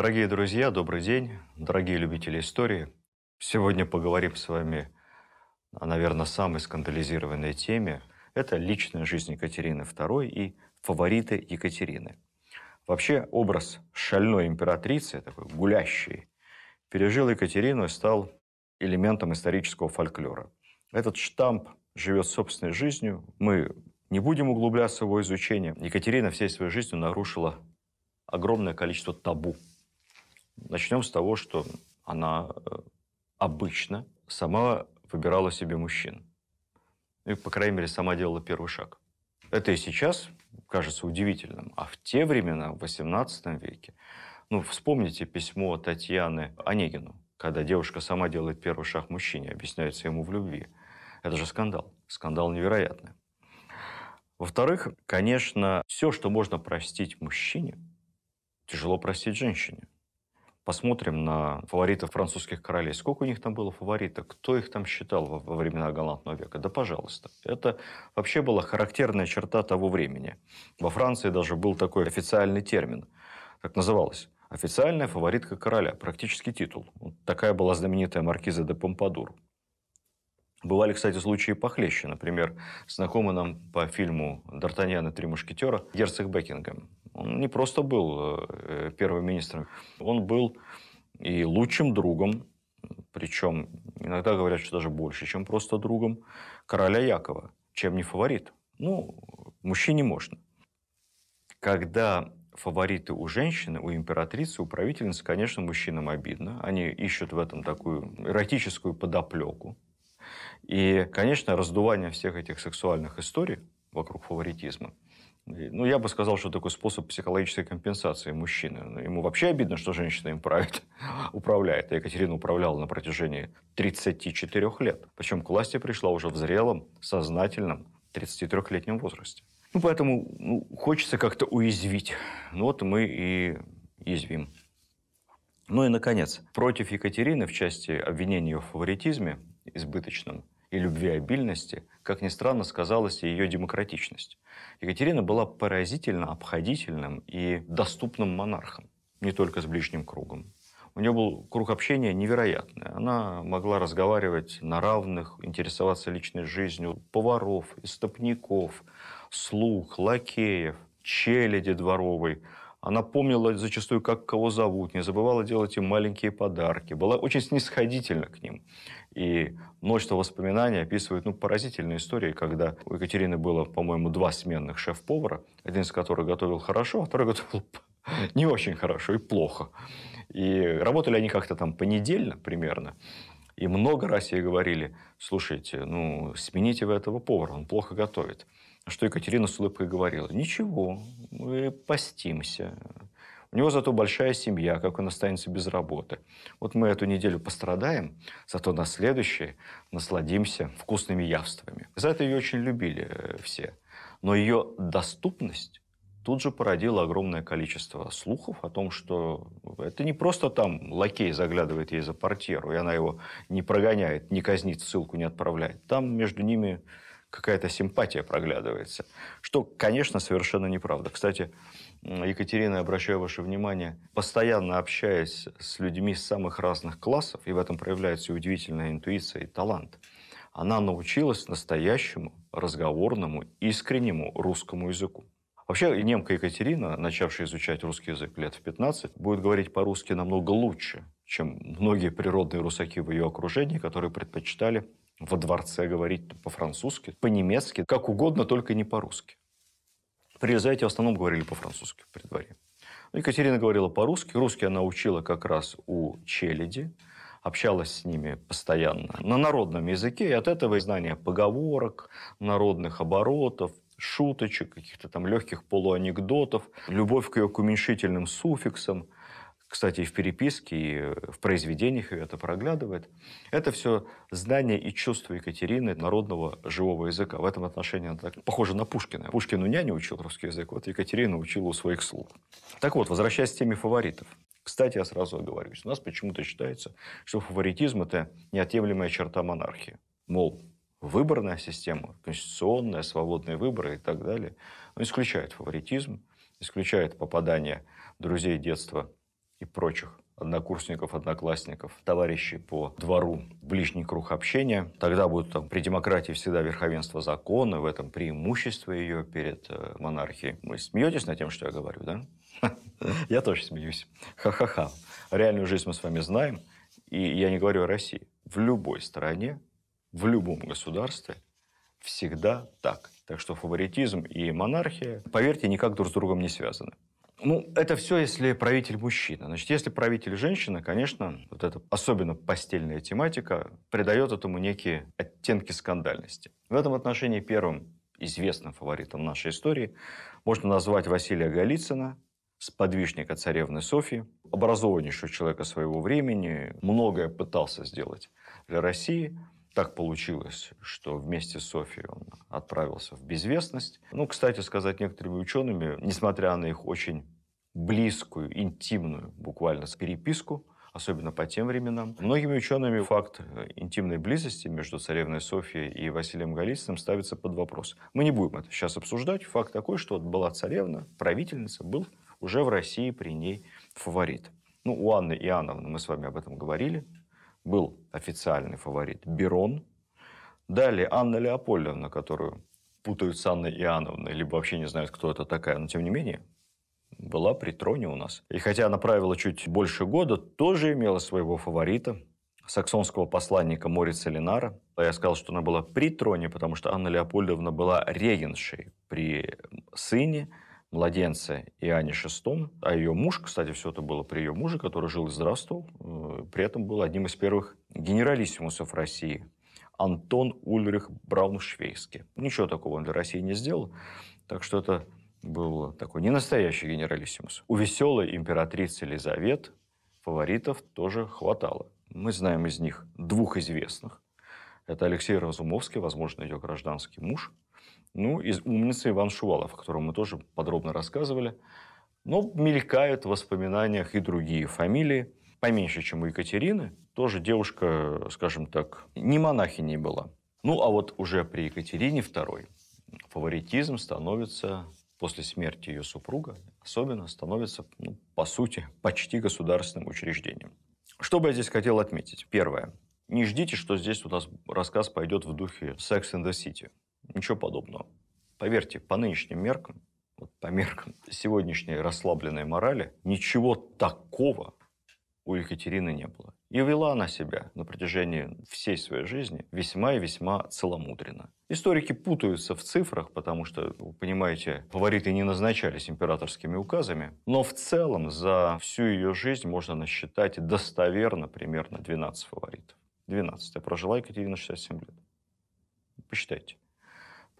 Дорогие друзья, добрый день, дорогие любители истории. Сегодня поговорим с вами о, наверное, самой скандализированной теме. Это личная жизнь Екатерины II и фавориты Екатерины. Вообще образ шальной императрицы, такой гулящей, пережил Екатерину и стал элементом исторического фольклора. Этот штамп живет собственной жизнью. Мы не будем углубляться в его изучение. Екатерина всей своей жизнью нарушила огромное количество табу Начнем с того, что она э, обычно сама выбирала себе мужчин. И, по крайней мере, сама делала первый шаг. Это и сейчас кажется удивительным. А в те времена, в XVIII веке, ну, вспомните письмо Татьяны Онегину, когда девушка сама делает первый шаг мужчине, объясняется ему в любви. Это же скандал. Скандал невероятный. Во-вторых, конечно, все, что можно простить мужчине, тяжело простить женщине. Посмотрим на фаворитов французских королей. Сколько у них там было фаворитов? Кто их там считал во, во времена Галантного века? Да, пожалуйста. Это вообще была характерная черта того времени. Во Франции даже был такой официальный термин, как называлось. Официальная фаворитка короля, практически титул. Вот такая была знаменитая маркиза де Помпадур. Бывали, кстати, случаи похлеще. Например, знакомый нам по фильму «Д'Артаньян и три мушкетера» герцог Бекингем. Он не просто был э, первым министром, он был и лучшим другом, причем иногда говорят, что даже больше, чем просто другом короля Якова, чем не фаворит. Ну, мужчине можно. Когда фавориты у женщины, у императрицы, у правительницы, конечно, мужчинам обидно. Они ищут в этом такую эротическую подоплеку. И, конечно, раздувание всех этих сексуальных историй вокруг фаворитизма, ну, я бы сказал, что такой способ психологической компенсации мужчины. Ну, ему вообще обидно, что женщина им правит, управляет. А Екатерина управляла на протяжении 34 лет. Причем к власти пришла уже в зрелом, сознательном 33-летнем возрасте. Ну, поэтому ну, хочется как-то уязвить. Ну, вот мы и язвим. Ну и, наконец, против Екатерины в части обвинения в фаворитизме избыточном и любви обильности, как ни странно, сказалась и ее демократичность. Екатерина была поразительно обходительным и доступным монархом, не только с ближним кругом. У нее был круг общения невероятный. Она могла разговаривать на равных, интересоваться личной жизнью поваров, истопников, слуг, лакеев, челяди дворовой. Она помнила зачастую, как кого зовут, не забывала делать им маленькие подарки, была очень снисходительна к ним. И множество воспоминаний описывает ну, поразительные истории, когда у Екатерины было, по-моему, два сменных шеф-повара, один из которых готовил хорошо, а второй готовил не очень хорошо и плохо. И работали они как-то там понедельно примерно. И много раз ей говорили, слушайте, ну, смените вы этого повара, он плохо готовит. Что Екатерина с улыбкой говорила, ничего, мы постимся, у него зато большая семья, как он останется без работы. Вот мы эту неделю пострадаем, зато на следующей насладимся вкусными явствами. За это ее очень любили э, все. Но ее доступность тут же породила огромное количество слухов о том, что это не просто там лакей заглядывает ей за портьеру, и она его не прогоняет, не казнит, ссылку не отправляет. Там между ними какая-то симпатия проглядывается, что, конечно, совершенно неправда. Кстати, Екатерина, я обращаю ваше внимание, постоянно общаясь с людьми самых разных классов, и в этом проявляется удивительная интуиция и талант, она научилась настоящему разговорному, искреннему русскому языку. Вообще, немка Екатерина, начавшая изучать русский язык лет в 15, будет говорить по-русски намного лучше, чем многие природные русаки в ее окружении, которые предпочитали во дворце говорить по-французски, по-немецки, как угодно, только не по-русски. При Елизавете в основном говорили по-французски при дворе. Ну, Екатерина говорила по-русски. Русский она учила как раз у челяди общалась с ними постоянно на народном языке, и от этого и знание поговорок, народных оборотов, шуточек, каких-то там легких полуанекдотов, любовь к ее к уменьшительным суффиксам – кстати, и в переписке, и э, в произведениях ее это проглядывает. Это все знание и чувство Екатерины народного живого языка. В этом отношении она так похожа на Пушкина. Пушкину няня учил русский язык, вот Екатерина учила у своих слуг. Так вот, возвращаясь к теме фаворитов. Кстати, я сразу оговорюсь. У нас почему-то считается, что фаворитизм – это неотъемлемая черта монархии. Мол, выборная система, конституционная, свободные выборы и так далее, он исключает фаворитизм, исключает попадание друзей детства и прочих однокурсников, одноклассников, товарищей по двору в ближний круг общения. Тогда будет там, при демократии всегда верховенство закона, в этом преимущество ее перед э, монархией. Вы смеетесь над тем, что я говорю, да? Я тоже смеюсь. Ха-ха-ха. Реальную жизнь мы с вами знаем, и я не говорю о России. В любой стране, в любом государстве всегда так. Так что фаворитизм и монархия, поверьте, никак друг с другом не связаны. Ну, это все, если правитель мужчина. Значит, если правитель женщина, конечно, вот эта особенно постельная тематика придает этому некие оттенки скандальности. В этом отношении первым известным фаворитом нашей истории можно назвать Василия Голицына, сподвижника царевны Софьи, образованнейшего человека своего времени, многое пытался сделать для России – так получилось, что вместе с Софией он отправился в безвестность. Ну, кстати сказать, некоторыми учеными, несмотря на их очень близкую, интимную буквально переписку, особенно по тем временам. Многими учеными факт интимной близости между царевной Софией и Василием Голицыным ставится под вопрос. Мы не будем это сейчас обсуждать. Факт такой, что вот была царевна, правительница, был уже в России при ней фаворит. Ну, у Анны Иоанновны мы с вами об этом говорили был официальный фаворит Берон. Далее Анна Леопольдовна, которую путают с Анной Иоанновной, либо вообще не знают, кто это такая, но тем не менее, была при троне у нас. И хотя она правила чуть больше года, тоже имела своего фаворита, саксонского посланника Морица Ленара. А я сказал, что она была при троне, потому что Анна Леопольдовна была регеншей при сыне младенце Иоанне VI, а ее муж, кстати, все это было при ее муже, который жил и здравствовал, э, при этом был одним из первых генералиссимусов России, Антон Ульрих Брауншвейский. Ничего такого он для России не сделал, так что это был такой ненастоящий генералиссимус. У веселой императрицы Елизавет фаворитов тоже хватало. Мы знаем из них двух известных. Это Алексей Разумовский, возможно, ее гражданский муж – ну, из умницы Иван Шувалов, о котором мы тоже подробно рассказывали. Но мелькают в воспоминаниях и другие фамилии, поменьше, чем у Екатерины. Тоже девушка, скажем так, не монахиней была. Ну, а вот уже при Екатерине II фаворитизм становится после смерти ее супруга, особенно становится, ну, по сути, почти государственным учреждением. Что бы я здесь хотел отметить? Первое. Не ждите, что здесь у нас рассказ пойдет в духе «Sex in the City». Ничего подобного. Поверьте, по нынешним меркам, вот по меркам сегодняшней расслабленной морали, ничего такого у Екатерины не было. И вела она себя на протяжении всей своей жизни весьма и весьма целомудренно. Историки путаются в цифрах, потому что, вы понимаете, фавориты не назначались императорскими указами, но в целом за всю ее жизнь можно насчитать достоверно примерно 12 фаворитов. 12. А прожила Екатерина 67 лет. Посчитайте.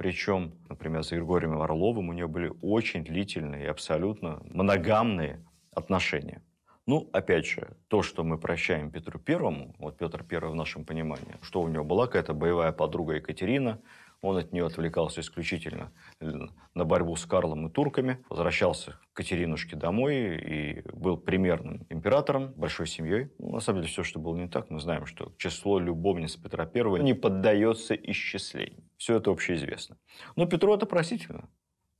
Причем, например, за Григорием Орловым у нее были очень длительные и абсолютно моногамные отношения. Ну, опять же, то, что мы прощаем Петру Первому, вот Петр Первый в нашем понимании, что у него была какая-то боевая подруга Екатерина, он от нее отвлекался исключительно на борьбу с Карлом и турками, возвращался к Катеринушке домой и был примерным императором, большой семьей. Ну, на самом деле, все, что было не так, мы знаем, что число любовниц Петра Первого не поддается исчислению. Все это общеизвестно. Но Петру это простительно.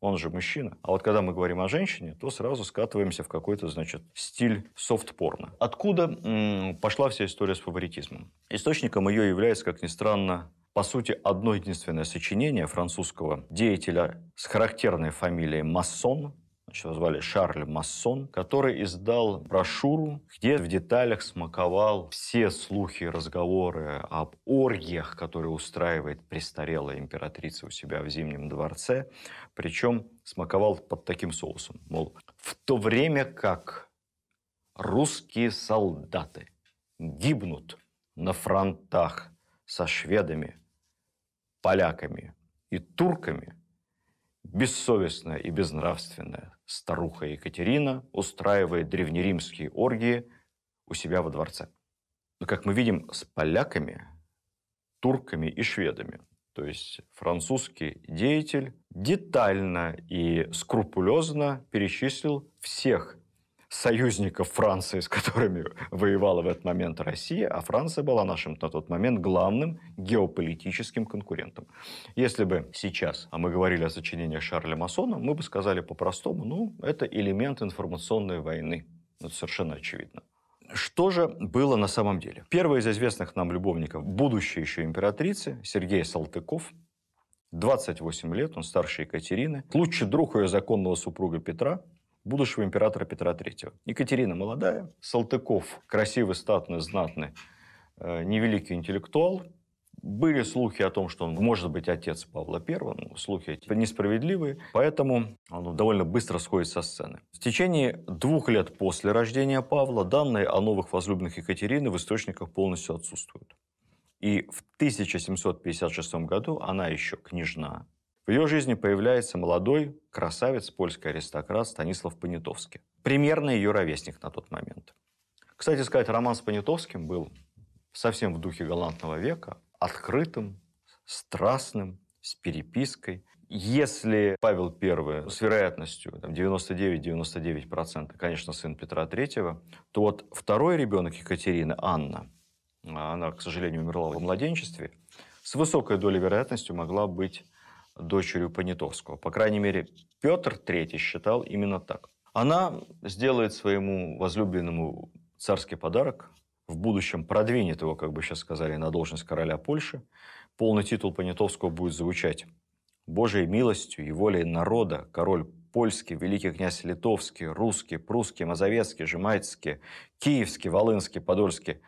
Он же мужчина. А вот когда мы говорим о женщине, то сразу скатываемся в какой-то, значит, стиль софт-порно. Откуда м, пошла вся история с фаворитизмом? Источником ее является, как ни странно, по сути, одно единственное сочинение французского деятеля с характерной фамилией Массон, значит, звали Шарль Массон, который издал брошюру, где в деталях смаковал все слухи и разговоры об оргиях, которые устраивает престарелая императрица у себя в Зимнем дворце. Причем смаковал под таким соусом. Мол, в то время как русские солдаты гибнут на фронтах со шведами, поляками и турками – бессовестная и безнравственная старуха Екатерина устраивает древнеримские оргии у себя во дворце. Но, как мы видим, с поляками, турками и шведами, то есть французский деятель, детально и скрупулезно перечислил всех союзников Франции, с которыми воевала в этот момент Россия, а Франция была нашим на тот момент главным геополитическим конкурентом. Если бы сейчас, а мы говорили о сочинении Шарля Массона, мы бы сказали по-простому, ну, это элемент информационной войны. Ну, это совершенно очевидно. Что же было на самом деле? Первый из известных нам любовников, будущей еще императрицы, Сергей Салтыков, 28 лет, он старше Екатерины, лучший друг ее законного супруга Петра, будущего императора Петра III. Екатерина молодая, Салтыков красивый, статный, знатный, э, невеликий интеллектуал. Были слухи о том, что он может быть отец Павла I, но слухи эти несправедливые, поэтому он довольно быстро сходит со сцены. В течение двух лет после рождения Павла данные о новых возлюбленных Екатерины в источниках полностью отсутствуют. И в 1756 году она еще княжна в ее жизни появляется молодой красавец, польский аристократ Станислав Понятовский. Примерно ее ровесник на тот момент. Кстати сказать, роман с Понятовским был совсем в духе галантного века, открытым, страстным, с перепиской. Если Павел I с вероятностью 99-99%, конечно, сын Петра III, то вот второй ребенок Екатерины, Анна, а, она, к сожалению, умерла во младенчестве, с высокой долей вероятностью могла быть дочерью Понятовского. По крайней мере, Петр III считал именно так. Она сделает своему возлюбленному царский подарок, в будущем продвинет его, как бы сейчас сказали, на должность короля Польши. Полный титул Понятовского будет звучать «Божьей милостью и волей народа король польский, великий князь литовский, русский, прусский, мазовецкий, жемайский, киевский, волынский, подольский,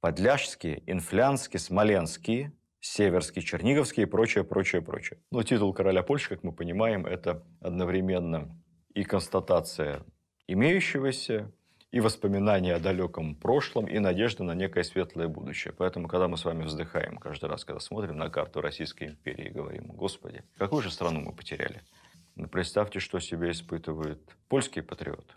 подляжский, инфлянский, смоленский, Северский, Черниговский и прочее, прочее, прочее. Но титул короля Польши, как мы понимаем, это одновременно и констатация имеющегося, и воспоминания о далеком прошлом, и надежда на некое светлое будущее. Поэтому, когда мы с вами вздыхаем каждый раз, когда смотрим на карту Российской империи и говорим, «Господи, какую же страну мы потеряли?» ну, Представьте, что себе испытывают польские патриоты,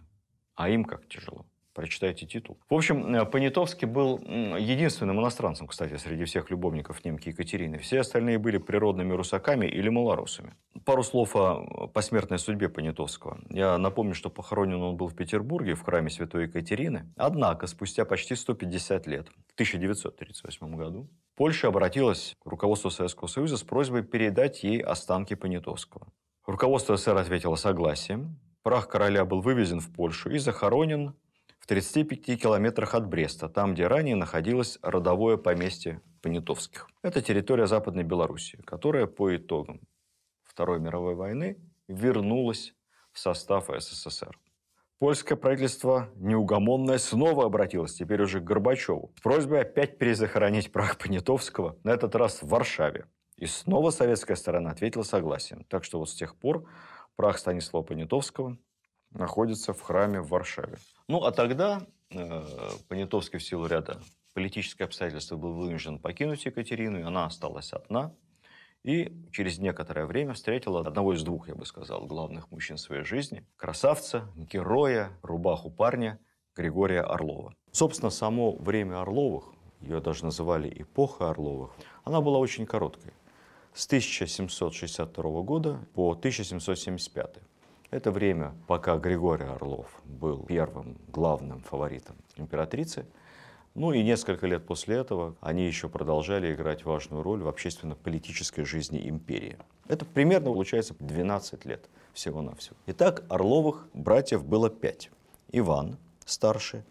а им как тяжело. Прочитайте титул. В общем, э, Понятовский был единственным иностранцем, кстати, среди всех любовников немки Екатерины. Все остальные были природными русаками или малорусами. Пару слов о посмертной судьбе Понятовского. Я напомню, что похоронен он был в Петербурге, в храме Святой Екатерины. Однако, спустя почти 150 лет, в 1938 году, Польша обратилась к руководству Советского Союза с просьбой передать ей останки Понятовского. Руководство СССР ответило согласием. Прах короля был вывезен в Польшу и захоронен в 35 километрах от Бреста, там, где ранее находилось родовое поместье Понятовских. Это территория Западной Белоруссии, которая по итогам Второй мировой войны вернулась в состав СССР. Польское правительство неугомонное снова обратилось, теперь уже к Горбачеву, с просьбой опять перезахоронить прах Понятовского, на этот раз в Варшаве. И снова советская сторона ответила согласием. Так что вот с тех пор прах Станислава Понятовского находится в храме в Варшаве. Ну, а тогда э, Понятовский в силу ряда политических обстоятельств был вынужден покинуть Екатерину, и она осталась одна. И через некоторое время встретила одного из двух, я бы сказал, главных мужчин своей жизни. Красавца, героя, рубаху парня Григория Орлова. Собственно, само время Орловых, ее даже называли эпоха Орловых, она была очень короткой. С 1762 года по 1775. Это время, пока Григорий Орлов был первым главным фаворитом императрицы, ну и несколько лет после этого они еще продолжали играть важную роль в общественно-политической жизни империи. Это примерно получается 12 лет всего-навсего. Итак, Орловых братьев было пять. Иван, старший,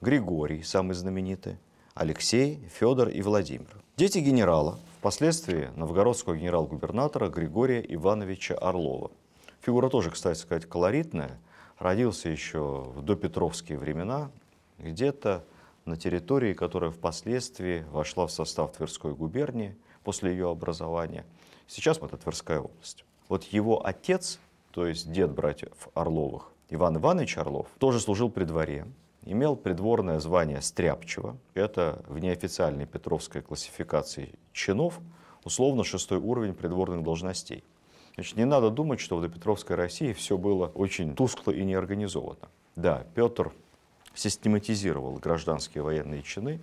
Григорий, самый знаменитый, Алексей, Федор и Владимир. Дети генерала, впоследствии новгородского генерал-губернатора Григория Ивановича Орлова – Фигура тоже, кстати сказать, колоритная. Родился еще в допетровские времена, где-то на территории, которая впоследствии вошла в состав Тверской губернии после ее образования. Сейчас это Тверская область. Вот его отец, то есть дед братьев Орловых, Иван Иванович Орлов, тоже служил при дворе, имел придворное звание Стряпчего. Это в неофициальной петровской классификации чинов, условно шестой уровень придворных должностей. Значит, не надо думать, что в допетровской России все было очень тускло и неорганизовано. Да, Петр систематизировал гражданские военные чины,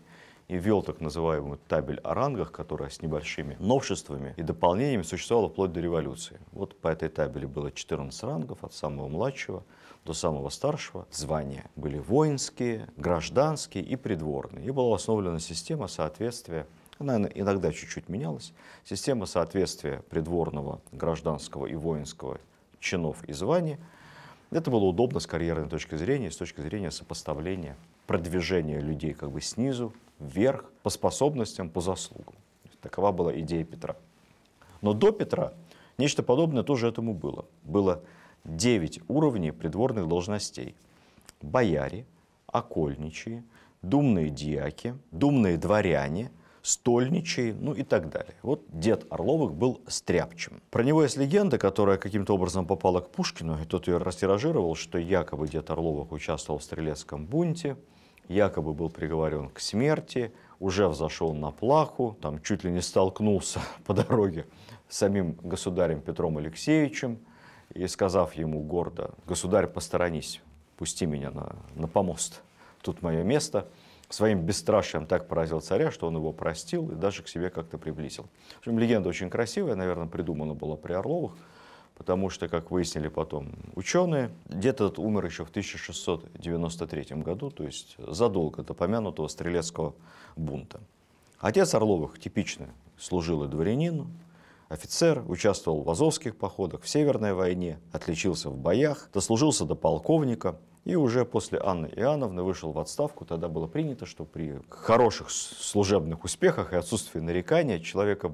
и ввел так называемую табель о рангах, которая с небольшими новшествами и дополнениями существовала вплоть до революции. Вот по этой табели было 14 рангов, от самого младшего до самого старшего. Звания были воинские, гражданские и придворные. И была установлена система соответствия она ну, иногда чуть-чуть менялась, система соответствия придворного, гражданского и воинского чинов и званий. Это было удобно с карьерной точки зрения, с точки зрения сопоставления, продвижения людей как бы снизу вверх по способностям, по заслугам. Такова была идея Петра. Но до Петра нечто подобное тоже этому было. Было 9 уровней придворных должностей. Бояре, окольничие, думные диаки, думные дворяне, стольничий, ну и так далее. Вот дед Орловых был стряпчем. Про него есть легенда, которая каким-то образом попала к Пушкину, и тот ее растиражировал, что якобы дед Орловых участвовал в стрелецком бунте, якобы был приговорен к смерти, уже взошел на плаху, там чуть ли не столкнулся по дороге с самим государем Петром Алексеевичем, и сказав ему гордо, «Государь, посторонись, пусти меня на, на помост, тут мое место», своим бесстрашием так поразил царя, что он его простил и даже к себе как-то приблизил. В общем, легенда очень красивая, наверное, придумана была при Орловых, потому что, как выяснили потом ученые, дед этот умер еще в 1693 году, то есть задолго до помянутого стрелецкого бунта. Отец Орловых типичный служил и дворянин, офицер, участвовал в азовских походах, в Северной войне, отличился в боях, дослужился до полковника – и уже после Анны Иоанновны вышел в отставку. Тогда было принято, что при хороших служебных успехах и отсутствии нарекания человека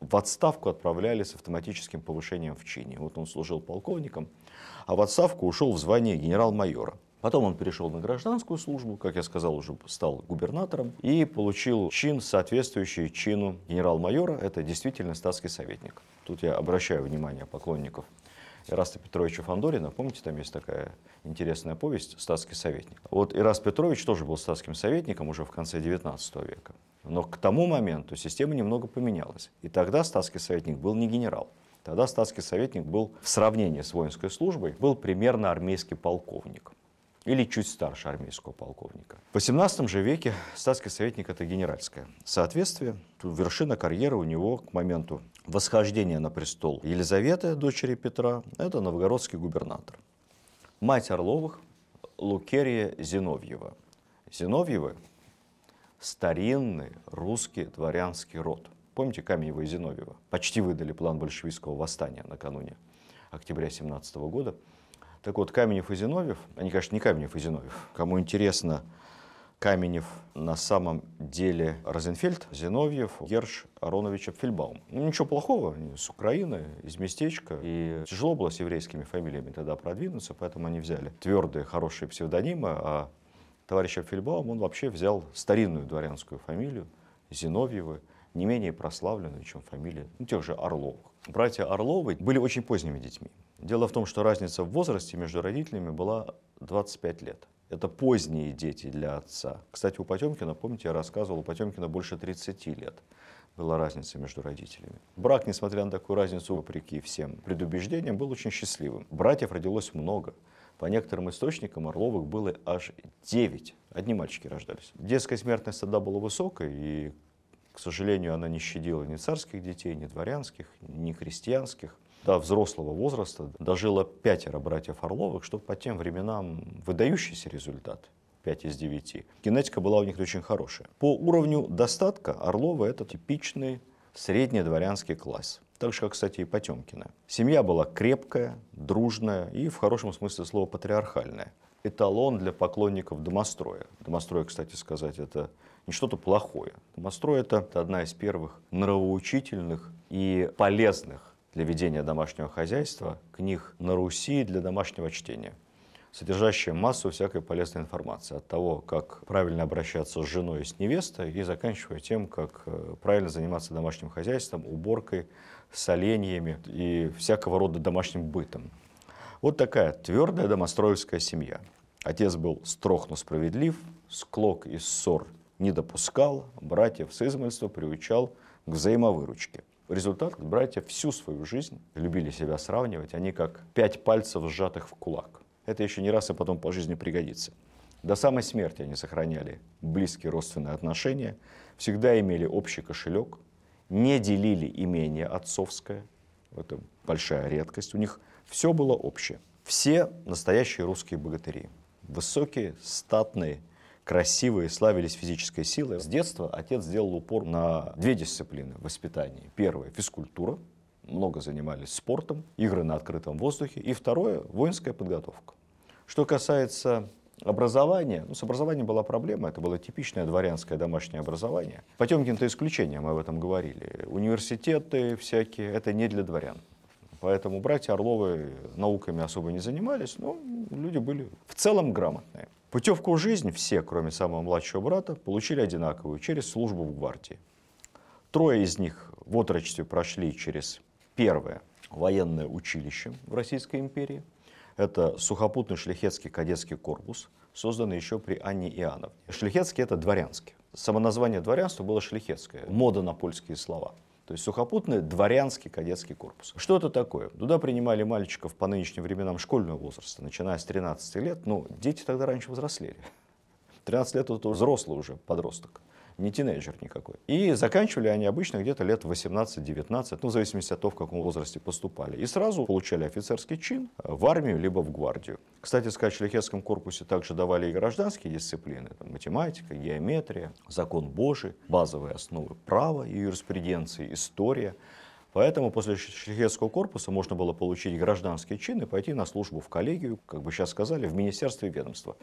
в отставку отправляли с автоматическим повышением в чине. Вот он служил полковником, а в отставку ушел в звание генерал-майора. Потом он перешел на гражданскую службу, как я сказал, уже стал губернатором и получил чин, соответствующий чину генерал-майора. Это действительно статский советник. Тут я обращаю внимание поклонников Ираста Петровича Фандорина. Помните, там есть такая интересная повесть «Статский советник». Вот Ираст Петрович тоже был статским советником уже в конце XIX века. Но к тому моменту система немного поменялась. И тогда статский советник был не генерал. Тогда статский советник был в сравнении с воинской службой, был примерно армейский полковник или чуть старше армейского полковника. В 18 же веке статский советник – это генеральское. Соответствие, вершина карьеры у него к моменту восхождения на престол Елизаветы, дочери Петра, это новгородский губернатор. Мать Орловых – Лукерия Зиновьева. Зиновьевы – старинный русский дворянский род. Помните Каменева и Зиновьева? Почти выдали план большевистского восстания накануне октября 17 года – так вот, Каменев и Зиновьев, они, конечно, не Каменев и Зиновьев. Кому интересно, Каменев на самом деле Розенфельд, Зиновьев, Герш, Аронович Апфельбаум. Ну, ничего плохого, с Украины, из местечка. И тяжело было с еврейскими фамилиями тогда продвинуться, поэтому они взяли твердые, хорошие псевдонимы, а товарищ Апфельбаум, он вообще взял старинную дворянскую фамилию, Зиновьевы не менее прославленную, чем фамилия ну, тех же Орловых. Братья Орловы были очень поздними детьми. Дело в том, что разница в возрасте между родителями была 25 лет. Это поздние дети для отца. Кстати, у Потемкина, помните, я рассказывал, у Потемкина больше 30 лет была разница между родителями. Брак, несмотря на такую разницу, вопреки всем предубеждениям, был очень счастливым. Братьев родилось много. По некоторым источникам Орловых было аж 9. Одни мальчики рождались. Детская смертность тогда была высокой, и к сожалению, она не щадила ни царских детей, ни дворянских, ни крестьянских. До взрослого возраста дожило пятеро братьев Орловых, что по тем временам выдающийся результат. 5 из 9. Генетика была у них очень хорошая. По уровню достатка Орловы это типичный средний дворянский класс. Так же, как, кстати, и Потемкина. Семья была крепкая, дружная и, в хорошем смысле слова, патриархальная. Эталон для поклонников домостроя. Домостроя, кстати сказать, это не что-то плохое. Домострой — это одна из первых нравоучительных и полезных для ведения домашнего хозяйства книг на Руси для домашнего чтения содержащая массу всякой полезной информации. От того, как правильно обращаться с женой и с невестой, и заканчивая тем, как э, правильно заниматься домашним хозяйством, уборкой, соленьями и всякого рода домашним бытом. Вот такая твердая домостроевская семья. Отец был строг, но справедлив, склок и ссор не допускал братьев с измольства, приучал к взаимовыручке. Результат – братья всю свою жизнь любили себя сравнивать, они как пять пальцев, сжатых в кулак. Это еще не раз и потом по жизни пригодится. До самой смерти они сохраняли близкие родственные отношения, всегда имели общий кошелек, не делили имение отцовское, это большая редкость, у них все было общее. Все настоящие русские богатыри, высокие, статные, красивые, славились физической силой. С детства отец сделал упор на две дисциплины воспитания. Первая физкультура, много занимались спортом, игры на открытом воздухе. И второе – воинская подготовка. Что касается образования, ну, с образованием была проблема, это было типичное дворянское домашнее образование. Потемкин-то исключение, мы об этом говорили. Университеты всякие, это не для дворян. Поэтому братья Орловы науками особо не занимались, но люди были в целом грамотные. Путевку в жизнь все, кроме самого младшего брата, получили одинаковую через службу в гвардии. Трое из них в отрочестве прошли через первое военное училище в Российской империи. Это сухопутный шлихетский кадетский корпус, созданный еще при Анне Иоанновне. Шлихетский – это дворянский. Само название дворянства было шлихетское, мода на польские слова – то есть сухопутный дворянский кадетский корпус. Что это такое? Туда принимали мальчиков по нынешним временам школьного возраста, начиная с 13 лет. Но ну, дети тогда раньше взрослели. 13 лет это взрослый уже подросток не тинейджер никакой. И заканчивали они обычно где-то лет 18-19, ну, в зависимости от того, в каком возрасте поступали. И сразу получали офицерский чин э, в армию либо в гвардию. Кстати сказать, в Шляхетском корпусе также давали и гражданские дисциплины, там, математика, геометрия, закон Божий, базовые основы права и юриспруденции, история. Поэтому после шляхетского корпуса можно было получить гражданский чин и пойти на службу в коллегию, как бы сейчас сказали, в министерстве ведомства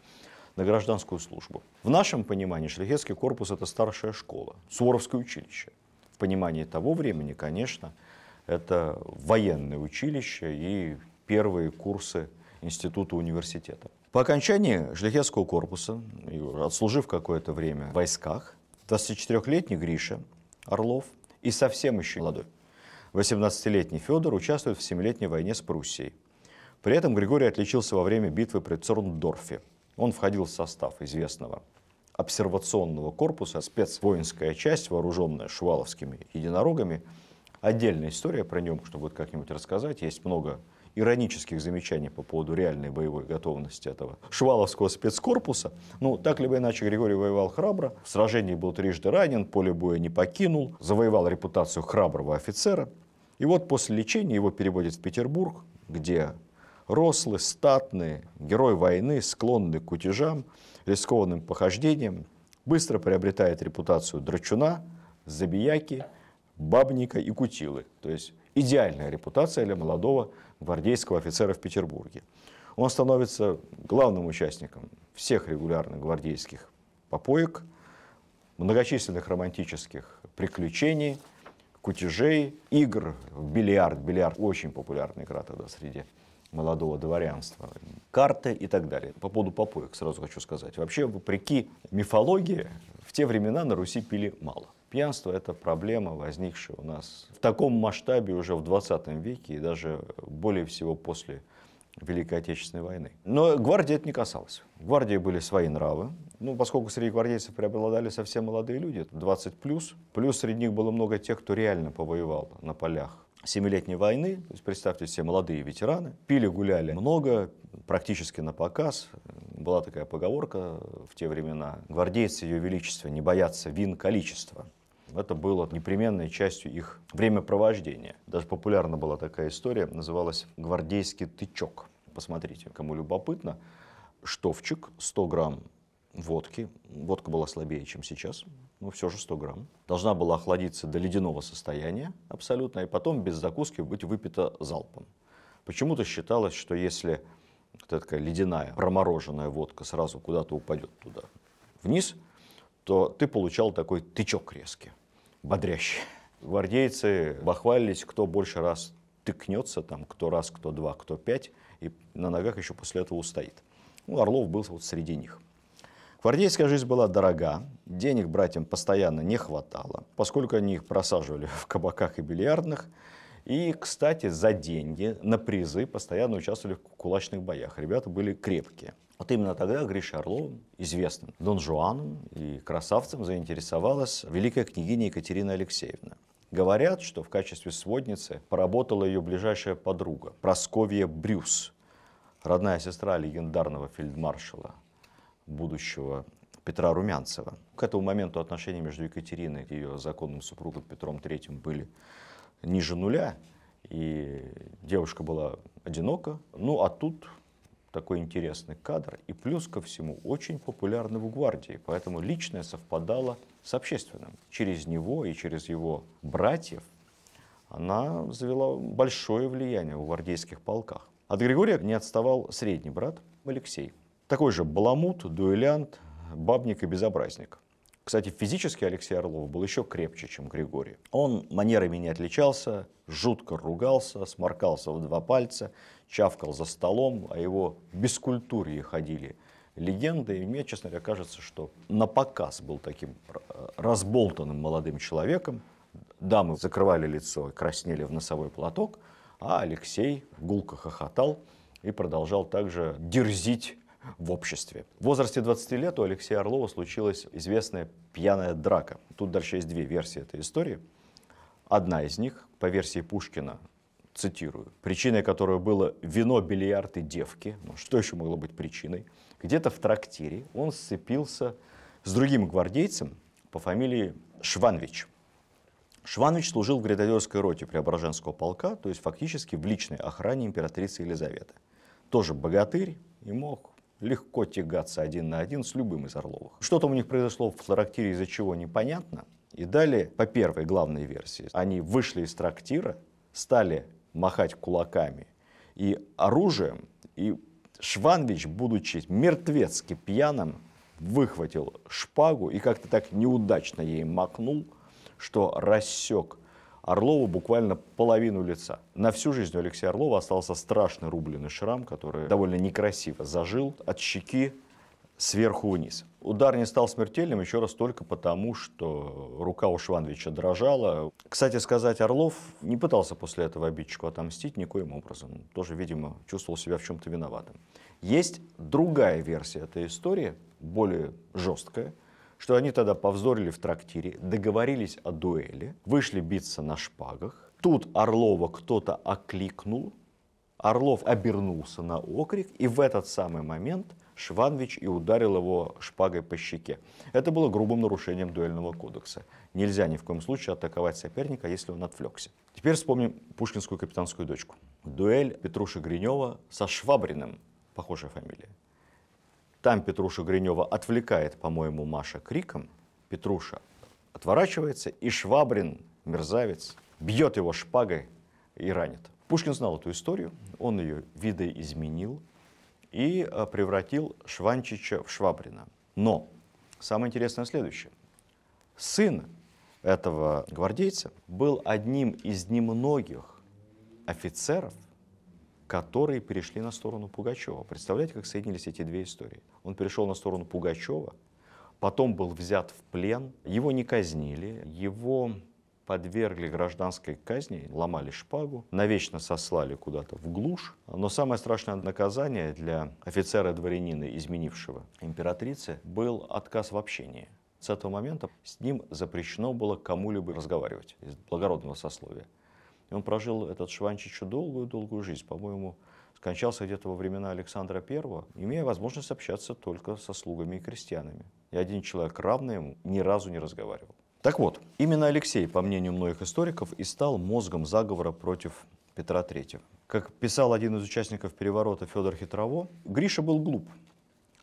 на гражданскую службу. В нашем понимании шляхетский корпус – это старшая школа, Суворовское училище. В понимании того времени, конечно, это военное училище и первые курсы института университета. По окончании шляхетского корпуса, отслужив какое-то время в войсках, 24-летний Гриша Орлов и совсем еще молодой, 18-летний Федор участвует в 7-летней войне с Пруссией. При этом Григорий отличился во время битвы при Цорндорфе он входил в состав известного обсервационного корпуса, спецвоинская часть, вооруженная Шуваловскими единорогами. Отдельная история про него, чтобы вот как-нибудь рассказать. Есть много иронических замечаний по поводу реальной боевой готовности этого шваловского спецкорпуса. Ну, так либо иначе, Григорий воевал храбро, в сражении был трижды ранен, поле боя не покинул, завоевал репутацию храброго офицера. И вот после лечения его переводят в Петербург, где рослый, статный, герой войны, склонный к кутежам, рискованным похождениям, быстро приобретает репутацию драчуна, забияки, бабника и кутилы. То есть идеальная репутация для молодого гвардейского офицера в Петербурге. Он становится главным участником всех регулярных гвардейских попоек, многочисленных романтических приключений, кутежей, игр в бильярд. Бильярд очень популярная игра тогда среди молодого дворянства, карты и так далее. По поводу попоек сразу хочу сказать. Вообще, вопреки мифологии, в те времена на Руси пили мало. Пьянство – это проблема, возникшая у нас в таком масштабе уже в 20 веке и даже более всего после Великой Отечественной войны. Но гвардии это не касалось. В гвардии были свои нравы. Ну, поскольку среди гвардейцев преобладали совсем молодые люди, 20+, плюс, плюс среди них было много тех, кто реально повоевал на полях семилетней войны, то есть представьте себе, молодые ветераны, пили, гуляли много, практически на показ. Была такая поговорка в те времена, гвардейцы Ее Величества не боятся вин количества. Это было непременной частью их времяпровождения. Даже популярна была такая история, называлась «Гвардейский тычок». Посмотрите, кому любопытно, штовчик 100 грамм водки. Водка была слабее, чем сейчас, но все же 100 грамм. Должна была охладиться до ледяного состояния абсолютно, и потом без закуски быть выпита залпом. Почему-то считалось, что если вот такая ледяная, промороженная водка сразу куда-то упадет туда вниз, то ты получал такой тычок резкий, бодрящий. Гвардейцы бахвалились, кто больше раз тыкнется, там, кто раз, кто два, кто пять, и на ногах еще после этого устоит. Ну, Орлов был вот среди них. Гвардейская жизнь была дорога, денег братьям постоянно не хватало, поскольку они их просаживали в кабаках и бильярдных. И, кстати, за деньги на призы постоянно участвовали в кулачных боях. Ребята были крепкие. Вот именно тогда Гриша Орлов, известным Дон Жуаном и красавцем, заинтересовалась великая княгиня Екатерина Алексеевна. Говорят, что в качестве сводницы поработала ее ближайшая подруга Просковья Брюс, родная сестра легендарного фельдмаршала будущего Петра Румянцева. К этому моменту отношения между Екатериной и ее законным супругом Петром III были ниже нуля, и девушка была одинока. Ну а тут такой интересный кадр, и плюс ко всему очень популярный в гвардии, поэтому личное совпадало с общественным. Через него и через его братьев она завела большое влияние в гвардейских полках. От Григория не отставал средний брат Алексей – такой же баламут, дуэлянт, бабник и безобразник. Кстати, физически Алексей Орлов был еще крепче, чем Григорий. Он манерами не отличался, жутко ругался, сморкался в два пальца, чавкал за столом, а его бескультурье ходили легенды. И мне, честно говоря, кажется, что на показ был таким э, разболтанным молодым человеком. Дамы закрывали лицо и краснели в носовой платок, а Алексей гулко хохотал и продолжал также дерзить в обществе. В возрасте 20 лет у Алексея Орлова случилась известная пьяная драка. Тут дальше есть две версии этой истории. Одна из них, по версии Пушкина, цитирую, причиной которой было вино, бильярд и девки, ну, что еще могло быть причиной, где-то в трактире он сцепился с другим гвардейцем по фамилии Шванвич. Шванович служил в гренадерской роте Преображенского полка, то есть фактически в личной охране императрицы Елизаветы. Тоже богатырь и мог легко тягаться один на один с любым из Орловых. что там у них произошло в трактире, из-за чего непонятно. И далее, по первой главной версии, они вышли из трактира, стали махать кулаками и оружием, и Шванвич, будучи мертвецки пьяным, выхватил шпагу и как-то так неудачно ей макнул, что рассек Орлову буквально половину лица. На всю жизнь у Алексея Орлова остался страшный рубленый шрам, который довольно некрасиво зажил от щеки сверху вниз. Удар не стал смертельным еще раз только потому, что рука у Швановича дрожала. Кстати сказать, Орлов не пытался после этого обидчику отомстить никоим образом. тоже, видимо, чувствовал себя в чем-то виноватым. Есть другая версия этой истории, более жесткая – что они тогда повзорили в трактире, договорились о дуэли, вышли биться на шпагах. Тут Орлова кто-то окликнул, Орлов обернулся на окрик, и в этот самый момент Шванвич и ударил его шпагой по щеке. Это было грубым нарушением дуэльного кодекса. Нельзя ни в коем случае атаковать соперника, если он отвлекся. Теперь вспомним пушкинскую капитанскую дочку. Дуэль Петруши Гринева со Швабриным, похожая фамилия. Там Петруша Гринева отвлекает, по-моему, Маша криком. Петруша отворачивается, и Швабрин, мерзавец, бьет его шпагой и ранит. Пушкин знал эту историю, он ее видоизменил и э, превратил Шванчича в Швабрина. Но самое интересное следующее. Сын этого гвардейца был одним из немногих офицеров, которые перешли на сторону Пугачева. Представляете, как соединились эти две истории? Он перешел на сторону Пугачева, потом был взят в плен, его не казнили, его подвергли гражданской казни, ломали шпагу, навечно сослали куда-то в глушь. Но самое страшное наказание для офицера-дворянина, изменившего императрицы, был отказ в общении. С этого момента с ним запрещено было кому-либо разговаривать из благородного сословия. И он прожил этот Шванчичу долгую-долгую жизнь. По-моему, скончался где-то во времена Александра I, имея возможность общаться только со слугами и крестьянами. И один человек, равный ему, ни разу не разговаривал. Так вот, именно Алексей, по мнению многих историков, и стал мозгом заговора против Петра III. Как писал один из участников переворота Федор Хитрово, Гриша был глуп,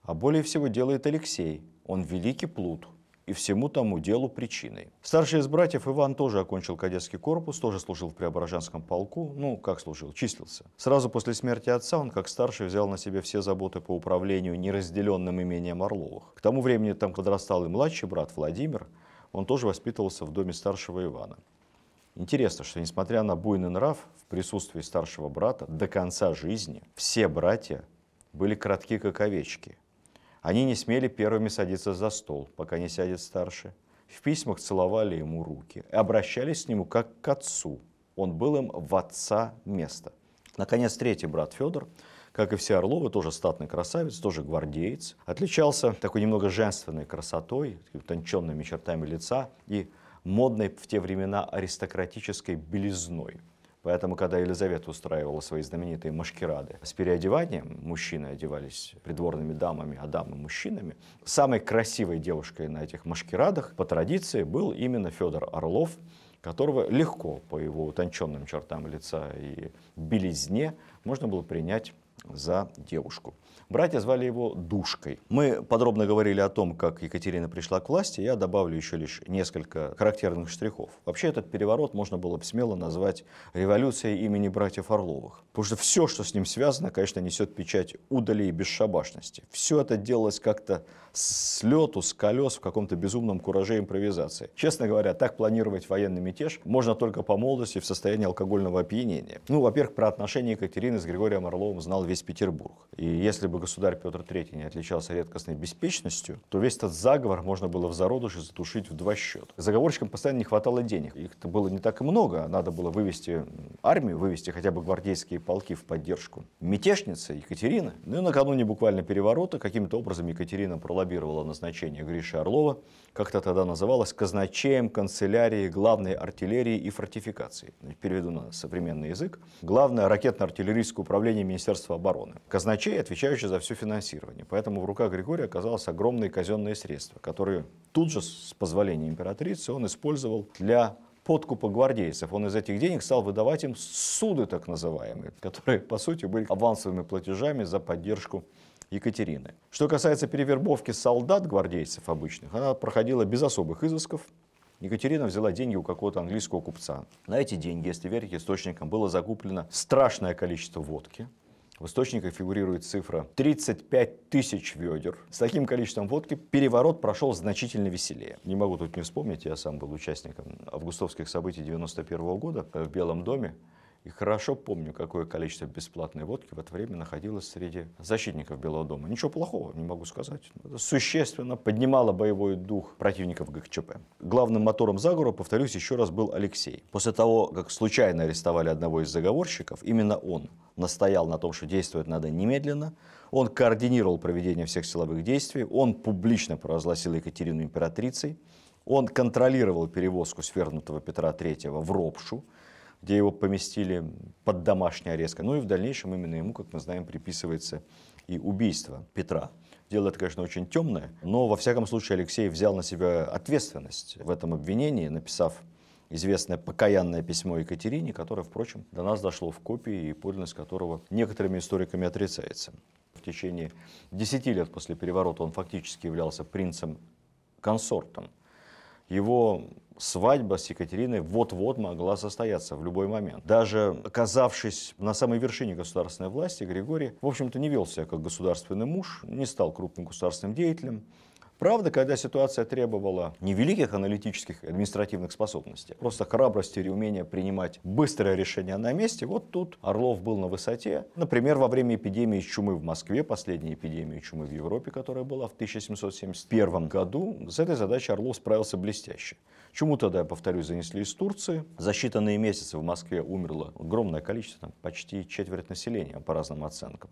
а более всего делает Алексей. Он великий плут, и всему тому делу причиной. Старший из братьев Иван тоже окончил кадетский корпус, тоже служил в Преображенском полку, ну, как служил, числился. Сразу после смерти отца он, как старший, взял на себе все заботы по управлению неразделенным имением Орловых. К тому времени там подрастал и младший брат Владимир, он тоже воспитывался в доме старшего Ивана. Интересно, что несмотря на буйный нрав, в присутствии старшего брата до конца жизни все братья были кратки как овечки – они не смели первыми садиться за стол, пока не сядет старше. В письмах целовали ему руки и обращались к нему как к отцу. Он был им в отца место. Наконец, третий брат Федор, как и все Орловы, тоже статный красавец, тоже гвардеец. Отличался такой немного женственной красотой, утонченными чертами лица и модной в те времена аристократической белизной. Поэтому, когда Елизавета устраивала свои знаменитые машкирады с переодеванием, мужчины одевались придворными дамами, а дамы мужчинами, самой красивой девушкой на этих машкирадах по традиции был именно Федор Орлов, которого легко по его утонченным чертам лица и белизне можно было принять за девушку. Братья звали его Душкой. Мы подробно говорили о том, как Екатерина пришла к власти. Я добавлю еще лишь несколько характерных штрихов. Вообще этот переворот можно было бы смело назвать революцией имени братьев Орловых. Потому что все, что с ним связано, конечно, несет печать удали и бесшабашности. Все это делалось как-то с лету, с колес в каком-то безумном кураже импровизации. Честно говоря, так планировать военный мятеж можно только по молодости в состоянии алкогольного опьянения. Ну, во-первых, про отношения Екатерины с Григорием Орловым знал весь Петербург. И если бы государь Петр III не отличался редкостной беспечностью, то весь этот заговор можно было в зародыше затушить в два счета. Заговорщикам постоянно не хватало денег. Их то было не так и много. Надо было вывести армию, вывести хотя бы гвардейские полки в поддержку. Мятежница Екатерина, ну и накануне буквально переворота, каким-то образом Екатерина проломила лоббировала назначение Гриши Орлова, как-то тогда называлась, казначеем канцелярии главной артиллерии и фортификации. Переведу на современный язык. Главное ракетно-артиллерийское управление Министерства обороны. Казначей, отвечающий за все финансирование. Поэтому в руках Григория оказалось огромные казенные средства, которые тут же, с позволения императрицы, он использовал для подкупа гвардейцев. Он из этих денег стал выдавать им суды так называемые, которые, по сути, были авансовыми платежами за поддержку Екатерины. Что касается перевербовки солдат, гвардейцев обычных, она проходила без особых изысков, Екатерина взяла деньги у какого-то английского купца. На эти деньги, если верить источникам, было закуплено страшное количество водки. В источниках фигурирует цифра 35 тысяч ведер. С таким количеством водки переворот прошел значительно веселее. Не могу тут не вспомнить, я сам был участником августовских событий 91 года в Белом доме. И хорошо помню, какое количество бесплатной водки в это время находилось среди защитников Белого дома. Ничего плохого не могу сказать. Это существенно поднимало боевой дух противников ГКЧП. Главным мотором заговора, повторюсь, еще раз был Алексей. После того, как случайно арестовали одного из заговорщиков, именно он настоял на том, что действовать надо немедленно. Он координировал проведение всех силовых действий. Он публично провозгласил Екатерину императрицей. Он контролировал перевозку свергнутого Петра III в Ропшу где его поместили под домашний арест. Ну и в дальнейшем именно ему, как мы знаем, приписывается и убийство Петра. Дело это, конечно, очень темное, но, во всяком случае, Алексей взял на себя ответственность в этом обвинении, написав известное покаянное письмо Екатерине, которое, впрочем, до нас дошло в копии и подлинность которого некоторыми историками отрицается. В течение 10 лет после переворота он фактически являлся принцем-консортом его свадьба с Екатериной вот-вот могла состояться в любой момент. Даже оказавшись на самой вершине государственной власти, Григорий, в общем-то, не вел себя как государственный муж, не стал крупным государственным деятелем. Правда, когда ситуация требовала не великих аналитических административных способностей, а просто храбрости и умения принимать быстрое решение на месте, вот тут Орлов был на высоте. Например, во время эпидемии чумы в Москве, последней эпидемии чумы в Европе, которая была в 1771 году, с этой задачей Орлов справился блестяще. Чему тогда, я повторюсь, занесли из Турции. За считанные месяцы в Москве умерло огромное количество, там, почти четверть населения, по разным оценкам.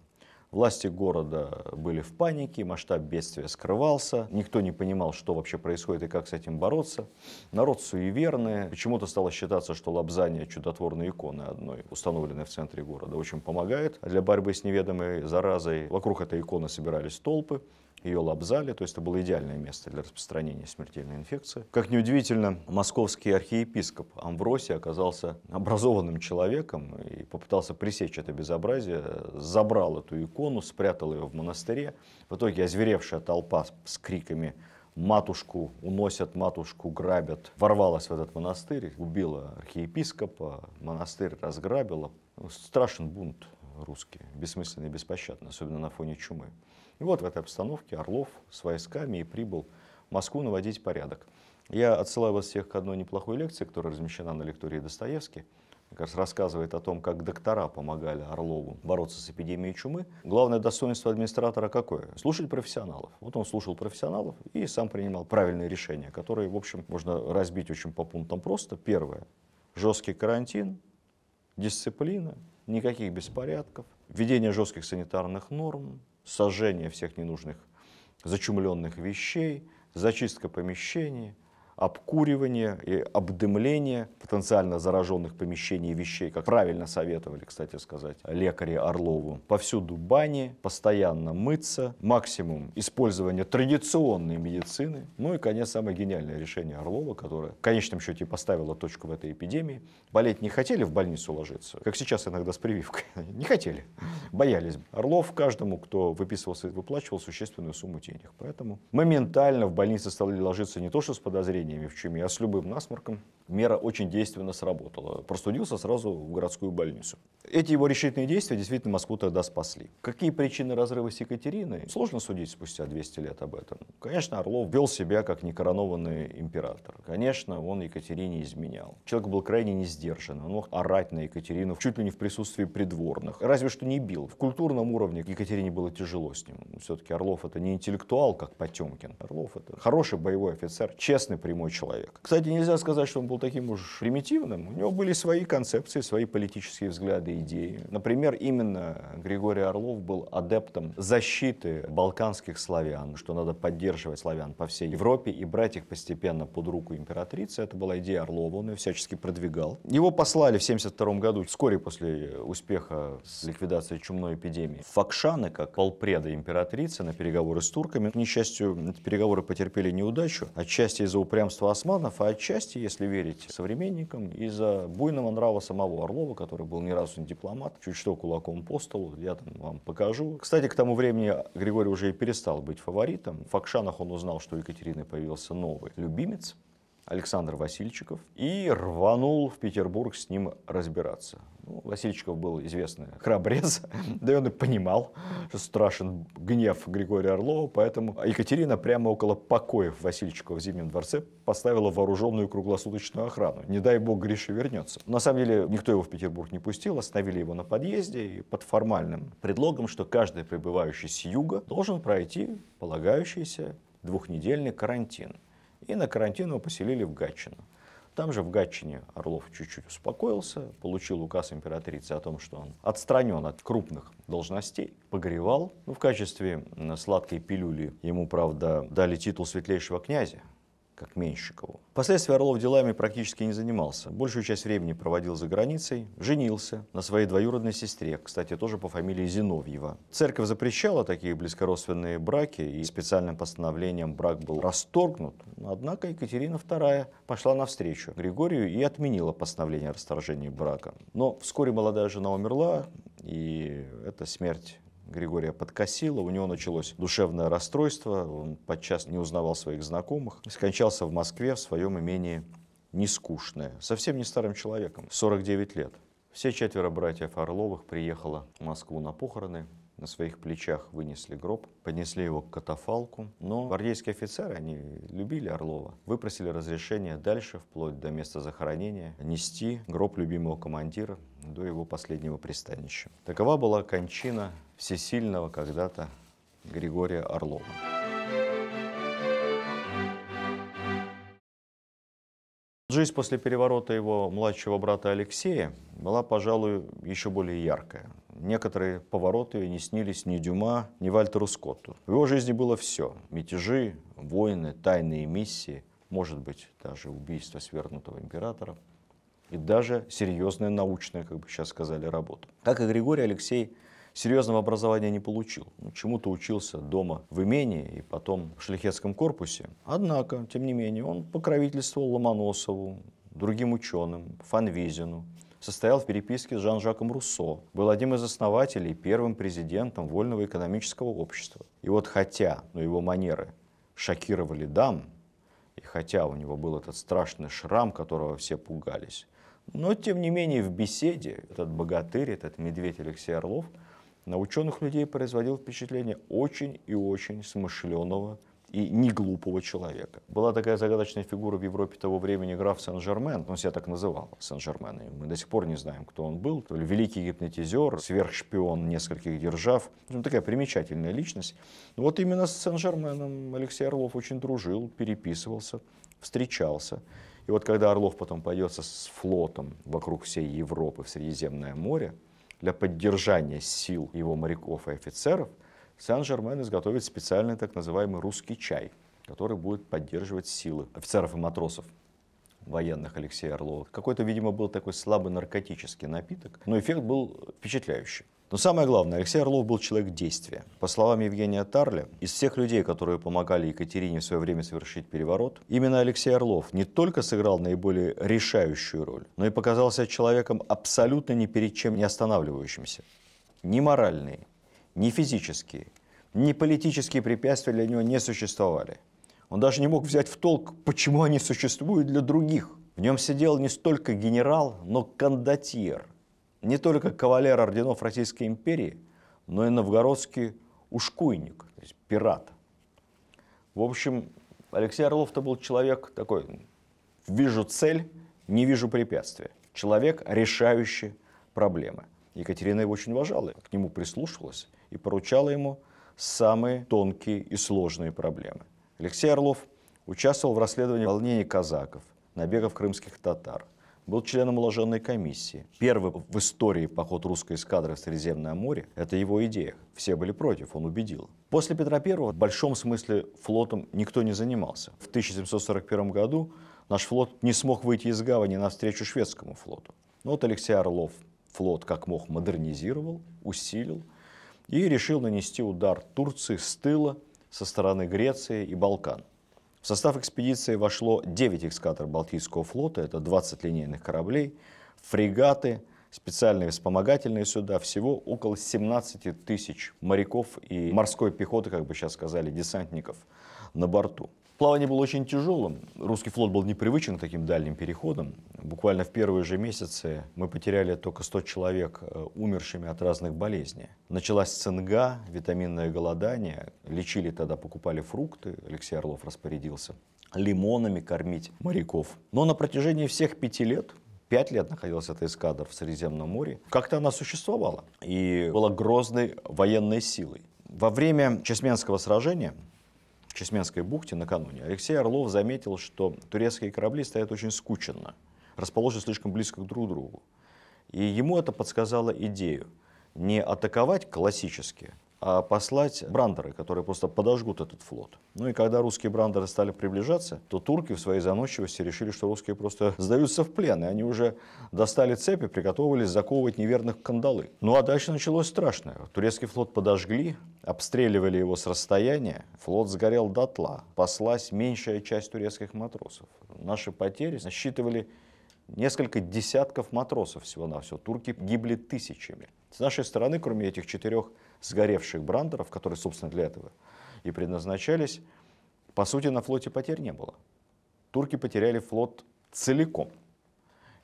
Власти города были в панике, масштаб бедствия скрывался, никто не понимал, что вообще происходит и как с этим бороться. Народ суеверный. Почему-то стало считаться, что лобзание чудотворной иконы одной, установленной в центре города, очень помогает для борьбы с неведомой заразой. Вокруг этой иконы собирались толпы, ее лобзали, то есть это было идеальное место для распространения смертельной инфекции. Как неудивительно, московский архиепископ Амвросий оказался образованным человеком и попытался пресечь это безобразие, забрал эту икону, спрятал ее в монастыре. В итоге озверевшая толпа с криками матушку уносят, матушку грабят. Ворвалась в этот монастырь, убила архиепископа, монастырь разграбила. Страшен бунт русский, бессмысленный и беспощадный, особенно на фоне чумы. И вот в этой обстановке Орлов с войсками и прибыл в Москву наводить порядок. Я отсылаю вас всех к одной неплохой лекции, которая размещена на лектории Достоевски, Как раз рассказывает о том, как доктора помогали Орлову бороться с эпидемией чумы. Главное достоинство администратора какое? Слушать профессионалов. Вот он слушал профессионалов и сам принимал правильные решения, которые, в общем, можно разбить очень по пунктам просто. Первое. Жесткий карантин, дисциплина, никаких беспорядков, введение жестких санитарных норм, сожжение всех ненужных зачумленных вещей, зачистка помещений – обкуривание и обдымление потенциально зараженных помещений и вещей, как правильно советовали, кстати сказать, лекари Орлову. Повсюду бани, постоянно мыться, максимум использования традиционной медицины. Ну и, конечно, самое гениальное решение Орлова, которое в конечном счете поставило точку в этой эпидемии. Болеть не хотели в больницу ложиться, как сейчас иногда с прививкой. Не хотели, боялись. Орлов каждому, кто выписывался и выплачивал существенную сумму денег. Поэтому моментально в больнице стали ложиться не то, что с подозрением, осложнениями, в чем я а с любым насморком. Мера очень действенно сработала. Простудился сразу в городскую больницу. Эти его решительные действия действительно Москву тогда спасли. Какие причины разрыва с Екатериной? Сложно судить спустя 200 лет об этом. Конечно, Орлов вел себя как некоронованный император. Конечно, он Екатерине изменял. Человек был крайне не сдержан. Он мог орать на Екатерину чуть ли не в присутствии придворных. Разве что не бил. В культурном уровне Екатерине было тяжело с ним. Все-таки Орлов это не интеллектуал, как Потемкин. Орлов это хороший боевой офицер, честный, прямой прямой человек. Кстати, нельзя сказать, что он был таким уж примитивным. У него были свои концепции, свои политические взгляды, идеи. Например, именно Григорий Орлов был адептом защиты балканских славян, что надо поддерживать славян по всей Европе и брать их постепенно под руку императрицы. Это была идея Орлова, он ее всячески продвигал. Его послали в 1972 году, вскоре после успеха с ликвидацией чумной эпидемии, Факшаны, как полпреда императрицы, на переговоры с турками. К несчастью, эти переговоры потерпели неудачу, отчасти из-за упрямства преемства османов, а отчасти, если верить современникам, из-за буйного нрава самого Орлова, который был ни разу не дипломат, чуть что кулаком по столу, я там вам покажу. Кстати, к тому времени Григорий уже и перестал быть фаворитом. В Факшанах он узнал, что у Екатерины появился новый любимец, Александр Васильчиков и рванул в Петербург с ним разбираться. Ну, Васильчиков был известный храбрец, да и он и понимал, что страшен гнев Григория Орлова, поэтому Екатерина прямо около покоев Васильчикова в Зимнем дворце поставила вооруженную круглосуточную охрану. Не дай бог Гриша вернется. На самом деле никто его в Петербург не пустил, остановили его на подъезде и под формальным предлогом, что каждый прибывающий с юга должен пройти полагающийся двухнедельный карантин и на карантин его поселили в Гатчину. Там же в Гатчине Орлов чуть-чуть успокоился, получил указ императрицы о том, что он отстранен от крупных должностей, погревал. Ну, в качестве сладкой пилюли ему, правда, дали титул светлейшего князя, как Менщикову. Впоследствии Орлов делами практически не занимался. Большую часть времени проводил за границей, женился на своей двоюродной сестре, кстати, тоже по фамилии Зиновьева. Церковь запрещала такие близкородственные браки, и специальным постановлением брак был расторгнут. Однако Екатерина II пошла навстречу Григорию и отменила постановление о расторжении брака. Но вскоре молодая жена умерла, и эта смерть Григория подкосило, у него началось душевное расстройство, он подчас не узнавал своих знакомых, скончался в Москве в своем имении Нескучное, совсем не старым человеком, 49 лет. Все четверо братьев Орловых приехало в Москву на похороны, на своих плечах вынесли гроб, поднесли его к катафалку. Но гвардейские офицеры, они любили Орлова, выпросили разрешение дальше, вплоть до места захоронения, нести гроб любимого командира до его последнего пристанища. Такова была кончина всесильного когда-то Григория Орлова. Жизнь после переворота его младшего брата Алексея была, пожалуй, еще более яркая. Некоторые повороты не снились ни Дюма, ни Вальтеру Скотту. В его жизни было все – мятежи, войны, тайные миссии, может быть, даже убийство свергнутого императора и даже серьезная научная, как бы сейчас сказали, работа. Как и Григорий Алексей – серьезного образования не получил. Ну, чему-то учился дома в имении и потом в шляхетском корпусе. Однако, тем не менее, он покровительствовал Ломоносову, другим ученым, Фанвизину, состоял в переписке с Жан-Жаком Руссо, был одним из основателей первым президентом Вольного экономического общества. И вот хотя, но его манеры шокировали дам, и хотя у него был этот страшный шрам, которого все пугались, но тем не менее в беседе этот богатырь, этот медведь Алексей Орлов – на ученых людей производил впечатление очень и очень смышленого и не глупого человека. Была такая загадочная фигура в Европе того времени граф Сен-Жермен, он ну, себя так называл, Сен-Жермен, мы до сих пор не знаем, кто он был, то ли великий гипнотизер, сверхшпион нескольких держав, ну, такая примечательная личность. Но вот именно с Сен-Жерменом Алексей Орлов очень дружил, переписывался, встречался. И вот когда Орлов потом пойдется с флотом вокруг всей Европы в Средиземное море, для поддержания сил его моряков и офицеров сен жермен изготовит специальный так называемый русский чай, который будет поддерживать силы офицеров и матросов военных Алексея Орлова. Какой-то, видимо, был такой слабый наркотический напиток, но эффект был впечатляющий. Но самое главное, Алексей Орлов был человек действия. По словам Евгения Тарля, из всех людей, которые помогали Екатерине в свое время совершить переворот, именно Алексей Орлов не только сыграл наиболее решающую роль, но и показался человеком абсолютно ни перед чем не останавливающимся. Ни моральные, ни физические, ни политические препятствия для него не существовали. Он даже не мог взять в толк, почему они существуют для других. В нем сидел не столько генерал, но кондотьер – не только кавалер орденов Российской империи, но и новгородский ушкуйник, то есть пират. В общем, Алексей Орлов-то был человек такой, вижу цель, не вижу препятствия. Человек, решающий проблемы. Екатерина его очень уважала, к нему прислушивалась и поручала ему самые тонкие и сложные проблемы. Алексей Орлов участвовал в расследовании волнений казаков, набегов крымских татар – был членом уложенной комиссии. Первый в истории поход русской эскадры в Средиземное море – это его идея. Все были против, он убедил. После Петра I в большом смысле флотом никто не занимался. В 1741 году наш флот не смог выйти из гавани навстречу шведскому флоту. Но вот Алексей Орлов флот как мог модернизировал, усилил и решил нанести удар Турции с тыла со стороны Греции и Балкан. В состав экспедиции вошло 9 эскадр Балтийского флота, это 20 линейных кораблей, фрегаты, специальные вспомогательные суда, всего около 17 тысяч моряков и морской пехоты, как бы сейчас сказали, десантников на борту. Плавание было очень тяжелым. Русский флот был непривычен к таким дальним переходам. Буквально в первые же месяцы мы потеряли только 100 человек, э, умершими от разных болезней. Началась цинга, витаминное голодание. Лечили тогда, покупали фрукты. Алексей Орлов распорядился лимонами кормить моряков. Но на протяжении всех пяти лет пять лет находилась эта эскадра в Средиземном море, как-то она существовала и была грозной военной силой. Во время Чесменского сражения Чесменской бухте накануне, Алексей Орлов заметил, что турецкие корабли стоят очень скученно, расположены слишком близко друг к другу. И ему это подсказало идею не атаковать классически, а послать брандеры, которые просто подожгут этот флот. Ну и когда русские брандеры стали приближаться, то турки в своей заносчивости решили, что русские просто сдаются в плен, и они уже достали цепи, приготовились заковывать неверных кандалы. Ну а дальше началось страшное. Турецкий флот подожгли, обстреливали его с расстояния, флот сгорел дотла, послась меньшая часть турецких матросов. Наши потери насчитывали несколько десятков матросов всего-навсего. Турки гибли тысячами. С нашей стороны, кроме этих четырех сгоревших брандеров, которые, собственно, для этого и предназначались, по сути, на флоте потерь не было. Турки потеряли флот целиком.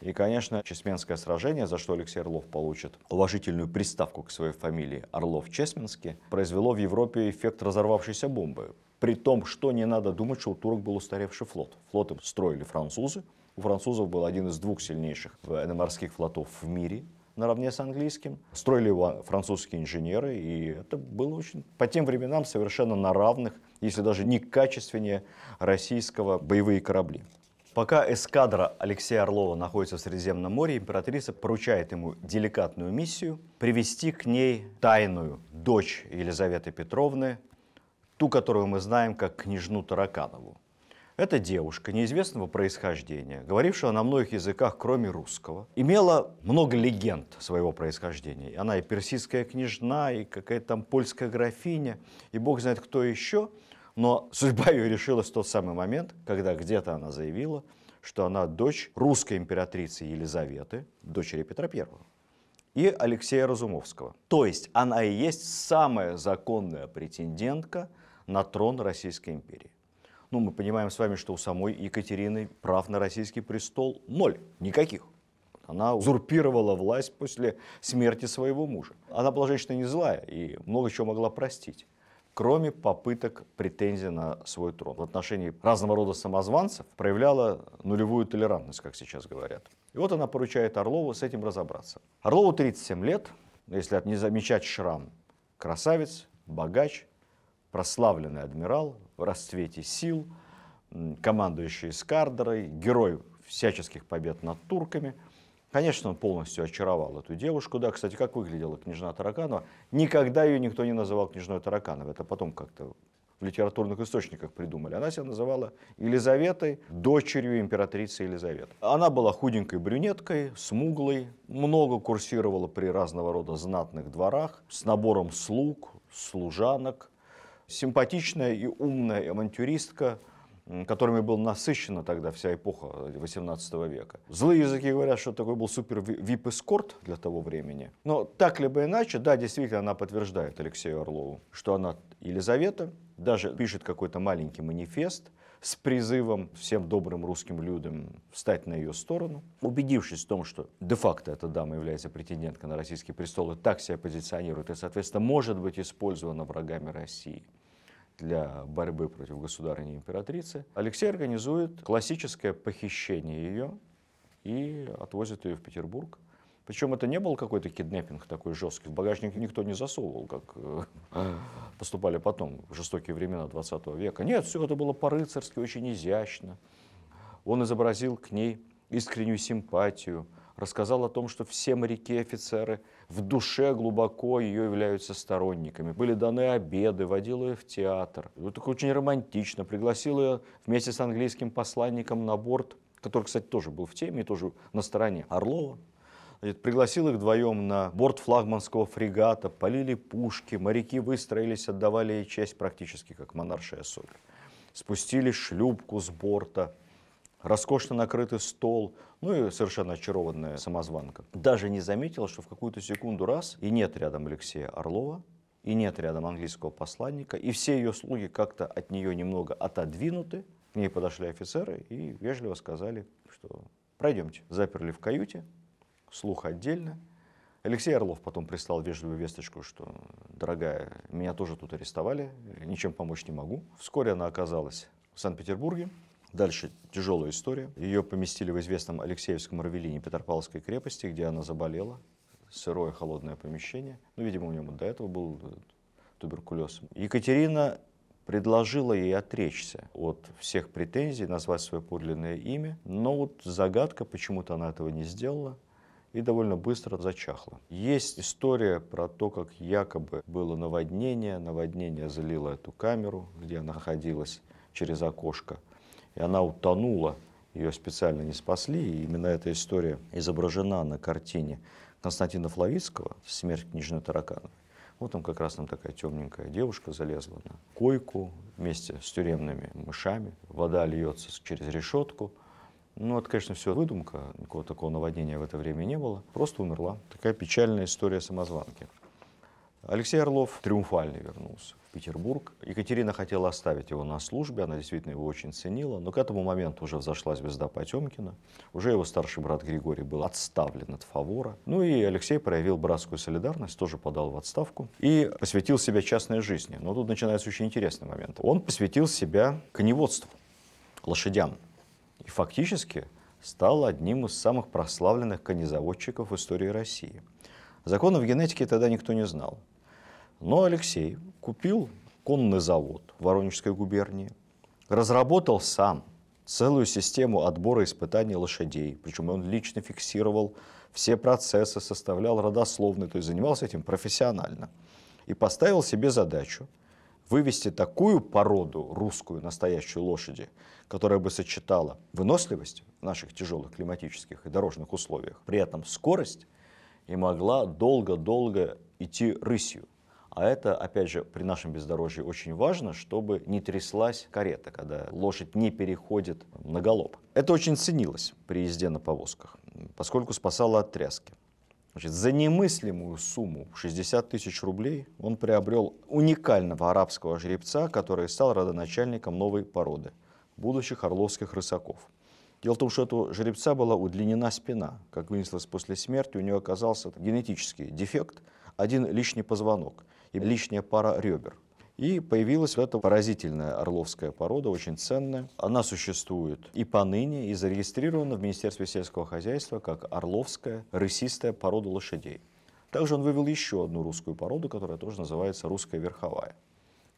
И, конечно, Чесменское сражение, за что Алексей Орлов получит уважительную приставку к своей фамилии Орлов-Чесменский, произвело в Европе эффект разорвавшейся бомбы. При том, что не надо думать, что у турок был устаревший флот. Флоты строили французы. У французов был один из двух сильнейших военно-морских флотов в мире – наравне с английским. Строили его французские инженеры, и это было очень, по тем временам, совершенно на равных, если даже не качественнее российского боевые корабли. Пока эскадра Алексея Орлова находится в Средиземном море, императрица поручает ему деликатную миссию привести к ней тайную дочь Елизаветы Петровны, ту, которую мы знаем как княжну Тараканову. Эта девушка неизвестного происхождения, говорившая на многих языках, кроме русского, имела много легенд своего происхождения. Она и персидская княжна, и какая-то там польская графиня, и бог знает кто еще. Но судьба ее решилась в тот самый момент, когда где-то она заявила, что она дочь русской императрицы Елизаветы, дочери Петра I, и Алексея Разумовского. То есть она и есть самая законная претендентка на трон Российской империи. Ну, мы понимаем с вами, что у самой Екатерины прав на российский престол ноль, никаких. Она узурпировала власть после смерти своего мужа. Она была женщина не злая и много чего могла простить кроме попыток претензий на свой трон. В отношении разного рода самозванцев проявляла нулевую толерантность, как сейчас говорят. И вот она поручает Орлову с этим разобраться. Орлову 37 лет, если не замечать шрам. Красавец, богач, прославленный адмирал в расцвете сил, командующий эскадрой, герой всяческих побед над турками. Конечно, он полностью очаровал эту девушку. Да, кстати, как выглядела княжна Тараканова. Никогда ее никто не называл княжной Таракановой. Это потом как-то в литературных источниках придумали. Она себя называла Елизаветой, дочерью императрицы Елизаветы. Она была худенькой брюнеткой, смуглой, много курсировала при разного рода знатных дворах, с набором слуг, служанок, симпатичная и умная авантюристка, которыми была насыщена тогда вся эпоха XVIII века. Злые языки говорят, что такой был супер вип-эскорт для того времени. Но так либо иначе, да, действительно, она подтверждает Алексею Орлову, что она Елизавета, даже пишет какой-то маленький манифест – с призывом всем добрым русским людям встать на ее сторону. Убедившись в том, что де-факто эта дама является претенденткой на российский престол и так себя позиционирует, и, соответственно, может быть использована врагами России для борьбы против государственной императрицы, Алексей организует классическое похищение ее и отвозит ее в Петербург. Причем это не был какой-то киднеппинг такой жесткий. В багажник никто не засовывал, как э, поступали потом в жестокие времена 20 века. Нет, все это было по-рыцарски, очень изящно. Он изобразил к ней искреннюю симпатию, рассказал о том, что все моряки-офицеры в душе глубоко ее являются сторонниками. Были даны обеды, водил ее в театр. Вот так очень романтично. Пригласил ее вместе с английским посланником на борт, который, кстати, тоже был в теме тоже на стороне Орлова. Значит, пригласил их вдвоем на борт флагманского фрегата, полили пушки, моряки выстроились, отдавали ей честь практически как монаршая особи. Спустили шлюпку с борта, роскошно накрытый стол, ну и совершенно очарованная самозванка. Даже не заметила, что в какую-то секунду раз и нет рядом Алексея Орлова, и нет рядом английского посланника, и все ее слуги как-то от нее немного отодвинуты. К ней подошли офицеры и вежливо сказали, что пройдемте. Заперли в каюте, слух отдельно. Алексей Орлов потом прислал вежливую весточку, что, дорогая, меня тоже тут арестовали, ничем помочь не могу. Вскоре она оказалась в Санкт-Петербурге. Дальше тяжелая история. Ее поместили в известном Алексеевском равелине Петропавловской крепости, где она заболела. Сырое холодное помещение. Ну, видимо, у нее до этого был туберкулез. Екатерина предложила ей отречься от всех претензий, назвать свое подлинное имя. Но вот загадка, почему-то она этого не сделала и довольно быстро зачахло. Есть история про то, как якобы было наводнение, наводнение залило эту камеру, где она находилась через окошко, и она утонула, ее специально не спасли, и именно эта история изображена на картине Константина Флавицкого «Смерть книжной таракановой». Вот там как раз там такая темненькая девушка залезла на койку вместе с тюремными мышами. Вода льется через решетку – ну, это, конечно, все выдумка. Никакого такого наводнения в это время не было. Просто умерла. Такая печальная история самозванки. Алексей Орлов триумфально вернулся в Петербург. Екатерина хотела оставить его на службе, она действительно его очень ценила, но к этому моменту уже взошла звезда Потемкина, уже его старший брат Григорий был отставлен от фавора. Ну и Алексей проявил братскую солидарность, тоже подал в отставку и посвятил себя частной жизни. Но тут начинается очень интересный момент. Он посвятил себя коневодству, лошадям и фактически стал одним из самых прославленных конезаводчиков в истории России. Законов генетики тогда никто не знал. Но Алексей купил конный завод в Воронежской губернии, разработал сам целую систему отбора испытаний лошадей, причем он лично фиксировал все процессы, составлял родословный, то есть занимался этим профессионально. И поставил себе задачу – вывести такую породу русскую настоящую лошади, которая бы сочетала выносливость в наших тяжелых климатических и дорожных условиях, при этом скорость и могла долго-долго идти рысью. А это, опять же, при нашем бездорожье очень важно, чтобы не тряслась карета, когда лошадь не переходит на галоп. Это очень ценилось при езде на повозках, поскольку спасало от тряски. Значит, за немыслимую сумму 60 тысяч рублей он приобрел уникального арабского жеребца, который стал родоначальником новой породы – будущих орловских рысаков. Дело в том, что у жеребца была удлинена спина. Как выяснилось после смерти, у него оказался генетический дефект – один лишний позвонок и лишняя пара ребер. И появилась в этом поразительная орловская порода, очень ценная. Она существует и поныне, и зарегистрирована в Министерстве сельского хозяйства как орловская рысистая порода лошадей. Также он вывел еще одну русскую породу, которая тоже называется русская верховая.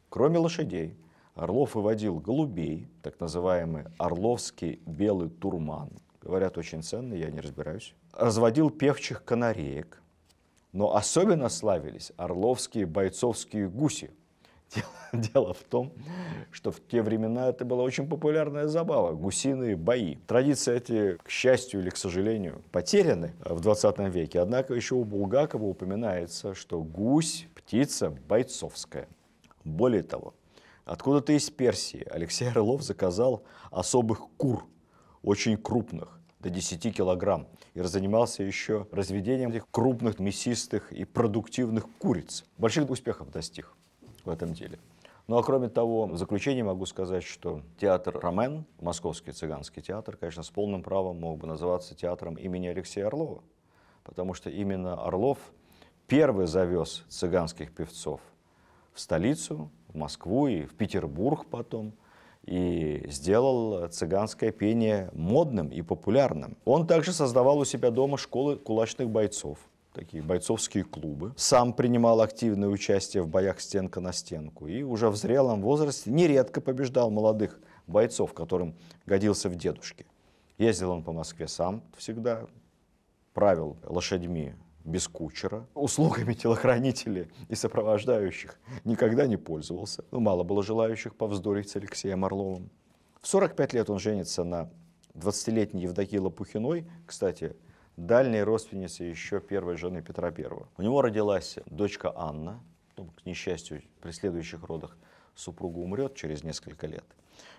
Кроме лошадей, Орлов выводил голубей, так называемый орловский белый турман. Говорят, очень ценный, я не разбираюсь. Разводил певчих канареек. Но особенно славились орловские бойцовские гуси – Дело, дело в том, что в те времена это была очень популярная забава – гусиные бои. Традиции эти, к счастью или к сожалению, потеряны э, в 20 веке. Однако еще у Булгакова упоминается, что гусь – птица бойцовская. Более того, откуда-то из Персии Алексей Орлов заказал особых кур, очень крупных, до 10 килограмм, и занимался еще разведением этих крупных, мясистых и продуктивных куриц. Больших успехов достиг в этом деле. Ну а кроме того, в заключение могу сказать, что театр Ромен, московский цыганский театр, конечно, с полным правом мог бы называться театром имени Алексея Орлова, потому что именно Орлов первый завез цыганских певцов в столицу, в Москву и в Петербург потом, и сделал цыганское пение модным и популярным. Он также создавал у себя дома школы кулачных бойцов – такие бойцовские клубы. Сам принимал активное участие в боях стенка на стенку. И уже в зрелом возрасте нередко побеждал молодых бойцов, которым годился в дедушке. Ездил он по Москве сам всегда, правил лошадьми без кучера, услугами телохранителей и сопровождающих никогда не пользовался. Ну, мало было желающих повздорить с Алексеем Орловым. В 45 лет он женится на 20-летней Евдокии Лопухиной, кстати, дальней родственницы еще первой жены Петра I. У него родилась дочка Анна, ну, к несчастью, при следующих родах супруга умрет через несколько лет.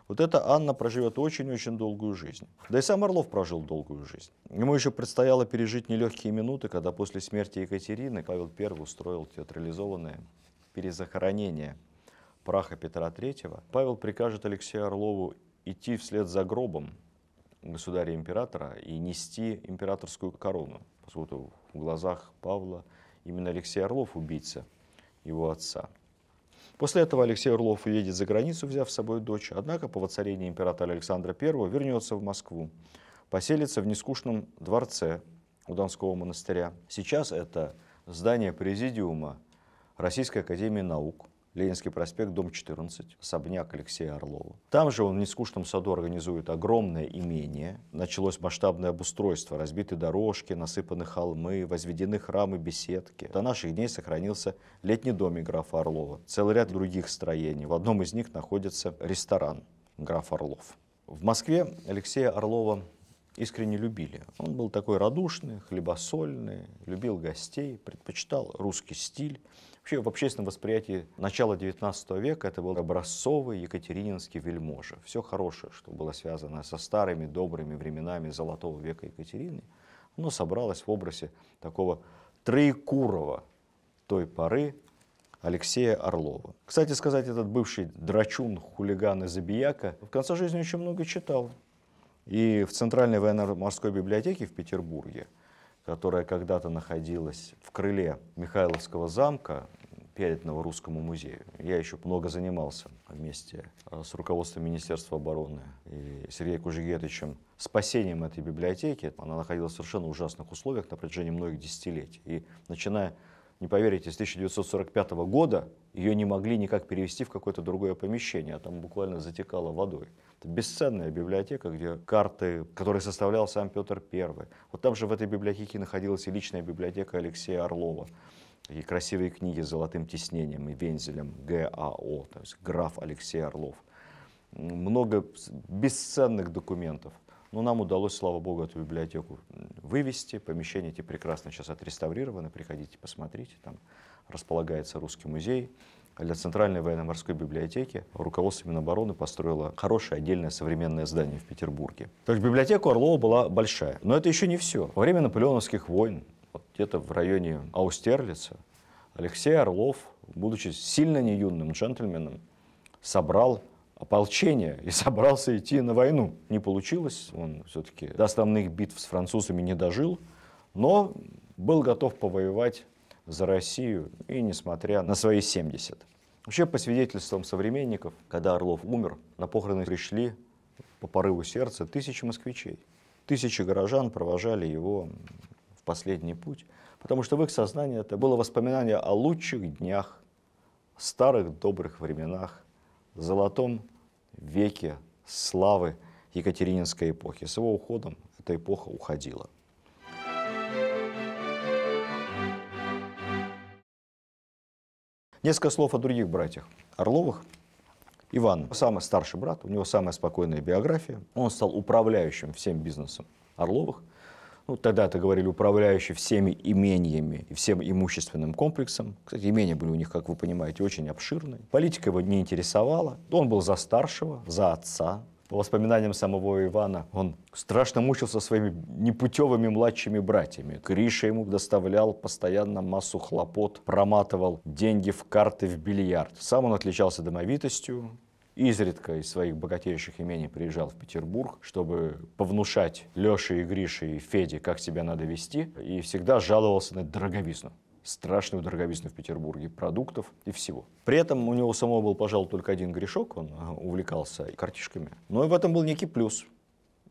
Вот эта Анна проживет очень-очень долгую жизнь. Да и сам Орлов прожил долгую жизнь. Ему еще предстояло пережить нелегкие минуты, когда после смерти Екатерины Павел I устроил театрализованное перезахоронение праха Петра III. Павел прикажет Алексею Орлову идти вслед за гробом государя-императора и нести императорскую корону. Поскольку в глазах Павла именно Алексей Орлов убийца его отца. После этого Алексей Орлов уедет за границу, взяв с собой дочь. Однако по воцарении императора Александра I вернется в Москву, поселится в нескучном дворце у Донского монастыря. Сейчас это здание президиума Российской Академии Наук – Ленинский проспект, дом 14, особняк Алексея Орлова. Там же он в Нескучном саду организует огромное имение. Началось масштабное обустройство, разбиты дорожки, насыпаны холмы, возведены храмы, беседки. До наших дней сохранился летний домик графа Орлова, целый ряд других строений. В одном из них находится ресторан граф Орлов. В Москве Алексея Орлова искренне любили. Он был такой радушный, хлебосольный, любил гостей, предпочитал русский стиль. Вообще в общественном восприятии начала XIX века это был образцовый екатерининский вельможа. Все хорошее, что было связано со старыми добрыми временами золотого века Екатерины, оно собралось в образе такого Троекурова той поры Алексея Орлова. Кстати сказать, этот бывший драчун, хулиган и забияка в конце жизни очень много читал. И в Центральной военно-морской библиотеке в Петербурге, которая когда-то находилась в крыле Михайловского замка, переданного Русскому музею. Я еще много занимался вместе э, с руководством Министерства обороны и Сергеем Кужегетовичем спасением этой библиотеки. Она находилась в совершенно ужасных условиях на протяжении многих десятилетий. И начиная, не поверите, с 1945 года ее не могли никак перевести в какое-то другое помещение, а там буквально затекало водой. Это бесценная библиотека, где карты, которые составлял сам Петр I. Вот там же в этой библиотеке находилась и личная библиотека Алексея Орлова. и красивые книги с золотым тиснением и вензелем ГАО, то есть граф Алексей Орлов. Много бесценных документов. Но нам удалось, слава богу, эту библиотеку вывести. Помещения эти прекрасно сейчас отреставрированы. Приходите, посмотрите. Там располагается Русский музей для Центральной военно-морской библиотеки руководство Минобороны построило хорошее отдельное современное здание в Петербурге. То есть библиотека Орлова была большая. Но это еще не все. Во время наполеоновских войн, вот где-то в районе Аустерлица, Алексей Орлов, будучи сильно не юным джентльменом, собрал ополчение и собрался идти на войну. Не получилось, он все-таки до основных битв с французами не дожил, но был готов повоевать за Россию, и несмотря на свои 70. Вообще, по свидетельствам современников, когда Орлов умер, на похороны пришли по порыву сердца тысячи москвичей. Тысячи горожан провожали его в последний путь, потому что в их сознании это было воспоминание о лучших днях, старых добрых временах, золотом веке славы Екатерининской эпохи. С его уходом эта эпоха уходила. Несколько слов о других братьях Орловых. Иван, самый старший брат, у него самая спокойная биография. Он стал управляющим всем бизнесом Орловых. Ну, тогда это говорили управляющий всеми имениями и всем имущественным комплексом. Кстати, имения были у них, как вы понимаете, очень обширные. Политика его не интересовала. Он был за старшего, за отца, по воспоминаниям самого Ивана, он страшно мучился своими непутевыми младшими братьями. Криша ему доставлял постоянно массу хлопот, проматывал деньги в карты, в бильярд. Сам он отличался домовитостью, изредка из своих богатейших имений приезжал в Петербург, чтобы повнушать Леше и Грише и Феде, как себя надо вести, и всегда жаловался на дороговизну страшную дороговизну в Петербурге продуктов и всего. При этом у него самого был, пожалуй, только один грешок, он э, увлекался картишками. Но и в этом был некий плюс.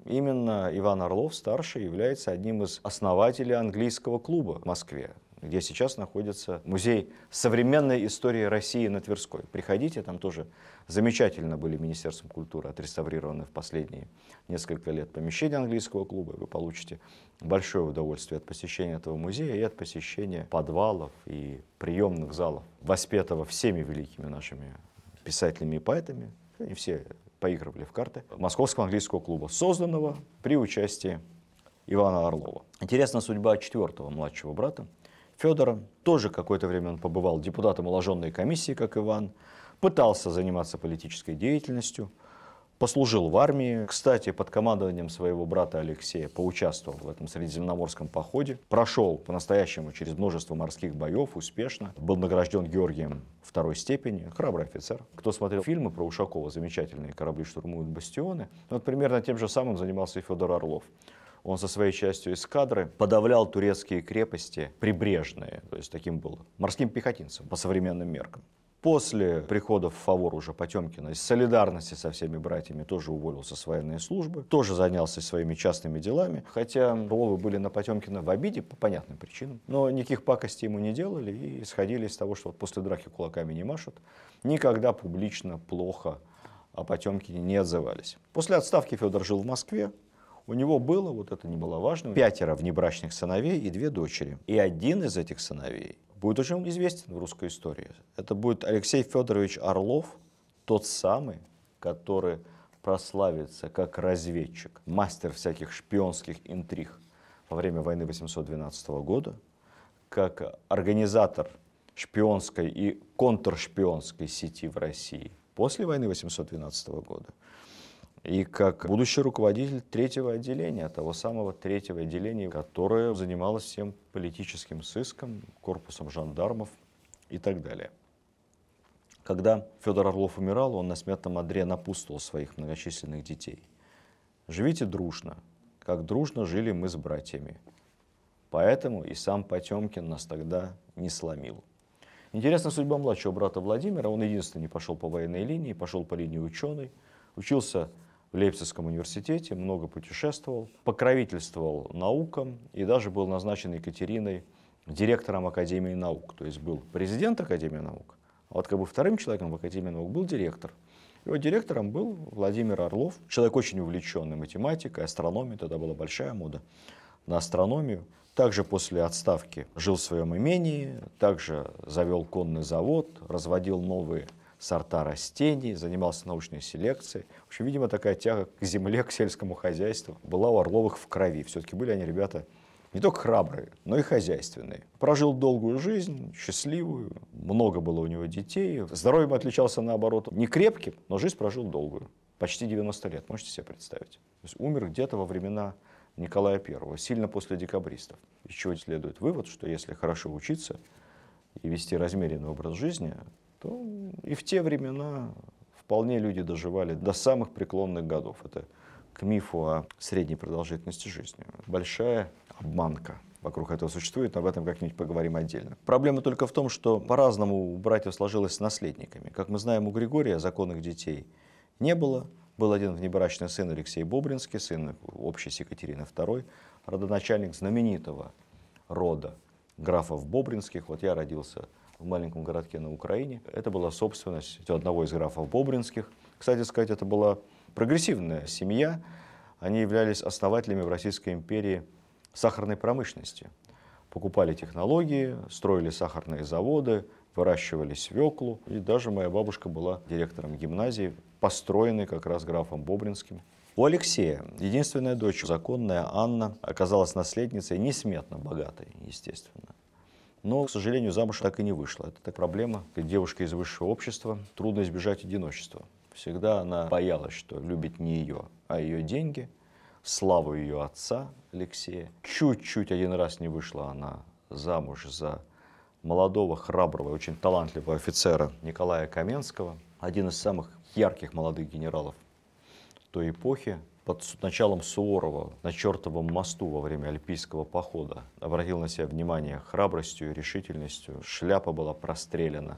Именно Иван Орлов, старший, является одним из основателей английского клуба в Москве где сейчас находится музей современной истории России на Тверской. Приходите, там тоже замечательно были Министерством культуры отреставрированы в последние несколько лет помещения английского клуба. Вы получите большое удовольствие от посещения этого музея и от посещения подвалов и приемных залов, воспетого всеми великими нашими писателями и поэтами. Они все поигрывали в карты Московского английского клуба, созданного при участии Ивана Орлова. Интересна судьба четвертого младшего брата Федором. Тоже какое-то время он побывал депутатом уложенной комиссии, как Иван. Пытался заниматься политической деятельностью. Послужил в армии. Кстати, под командованием своего брата Алексея поучаствовал в этом средиземноморском походе. Прошел по-настоящему через множество морских боев успешно. Был награжден Георгием второй степени. Храбрый офицер. Кто смотрел фильмы про Ушакова, замечательные корабли штурмуют бастионы. Вот примерно тем же самым занимался и Федор Орлов он со своей частью эскадры подавлял турецкие крепости прибрежные, то есть таким был морским пехотинцем по современным меркам. После прихода в фавор уже Потемкина из солидарности со всеми братьями тоже уволился с военной службы, тоже занялся своими частными делами, хотя Ловы были на Потемкина в обиде по понятным причинам, но никаких пакостей ему не делали и исходили из того, что вот после драки кулаками не машут, никогда публично плохо о Потемкине не отзывались. После отставки Федор жил в Москве, у него было, вот это не было важно пятеро внебрачных сыновей и две дочери. И один из этих сыновей будет очень известен в русской истории. Это будет Алексей Федорович Орлов, тот самый, который прославится как разведчик, мастер всяких шпионских интриг во время войны 812 года, как организатор шпионской и контршпионской сети в России после войны 812 года – и как будущий руководитель третьего отделения, того самого третьего отделения, которое занималось всем политическим сыском, корпусом жандармов и так далее. Когда Федор Орлов умирал, он на смертном одре напутствовал своих многочисленных детей. «Живите дружно, как дружно жили мы с братьями. Поэтому и сам Потемкин нас тогда не сломил». Интересна судьба младшего брата Владимира. Он единственный пошел по военной линии, пошел по линии ученый, учился в Лейпцигском университете, много путешествовал, покровительствовал наукам и даже был назначен Екатериной директором Академии наук. То есть был президент Академии наук, а вот как бы вторым человеком в Академии наук был директор. Его директором был Владимир Орлов, человек очень увлеченный математикой, астрономией, тогда была большая мода на астрономию. Также после отставки жил в своем имении, также завел конный завод, разводил новые сорта растений, занимался научной селекцией. В общем, видимо, такая тяга к земле, к сельскому хозяйству была у Орловых в крови. Все-таки были они ребята не только храбрые, но и хозяйственные. Прожил долгую жизнь, счастливую, много было у него детей. Здоровьем отличался, наоборот, не крепким, но жизнь прожил долгую. Почти 90 лет, можете себе представить. То есть умер где-то во времена Николая I, сильно после декабристов. Из чего следует вывод, что если хорошо учиться и вести размеренный образ жизни, то и в те времена вполне люди доживали до самых преклонных годов. Это к мифу о средней продолжительности жизни. Большая обманка вокруг этого существует, но об этом как-нибудь поговорим отдельно. Проблема только в том, что по-разному у братьев сложилось с наследниками. Как мы знаем, у Григория законных детей не было. Был один внебрачный сын Алексей Бобринский, сын общей Екатерины II, родоначальник знаменитого рода графов Бобринских. Вот я родился в маленьком городке на Украине. Это была собственность одного из графов Бобринских. Кстати сказать, это была прогрессивная семья. Они являлись основателями в Российской империи сахарной промышленности. Покупали технологии, строили сахарные заводы, выращивали свеклу. И даже моя бабушка была директором гимназии, построенной как раз графом Бобринским. У Алексея единственная дочь, законная Анна, оказалась наследницей несметно богатой, естественно. Но, к сожалению, замуж так и не вышла. Это так проблема. Девушка из высшего общества, трудно избежать одиночества. Всегда она боялась, что любит не ее, а ее деньги, славу ее отца Алексея. Чуть-чуть один раз не вышла она замуж за молодого, храброго, очень талантливого офицера Николая Каменского, один из самых ярких молодых генералов той эпохи, под началом Суворова на Чертовом мосту во время Альпийского похода обратил на себя внимание храбростью и решительностью. Шляпа была прострелена,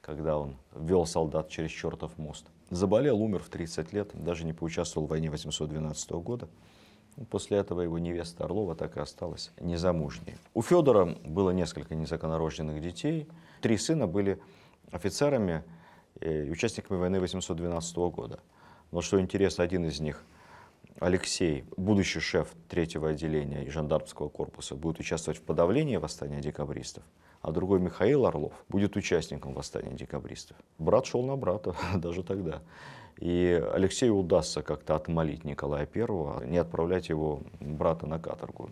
когда он вел солдат через Чертов мост. Заболел, умер в 30 лет, даже не поучаствовал в войне 812 года. Ну, после этого его невеста Орлова так и осталась незамужней. У Федора было несколько незаконорожденных детей. Три сына были офицерами э, и участниками войны 812 года. Но что интересно, один из них – Алексей, будущий шеф третьего отделения жандармского корпуса, будет участвовать в подавлении восстания декабристов, а другой Михаил Орлов будет участником восстания декабристов. Брат шел на брата даже тогда. И Алексею удастся как-то отмолить Николая Первого, не отправлять его брата на каторгу.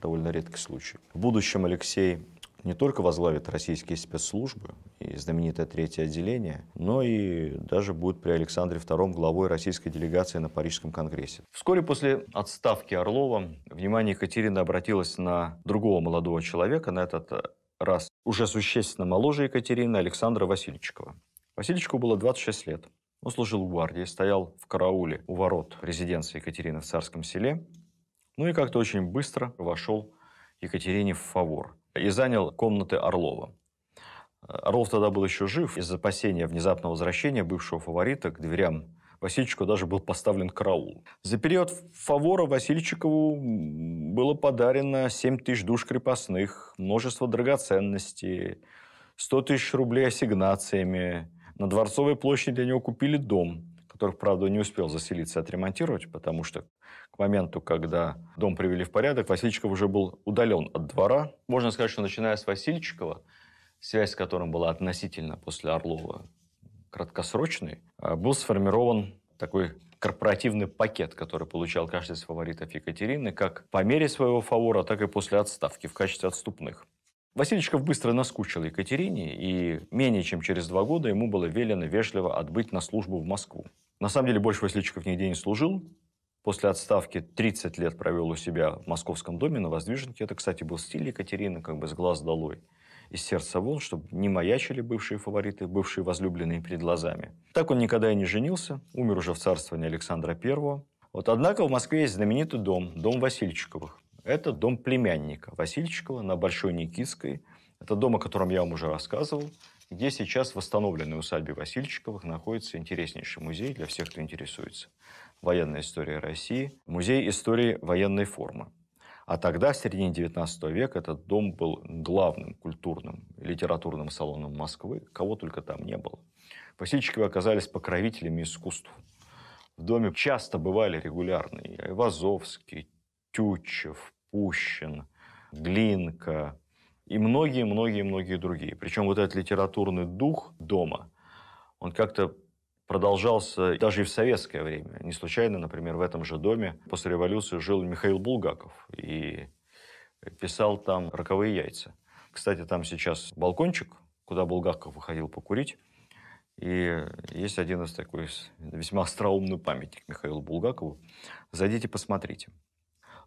Довольно редкий случай. В будущем Алексей не только возглавит российские спецслужбы и знаменитое третье отделение, но и даже будет при Александре II главой российской делегации на Парижском конгрессе. Вскоре после отставки Орлова внимание Екатерины обратилось на другого молодого человека, на этот раз уже существенно моложе Екатерины, Александра Васильчикова. Васильчику было 26 лет. Он служил в гвардии, стоял в карауле у ворот резиденции Екатерины в Царском селе, ну и как-то очень быстро вошел Екатерине в фавор и занял комнаты Орлова. Орлов тогда был еще жив. Из-за опасения внезапного возвращения бывшего фаворита к дверям Васильчику даже был поставлен караул. За период фавора Васильчикову было подарено 7 тысяч душ крепостных, множество драгоценностей, 100 тысяч рублей ассигнациями. На Дворцовой площади для него купили дом, который, правда, не успел заселиться и отремонтировать, потому что к моменту, когда дом привели в порядок, Васильчиков уже был удален от двора. Можно сказать, что начиная с Васильчикова – связь с которым была относительно после Орлова краткосрочной, а, был сформирован такой корпоративный пакет, который получал каждый из фаворитов Екатерины, как по мере своего фавора, так и после отставки в качестве отступных. Васильичков быстро наскучил Екатерине, и менее чем через два года ему было велено вежливо отбыть на службу в Москву. На самом деле больше Васильчиков нигде не служил. После отставки 30 лет провел у себя в московском доме на Воздвиженке. Это, кстати, был стиль Екатерины, как бы с глаз долой из сердца вон, чтобы не маячили бывшие фавориты, бывшие возлюбленные перед глазами. Так он никогда и не женился, умер уже в царствовании Александра I. Вот, однако в Москве есть знаменитый дом, дом Васильчиковых. Это дом племянника Васильчикова на Большой Никитской. Это дом, о котором я вам уже рассказывал, где сейчас в восстановленной усадьбе Васильчиковых находится интереснейший музей для всех, кто интересуется. Военная история России, музей истории военной формы. А тогда, в середине XIX века, этот дом был главным культурным литературным салоном Москвы. Кого только там не было. Васильчиковы оказались покровителями искусств. В доме часто бывали регулярные Айвазовский, Тютчев, Пущин, Глинка и многие-многие-многие другие. Причем вот этот литературный дух дома, он как-то продолжался даже и в советское время. Не случайно, например, в этом же доме после революции жил Михаил Булгаков и писал там «Роковые яйца». Кстати, там сейчас балкончик, куда Булгаков выходил покурить. И есть один из такой весьма остроумный памятник Михаилу Булгакову. Зайдите, посмотрите.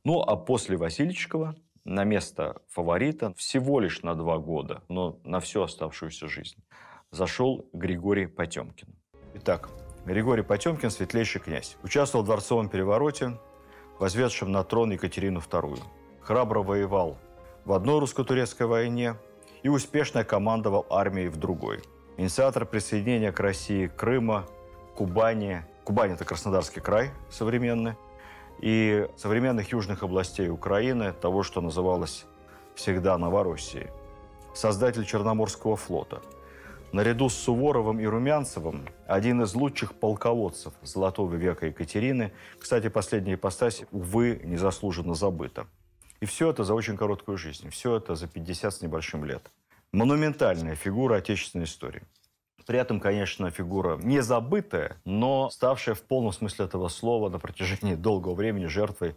Ну, а после Васильчикова на место фаворита всего лишь на два года, но на всю оставшуюся жизнь, зашел Григорий Потемкин. Итак, Григорий Потемкин – светлейший князь. Участвовал в дворцовом перевороте, возведшем на трон Екатерину II. Храбро воевал в одной русско-турецкой войне и успешно командовал армией в другой. Инициатор присоединения к России Крыма, Кубани. Кубань – это Краснодарский край современный. И современных южных областей Украины, того, что называлось всегда Новороссией. Создатель Черноморского флота – Наряду с Суворовым и Румянцевым один из лучших полководцев Золотого века Екатерины, кстати, последняя ипостась, увы, незаслуженно забыта. И все это за очень короткую жизнь, все это за 50 с небольшим лет. Монументальная фигура отечественной истории. При этом, конечно, фигура не забытая, но ставшая в полном смысле этого слова на протяжении долгого времени жертвой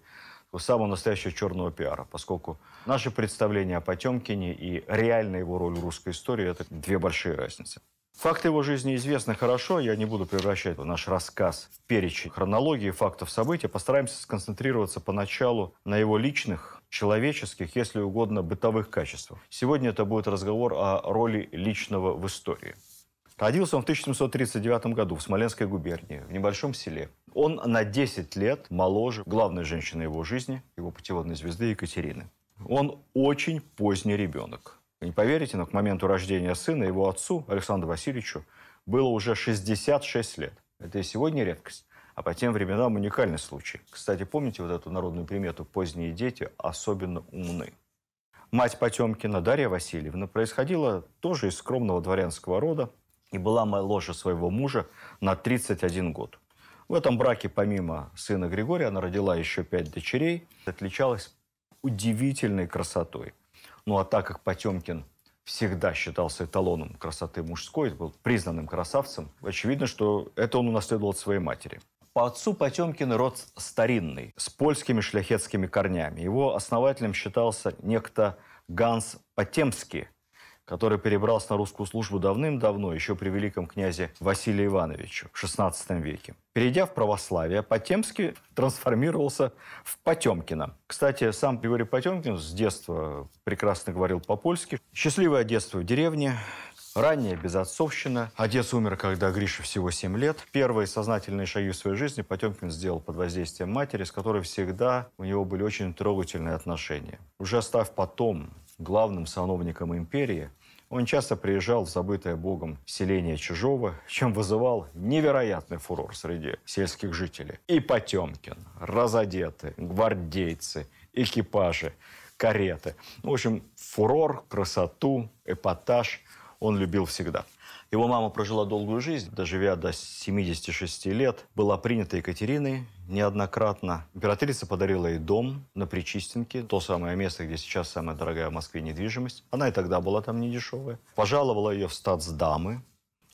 самого настоящего черного пиара, поскольку наши представления о Потемкине и реальная его роль в русской истории – это две большие разницы. Факты его жизни известны хорошо, я не буду превращать наш рассказ в перечень хронологии фактов событий, постараемся сконцентрироваться поначалу на его личных, человеческих, если угодно, бытовых качествах. Сегодня это будет разговор о роли личного в истории – Родился он в 1739 году в Смоленской губернии, в небольшом селе. Он на 10 лет моложе главной женщины его жизни, его путеводной звезды Екатерины. Он очень поздний ребенок. не поверите, но к моменту рождения сына его отцу, Александру Васильевичу, было уже 66 лет. Это и сегодня редкость, а по тем временам уникальный случай. Кстати, помните вот эту народную примету «поздние дети особенно умны»? Мать Потемкина, Дарья Васильевна, происходила тоже из скромного дворянского рода, и была моя ложа своего мужа на 31 год. В этом браке, помимо сына Григория, она родила еще пять дочерей, отличалась удивительной красотой. Ну а так как Потемкин всегда считался эталоном красоты мужской, был признанным красавцем, очевидно, что это он унаследовал от своей матери. По отцу Потемкин род старинный, с польскими шляхетскими корнями. Его основателем считался некто Ганс Потемский, который перебрался на русскую службу давным-давно, еще при великом князе Василии Ивановичу в XVI веке. Перейдя в православие, Потемский трансформировался в Потемкина. Кстати, сам Григорий Потемкин с детства прекрасно говорил по-польски. Счастливое детство в деревне, Ранняя безотцовщина. Отец умер, когда Грише всего 7 лет. Первые сознательные шаги в своей жизни Потемкин сделал под воздействием матери, с которой всегда у него были очень трогательные отношения. Уже став потом главным сановником империи, он часто приезжал в забытое богом селение Чужого, чем вызывал невероятный фурор среди сельских жителей. И Потемкин, разодеты, гвардейцы, экипажи, кареты. В общем, фурор, красоту, эпатаж он любил всегда. Его мама прожила долгую жизнь, доживя до 76 лет, была принята Екатериной неоднократно. Императрица подарила ей дом на Причистенке, то самое место, где сейчас самая дорогая в Москве недвижимость. Она и тогда была там недешевая. Пожаловала ее в статсдамы,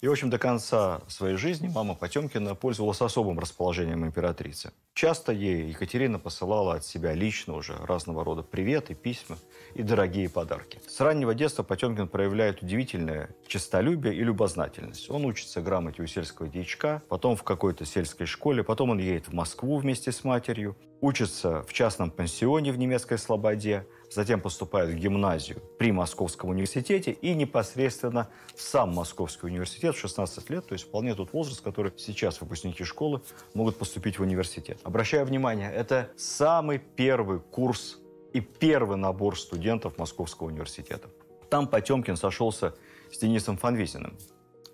и, в общем, до конца своей жизни мама Потемкина пользовалась особым расположением императрицы. Часто ей Екатерина посылала от себя лично уже разного рода приветы, письма и дорогие подарки. С раннего детства Потемкин проявляет удивительное честолюбие и любознательность. Он учится грамоте у сельского дьячка, потом в какой-то сельской школе, потом он едет в Москву вместе с матерью, учится в частном пансионе в немецкой Слободе – затем поступает в гимназию при Московском университете и непосредственно в сам Московский университет в 16 лет, то есть вполне тот возраст, который сейчас выпускники школы могут поступить в университет. Обращаю внимание, это самый первый курс и первый набор студентов Московского университета. Там Потемкин сошелся с Денисом Фанвизиным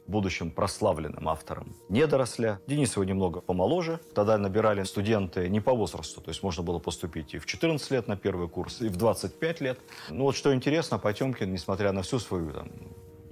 будущим прославленным автором недоросля. Денис немного помоложе. Тогда набирали студенты не по возрасту, то есть можно было поступить и в 14 лет на первый курс, и в 25 лет. Ну вот что интересно, Потемкин, несмотря на всю свою там,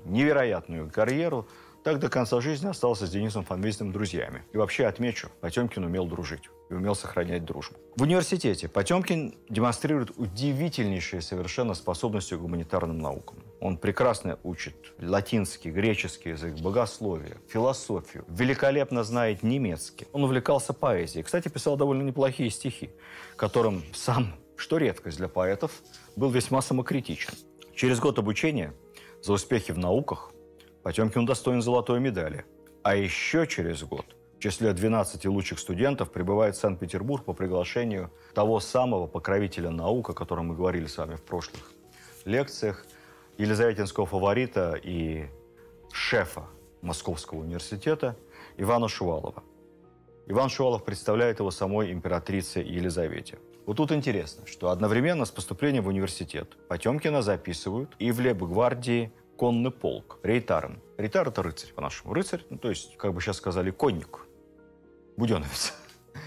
невероятную карьеру, так до конца жизни остался с Денисом Фанвейзным друзьями. И вообще, отмечу, Потемкин умел дружить и умел сохранять дружбу. В университете Потемкин демонстрирует удивительнейшие совершенно способности к гуманитарным наукам. Он прекрасно учит латинский, греческий язык, богословие, философию, великолепно знает немецкий. Он увлекался поэзией. Кстати, писал довольно неплохие стихи, которым сам, что редкость для поэтов, был весьма самокритичен. Через год обучения за успехи в науках Потемкин удостоен золотой медали. А еще через год в числе 12 лучших студентов прибывает в Санкт-Петербург по приглашению того самого покровителя наук, о котором мы говорили с вами в прошлых лекциях – елизаветинского фаворита и шефа Московского университета Ивана Шувалова. Иван Шувалов представляет его самой императрице Елизавете. Вот тут интересно, что одновременно с поступлением в университет Потемкина записывают и в Лейб-гвардии конный полк, рейтарен. Рейтар – это рыцарь по-нашему. Рыцарь, ну, то есть, как бы сейчас сказали, конник, буденовец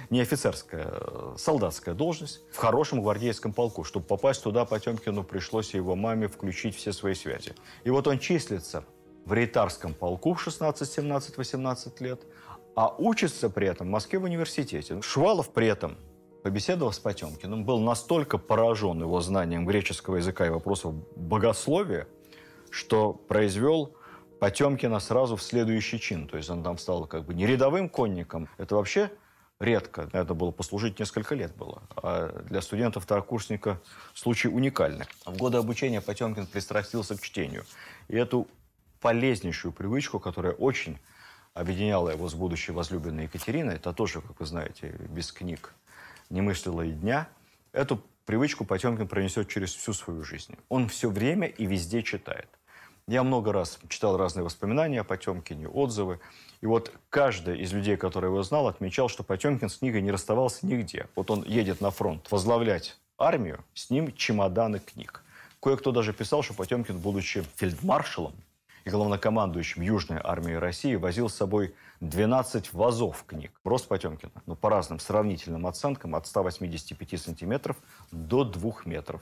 не офицерская, э, солдатская должность в хорошем гвардейском полку. Чтобы попасть туда, Потемкину пришлось его маме включить все свои связи. И вот он числится в рейтарском полку в 16, 17, 18 лет, а учится при этом в Москве в университете. Швалов при этом побеседовал с Потемкиным, был настолько поражен его знанием греческого языка и вопросов богословия, что произвел Потемкина сразу в следующий чин. То есть он там стал как бы не рядовым конником. Это вообще редко. это было послужить несколько лет было. А для студента-второкурсника случай уникальный. В годы обучения Потемкин пристрастился к чтению. И эту полезнейшую привычку, которая очень объединяла его с будущей возлюбленной Екатериной, это тоже, как вы знаете, без книг не мыслила и дня, эту привычку Потемкин пронесет через всю свою жизнь. Он все время и везде читает. Я много раз читал разные воспоминания о Потемкине, отзывы. И вот каждый из людей, который его знал, отмечал, что Потемкин с книгой не расставался нигде. Вот он едет на фронт возглавлять армию, с ним чемоданы книг. Кое-кто даже писал, что Потемкин, будучи фельдмаршалом и главнокомандующим Южной армии России, возил с собой 12 вазов книг. Рост Потемкина, но ну, по разным сравнительным оценкам, от 185 сантиметров до 2 метров.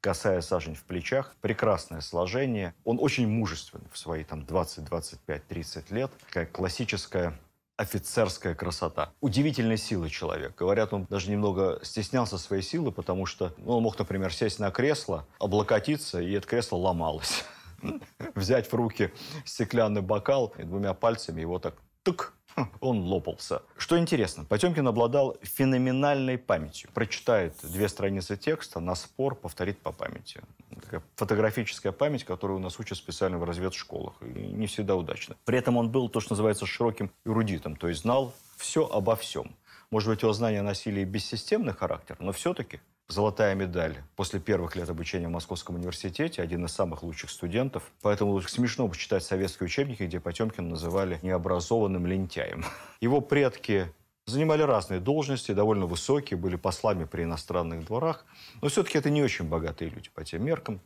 Косая сажень в плечах, прекрасное сложение. Он очень мужественный в свои там 20, 25, 30 лет, такая классическая офицерская красота. Удивительной силы человек. Говорят, он даже немного стеснялся своей силы, потому что ну, он мог, например, сесть на кресло, облокотиться, и это кресло ломалось. Взять в руки стеклянный бокал и двумя пальцами его так тук. Хм, он лопался. Что интересно, Потемкин обладал феноменальной памятью. Прочитает две страницы текста, на спор повторит по памяти. Такая фотографическая память, которую у нас учат специально в разведшколах. И не всегда удачно. При этом он был то, что называется широким эрудитом, то есть знал все обо всем. Может быть, его знания носили и бессистемный характер, но все-таки золотая медаль после первых лет обучения в Московском университете, один из самых лучших студентов. Поэтому смешно почитать советские учебники, где Потемкин называли необразованным лентяем. Его предки занимали разные должности, довольно высокие, были послами при иностранных дворах. Но все-таки это не очень богатые люди по тем меркам.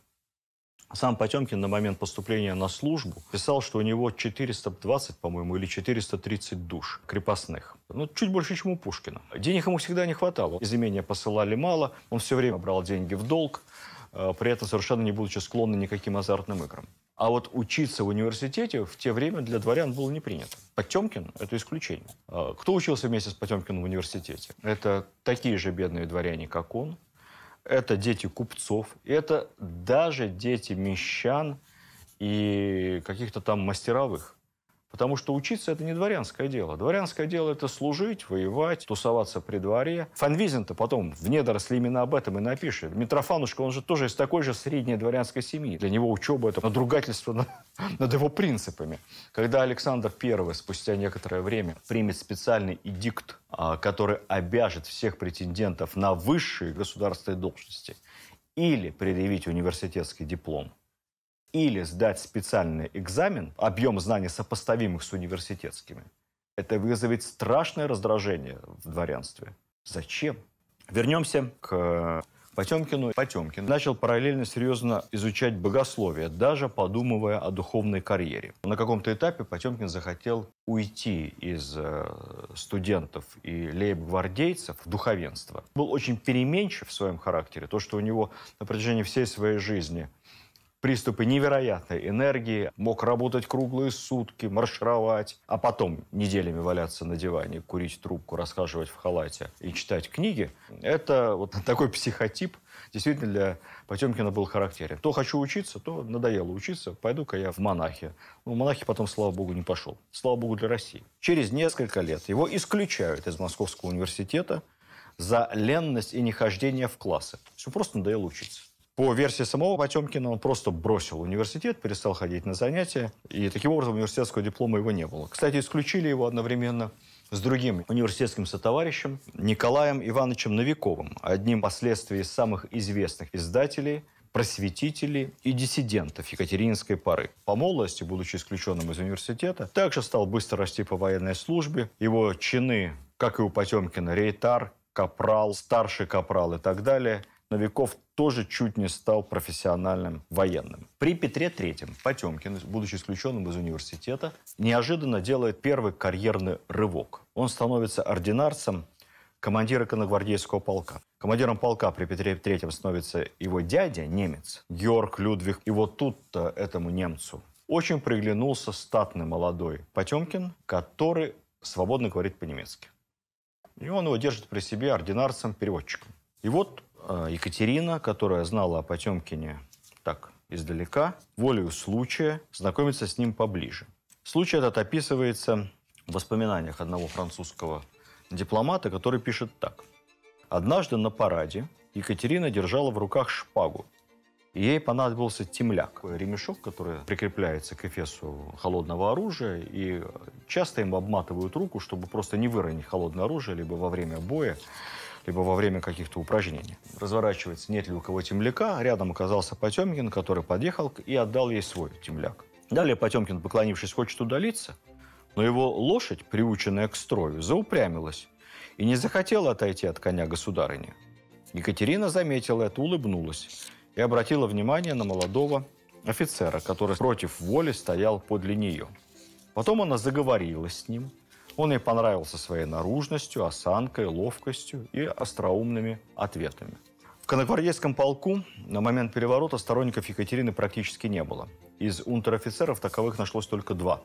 Сам Потемкин на момент поступления на службу писал, что у него 420, по-моему, или 430 душ крепостных. Ну, чуть больше, чем у Пушкина. Денег ему всегда не хватало. Из имения посылали мало, он все время брал деньги в долг, э, при этом совершенно не будучи склонны никаким азартным играм. А вот учиться в университете в те время для дворян было не принято. Потемкин – это исключение. А кто учился вместе с Потемкиным в университете? Это такие же бедные дворяне, как он, это дети купцов, это даже дети мещан и каких-то там мастеровых. Потому что учиться – это не дворянское дело. Дворянское дело – это служить, воевать, тусоваться при дворе. Фанвизин-то потом в недоросли именно об этом и напишет. Митрофанушка, он же тоже из такой же средней дворянской семьи. Для него учеба – это надругательство над, над его принципами. Когда Александр I спустя некоторое время примет специальный эдикт, а, который обяжет всех претендентов на высшие государственные должности или предъявить университетский диплом – или сдать специальный экзамен, объем знаний сопоставимых с университетскими, это вызовет страшное раздражение в дворянстве. Зачем? Вернемся к Потемкину. Потемкин начал параллельно серьезно изучать богословие, даже подумывая о духовной карьере. На каком-то этапе Потемкин захотел уйти из э, студентов и лейб-гвардейцев в духовенство. Был очень переменчив в своем характере. То, что у него на протяжении всей своей жизни – приступы невероятной энергии, мог работать круглые сутки, маршировать, а потом неделями валяться на диване, курить трубку, расхаживать в халате и читать книги. Это вот такой психотип действительно для Потемкина был характерен. То хочу учиться, то надоело учиться, пойду-ка я в монахи. Ну, монахи потом, слава богу, не пошел. Слава богу для России. Через несколько лет его исключают из Московского университета за ленность и нехождение в классы. Все просто надоело учиться. По версии самого Потемкина, он просто бросил университет, перестал ходить на занятия, и таким образом университетского диплома его не было. Кстати, исключили его одновременно с другим университетским сотоварищем Николаем Ивановичем Новиковым, одним последствий самых известных издателей просветителей и диссидентов Екатерининской поры. По молодости, будучи исключенным из университета, также стал быстро расти по военной службе. Его чины, как и у Потемкина, рейтар, капрал, старший капрал и так далее – Новиков тоже чуть не стал профессиональным военным. При Петре III Потемкин, будучи исключенным из университета, неожиданно делает первый карьерный рывок. Он становится ординарцем командира коногвардейского полка. Командиром полка при Петре III становится его дядя, немец, Георг Людвиг. И вот тут-то этому немцу очень приглянулся статный молодой Потемкин, который свободно говорит по-немецки. И он его держит при себе ординарцем-переводчиком. И вот Э, Екатерина, которая знала о Потемкине так, издалека, волею случая знакомится с ним поближе. Случай этот описывается в воспоминаниях одного французского дипломата, который пишет так. «Однажды на параде Екатерина держала в руках шпагу, и ей понадобился темляк, ремешок, который прикрепляется к эфесу холодного оружия, и часто им обматывают руку, чтобы просто не выронить холодное оружие, либо во время боя либо во время каких-то упражнений. Разворачивается, нет ли у кого темляка. А рядом оказался Потемкин, который подъехал и отдал ей свой темляк. Далее Потемкин, поклонившись, хочет удалиться, но его лошадь, приученная к строю, заупрямилась и не захотела отойти от коня государыни. Екатерина заметила это, улыбнулась и обратила внимание на молодого офицера, который против воли стоял подле нее. Потом она заговорила с ним – он ей понравился своей наружностью, осанкой, ловкостью и остроумными ответами. В коногвардейском полку на момент переворота сторонников Екатерины практически не было. Из унтер-офицеров таковых нашлось только два.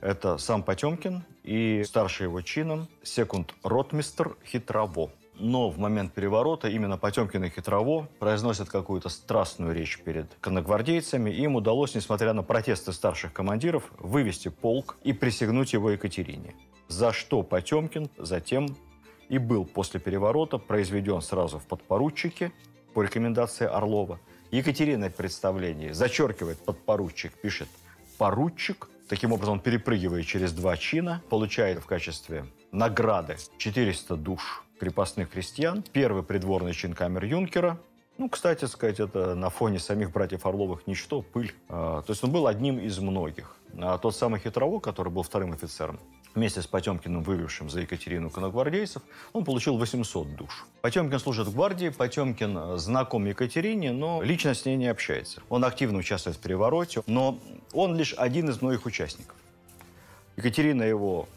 Это сам Потемкин и старший его чином секунд-ротмистр Хитрово. Но в момент переворота именно Потемкин и Хитрово произносят какую-то страстную речь перед коногвардейцами, и им удалось, несмотря на протесты старших командиров, вывести полк и присягнуть его Екатерине за что Потемкин затем и был после переворота произведен сразу в подпоручике по рекомендации Орлова. Екатерина в представлении зачеркивает подпоручик, пишет «поручик», Таким образом, он перепрыгивает через два чина, получает в качестве награды 400 душ крепостных крестьян, первый придворный чин камер юнкера, ну, кстати сказать, это на фоне самих братьев Орловых ничто, пыль. А, то есть он был одним из многих. А тот самый Хитрово который был вторым офицером, вместе с Потемкиным, вывевшим за Екатерину коногвардейцев, он получил 800 душ. Потемкин служит в гвардии, Потемкин э, знаком Екатерине, но лично с ней не общается. Он активно участвует в перевороте, но он лишь один из многих участников. Екатерина его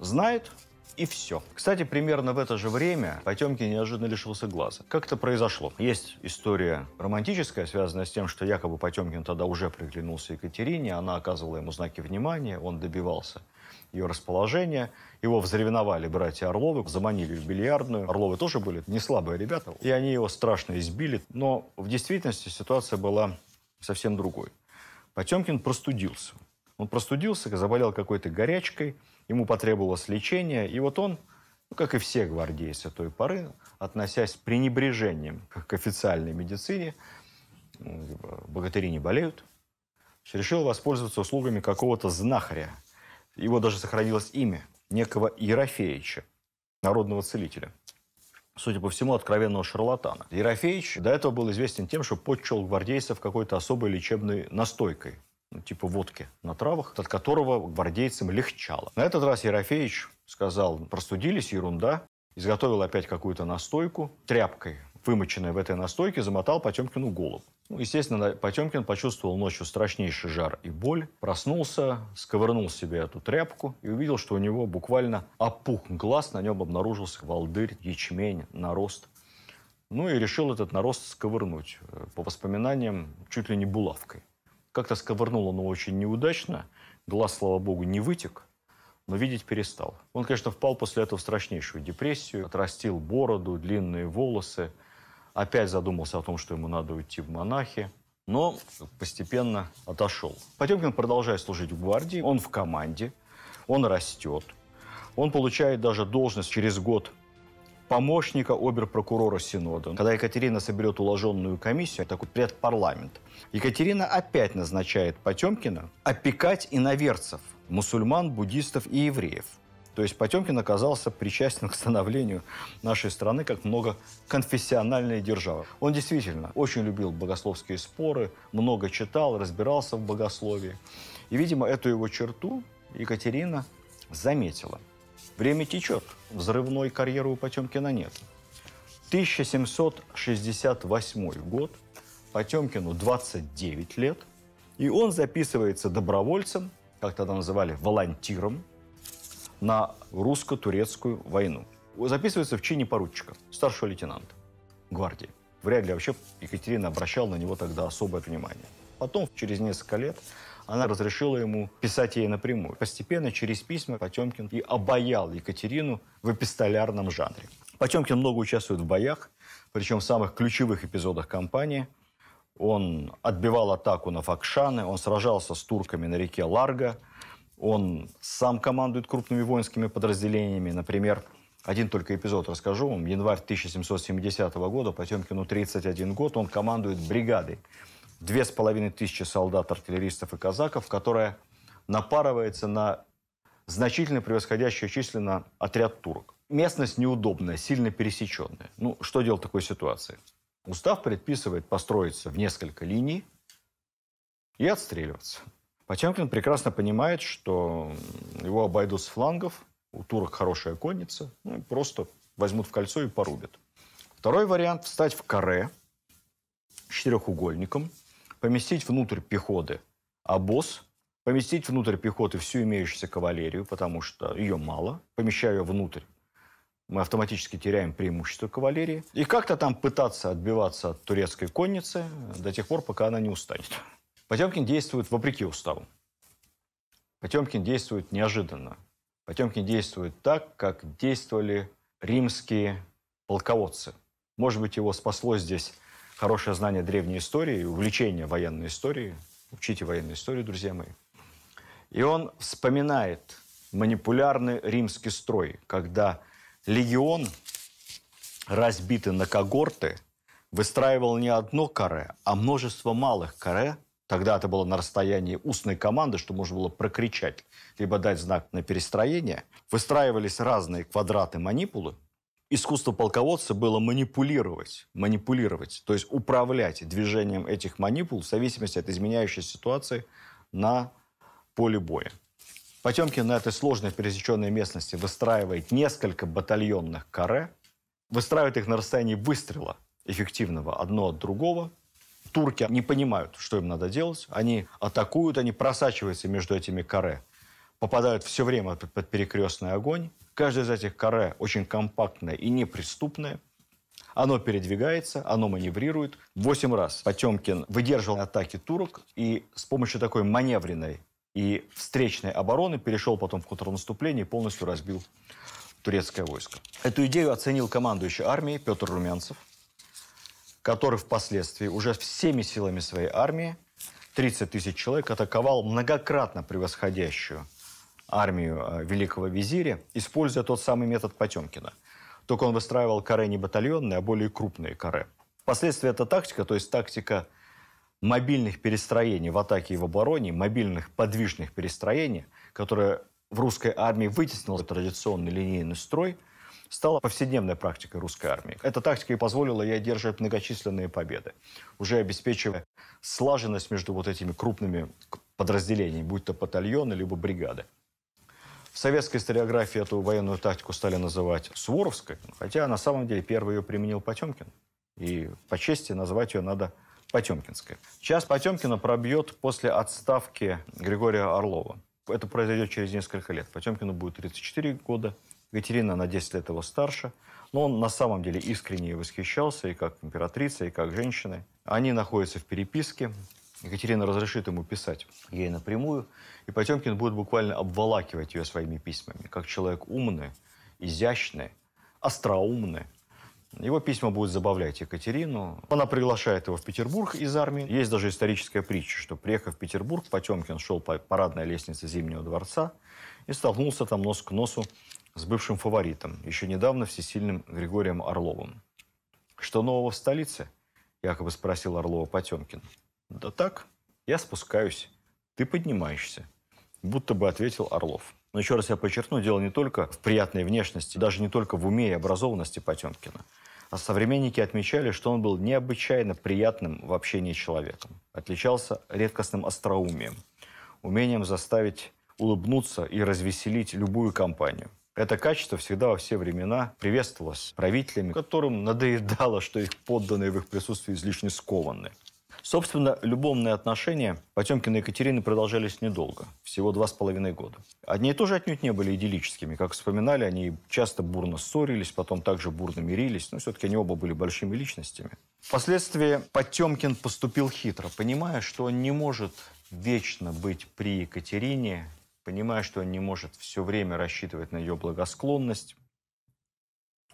знает, и все. Кстати, примерно в это же время Потемкин неожиданно лишился глаза. Как это произошло? Есть история романтическая, связанная с тем, что якобы Потемкин тогда уже приглянулся Екатерине, она оказывала ему знаки внимания, он добивался ее расположение. Его взревновали братья Орловы, заманили в бильярдную. Орловы тоже были не слабые ребята, и они его страшно избили. Но в действительности ситуация была совсем другой. Потемкин простудился. Он простудился, заболел какой-то горячкой, ему потребовалось лечение, и вот он, ну, как и все гвардейцы той поры, относясь с пренебрежением к официальной медицине, типа, богатыри не болеют, решил воспользоваться услугами какого-то знахаря, его даже сохранилось имя некого Ерофеича народного целителя. Судя по всему, откровенного шарлатана. Ерофеич до этого был известен тем, что подчел гвардейцев какой-то особой лечебной настойкой, ну, типа водки на травах, от которого гвардейцам легчало. На этот раз Ерофеич сказал, простудились, ерунда, изготовил опять какую-то настойку тряпкой, вымоченной в этой настойке, замотал Потемкину голову. Ну, естественно, Потемкин почувствовал ночью страшнейший жар и боль, проснулся, сковырнул себе эту тряпку и увидел, что у него буквально опух глаз, на нем обнаружился волдырь, ячмень, нарост. Ну и решил этот нарост сковырнуть, э, по воспоминаниям, чуть ли не булавкой. Как-то сковырнул он его очень неудачно, глаз, слава богу, не вытек, но видеть перестал. Он, конечно, впал после этого в страшнейшую депрессию, отрастил бороду, длинные волосы, опять задумался о том, что ему надо уйти в монахи, но постепенно отошел. Потемкин продолжает служить в гвардии, он в команде, он растет, он получает даже должность через год помощника оберпрокурора Синода. Когда Екатерина соберет уложенную комиссию, такой предпарламент, Екатерина опять назначает Потемкина опекать иноверцев, мусульман, буддистов и евреев – то есть Потемкин оказался причастен к становлению нашей страны как многоконфессиональной державы. Он действительно очень любил богословские споры, много читал, разбирался в богословии. И, видимо, эту его черту Екатерина заметила. Время течет, взрывной карьеры у Потемкина нет. 1768 год, Потемкину 29 лет, и он записывается добровольцем, как тогда называли, волонтиром, на русско-турецкую войну. Записывается в чине поручика, старшего лейтенанта гвардии. Вряд ли вообще Екатерина обращала на него тогда особое внимание. Потом, через несколько лет, она разрешила ему писать ей напрямую. Постепенно, через письма, Потемкин и обаял Екатерину в эпистолярном жанре. Потемкин много участвует в боях, причем в самых ключевых эпизодах кампании. Он отбивал атаку на Факшаны, он сражался с турками на реке Ларга – он сам командует крупными воинскими подразделениями. Например, один только эпизод расскажу вам. Январь 1770 года, Потемкину 31 год, он командует бригадой. Две с половиной тысячи солдат, артиллеристов и казаков, которая напарывается на значительно превосходящую численно отряд турок. Местность неудобная, сильно пересеченная. Ну, что делать в такой ситуации? Устав предписывает построиться в несколько линий и отстреливаться. Потемкин прекрасно понимает, что его обойдут с флангов, у турок хорошая конница, ну, просто возьмут в кольцо и порубят. Второй вариант – встать в каре четырехугольником, поместить внутрь пехоты обоз, поместить внутрь пехоты всю имеющуюся кавалерию, потому что ее мало, помещая ее внутрь, мы автоматически теряем преимущество кавалерии. И как-то там пытаться отбиваться от турецкой конницы до тех пор, пока она не устанет. Потемкин действует вопреки уставу. Потемкин действует неожиданно. Потемкин действует так, как действовали римские полководцы. Может быть, его спасло здесь хорошее знание древней истории, увлечение военной историей. Учите военную историю, друзья мои. И он вспоминает манипулярный римский строй, когда легион, разбитый на когорты, выстраивал не одно каре, а множество малых каре – Тогда это было на расстоянии устной команды, что можно было прокричать, либо дать знак на перестроение. Выстраивались разные квадраты манипулы. Искусство полководца было манипулировать, манипулировать, то есть управлять движением этих манипул в зависимости от изменяющей ситуации на поле боя. Потемкин на этой сложной пересеченной местности выстраивает несколько батальонных каре, выстраивает их на расстоянии выстрела эффективного одно от другого – турки не понимают, что им надо делать. Они атакуют, они просачиваются между этими каре. Попадают все время под перекрестный огонь. Каждое из этих каре очень компактное и неприступное. Оно передвигается, оно маневрирует. Восемь раз Потемкин выдерживал атаки турок и с помощью такой маневренной и встречной обороны перешел потом в контрнаступление и полностью разбил турецкое войско. Эту идею оценил командующий армией Петр Румянцев – который впоследствии уже всеми силами своей армии, 30 тысяч человек, атаковал многократно превосходящую армию э, великого визиря, используя тот самый метод Потемкина. Только он выстраивал каре не батальонные, а более крупные каре. Впоследствии эта тактика, то есть тактика мобильных перестроений в атаке и в обороне, мобильных подвижных перестроений, которая в русской армии вытеснила традиционный линейный строй – стала повседневной практикой русской армии. Эта тактика и позволила ей одерживать многочисленные победы, уже обеспечивая слаженность между вот этими крупными подразделениями, будь то батальоны, либо бригады. В советской историографии эту военную тактику стали называть Суворовской, хотя на самом деле первый ее применил Потемкин. И по чести называть ее надо Потемкинской. Час Потемкина пробьет после отставки Григория Орлова. Это произойдет через несколько лет. Потемкину будет 34 года, Екатерина на 10 лет его старше, но он на самом деле искренне восхищался и как императрица, и как женщины. Они находятся в переписке, Екатерина разрешит ему писать ей напрямую, и Потемкин будет буквально обволакивать ее своими письмами, как человек умный, изящный, остроумный. Его письма будут забавлять Екатерину. Она приглашает его в Петербург из армии. Есть даже историческая притча, что, приехав в Петербург, Потемкин шел по парадной лестнице Зимнего дворца и столкнулся там нос к носу с бывшим фаворитом, еще недавно всесильным Григорием Орловым. «Что нового в столице?» – якобы спросил Орлова Потемкин. «Да так, я спускаюсь, ты поднимаешься», – будто бы ответил Орлов. Но еще раз я подчеркну, дело не только в приятной внешности, даже не только в уме и образованности Потемкина. А современники отмечали, что он был необычайно приятным в общении человеком. Отличался редкостным остроумием, умением заставить улыбнуться и развеселить любую компанию – это качество всегда во все времена приветствовалось правителями, которым надоедало, что их подданные в их присутствии излишне скованы. Собственно, любовные отношения Потемкина и Екатерины продолжались недолго, всего два с половиной года. Одни и тоже отнюдь не были идиллическими. Как вспоминали, они часто бурно ссорились, потом также бурно мирились, но все-таки они оба были большими личностями. Впоследствии Потемкин поступил хитро, понимая, что он не может вечно быть при Екатерине Понимая, что он не может все время рассчитывать на ее благосклонность,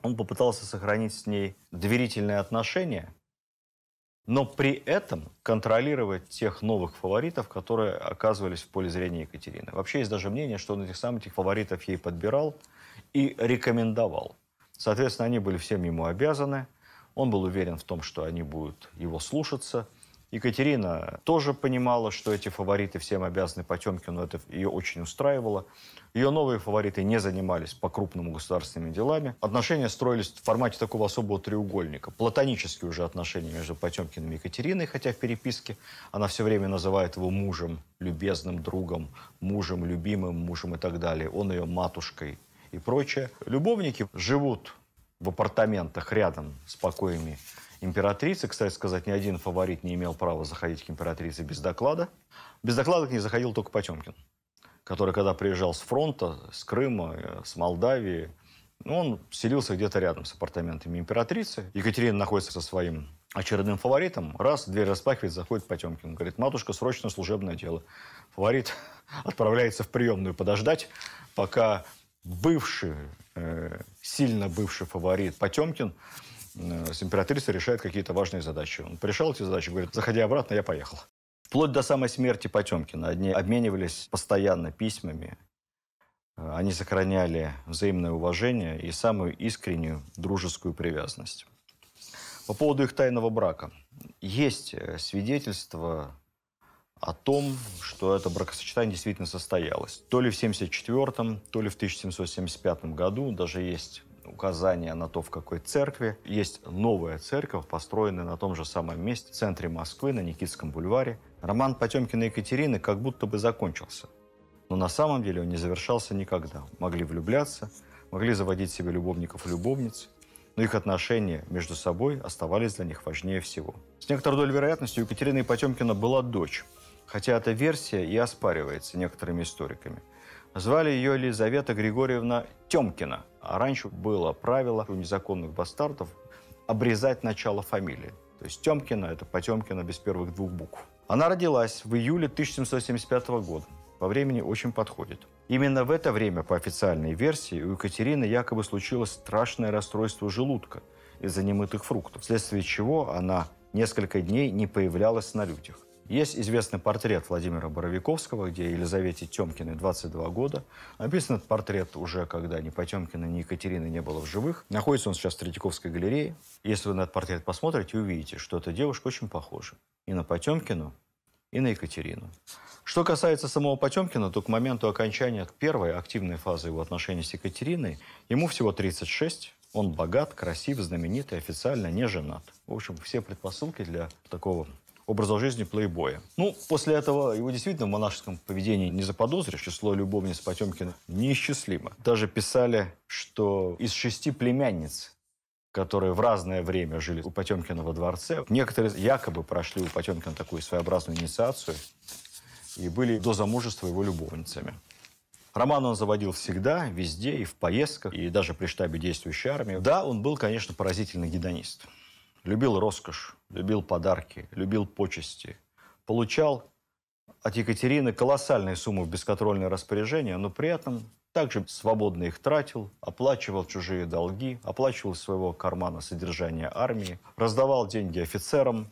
он попытался сохранить с ней доверительные отношения, но при этом контролировать тех новых фаворитов, которые оказывались в поле зрения Екатерины. Вообще есть даже мнение, что он этих самых этих фаворитов ей подбирал и рекомендовал. Соответственно, они были всем ему обязаны. Он был уверен в том, что они будут его слушаться – Екатерина тоже понимала, что эти фавориты всем обязаны Потемкину, это ее очень устраивало. Ее новые фавориты не занимались по-крупному государственными делами. Отношения строились в формате такого особого треугольника. Платонические уже отношения между Потемкиным и Екатериной, хотя в переписке она все время называет его мужем, любезным другом, мужем, любимым мужем и так далее. Он ее матушкой и прочее. Любовники живут в апартаментах рядом с покоями императрицы. Кстати сказать, ни один фаворит не имел права заходить к императрице без доклада. Без доклада к ней заходил только Потемкин, который, когда приезжал с фронта, с Крыма, э, с Молдавии, ну, он селился где-то рядом с апартаментами императрицы. Екатерина находится со своим очередным фаворитом. Раз, дверь распахивает, заходит Потемкин. Говорит, матушка, срочно служебное дело. Фаворит отправляется в приемную подождать, пока бывший, э, сильно бывший фаворит Потемкин Э, с императрицей решает какие-то важные задачи. Он пришел эти задачи, говорит, заходи обратно, я поехал. Вплоть до самой смерти Потемкина. Одни обменивались постоянно письмами. Э, они сохраняли взаимное уважение и самую искреннюю дружескую привязанность. По поводу их тайного брака. Есть э, свидетельство о том, что это бракосочетание действительно состоялось. То ли в 1974, то ли в 1775 году, даже есть Указание на то, в какой церкви. Есть новая церковь, построенная на том же самом месте, в центре Москвы, на Никитском бульваре. Роман Потемкина и Екатерины как будто бы закончился. Но на самом деле он не завершался никогда. Могли влюбляться, могли заводить себе любовников и любовниц, но их отношения между собой оставались для них важнее всего. С некоторой долей вероятности у Екатерины Потемкина была дочь, хотя эта версия и оспаривается некоторыми историками. Звали ее Елизавета Григорьевна Темкина – а раньше было правило у незаконных бастардов обрезать начало фамилии. То есть Тёмкина – это Потемкина без первых двух букв. Она родилась в июле 1775 года. По времени очень подходит. Именно в это время, по официальной версии, у Екатерины якобы случилось страшное расстройство желудка из-за немытых фруктов, вследствие чего она несколько дней не появлялась на людях. Есть известный портрет Владимира Боровиковского, где Елизавете Тёмкиной 22 года. Написан этот портрет уже, когда ни Потемкина, ни Екатерины не было в живых. Находится он сейчас в Третьяковской галерее. Если вы на этот портрет посмотрите, увидите, что эта девушка очень похожа и на Потемкину, и на Екатерину. Что касается самого Потемкина, то к моменту окончания первой активной фазы его отношений с Екатериной ему всего 36, он богат, красив, знаменит и официально не женат. В общем, все предпосылки для такого образа жизни плейбоя. Ну, после этого его действительно в монашеском поведении не заподозришь. Число любовниц Потемкина неисчислимо. Даже писали, что из шести племянниц которые в разное время жили у Потемкина во дворце. Некоторые якобы прошли у Потемкина такую своеобразную инициацию и были до замужества его любовницами. Роман он заводил всегда, везде, и в поездках, и даже при штабе действующей армии. Да, он был, конечно, поразительный гедонист. Любил роскошь, любил подарки, любил почести, получал от Екатерины колоссальные суммы в бесконтрольное распоряжение, но при этом также свободно их тратил, оплачивал чужие долги, оплачивал из своего кармана содержание армии, раздавал деньги офицерам,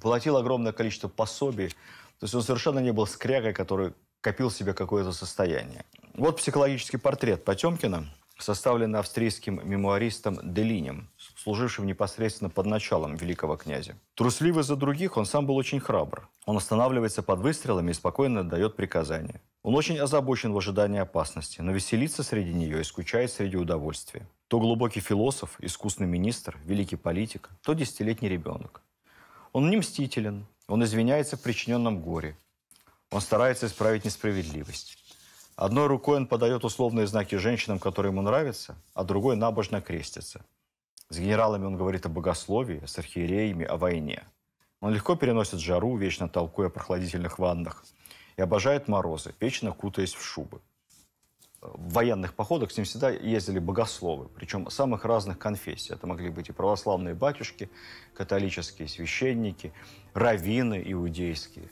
платил огромное количество пособий. То есть он совершенно не был скрягой, который копил себе какое-то состояние. Вот психологический портрет Потемкина, составленный австрийским мемуаристом Делинем – служившим непосредственно под началом великого князя. Трусливый за других, он сам был очень храбр. Он останавливается под выстрелами и спокойно дает приказания. Он очень озабочен в ожидании опасности, но веселится среди нее и скучает среди удовольствия. То глубокий философ, искусный министр, великий политик, то десятилетний ребенок. Он не мстителен, он извиняется в причиненном горе. Он старается исправить несправедливость. Одной рукой он подает условные знаки женщинам, которые ему нравятся, а другой набожно крестится – с генералами он говорит о богословии, с архиереями, о войне. Он легко переносит жару, вечно толкуя прохладительных ваннах, и обожает морозы, вечно кутаясь в шубы. В военных походах с ним всегда ездили богословы, причем самых разных конфессий. Это могли быть и православные батюшки, католические священники, раввины иудейские.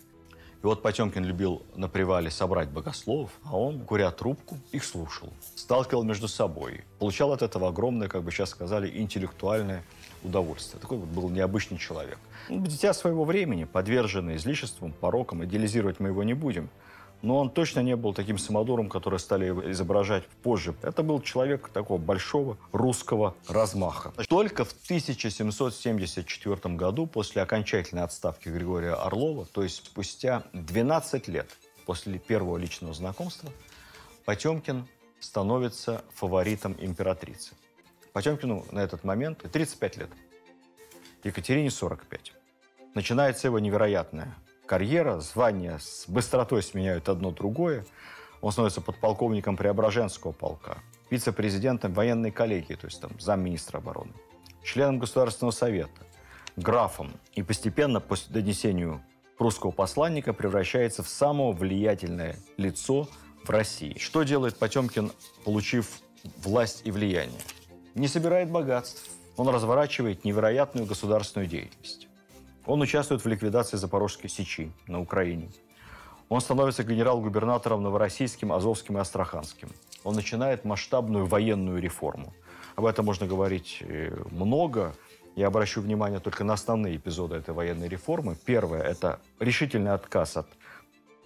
И вот Потемкин любил на привале собрать богословов, а он, куря трубку, их слушал, сталкивал между собой, получал от этого огромное, как бы сейчас сказали, интеллектуальное удовольствие. Такой вот был необычный человек. Дитя своего времени, подверженный излишествам, порокам, идеализировать мы его не будем – но он точно не был таким самодуром, который стали изображать позже. Это был человек такого большого русского размаха. Только в 1774 году, после окончательной отставки Григория Орлова, то есть спустя 12 лет после первого личного знакомства, Потемкин становится фаворитом императрицы. Потемкину на этот момент 35 лет, Екатерине 45. Начинается его невероятная карьера, звания с быстротой сменяют одно другое. Он становится подполковником Преображенского полка, вице-президентом военной коллегии, то есть там замминистра обороны, членом Государственного совета, графом и постепенно по донесению русского посланника превращается в самое влиятельное лицо в России. Что делает Потемкин, получив власть и влияние? Не собирает богатств, он разворачивает невероятную государственную деятельность. Он участвует в ликвидации Запорожской сечи на Украине. Он становится генерал-губернатором Новороссийским, Азовским и Астраханским. Он начинает масштабную военную реформу. Об этом можно говорить э, много. Я обращу внимание только на основные эпизоды этой военной реформы. Первое – это решительный отказ от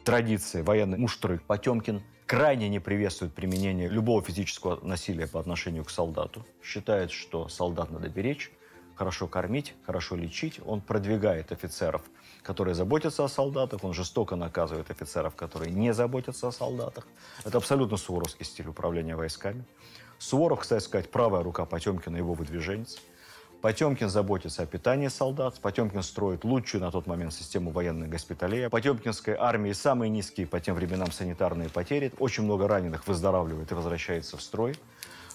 традиции военной муштры. Потемкин крайне не приветствует применение любого физического насилия по отношению к солдату. Считает, что солдат надо беречь, хорошо кормить, хорошо лечить. Он продвигает офицеров, которые заботятся о солдатах. Он жестоко наказывает офицеров, которые не заботятся о солдатах. Это абсолютно суворовский стиль управления войсками. Суворов, кстати сказать, правая рука Потемкина, его выдвиженец. Потемкин заботится о питании солдат, Потемкин строит лучшую на тот момент систему военных госпиталей. Потемкинской армии самые низкие по тем временам санитарные потери. Очень много раненых выздоравливает и возвращается в строй.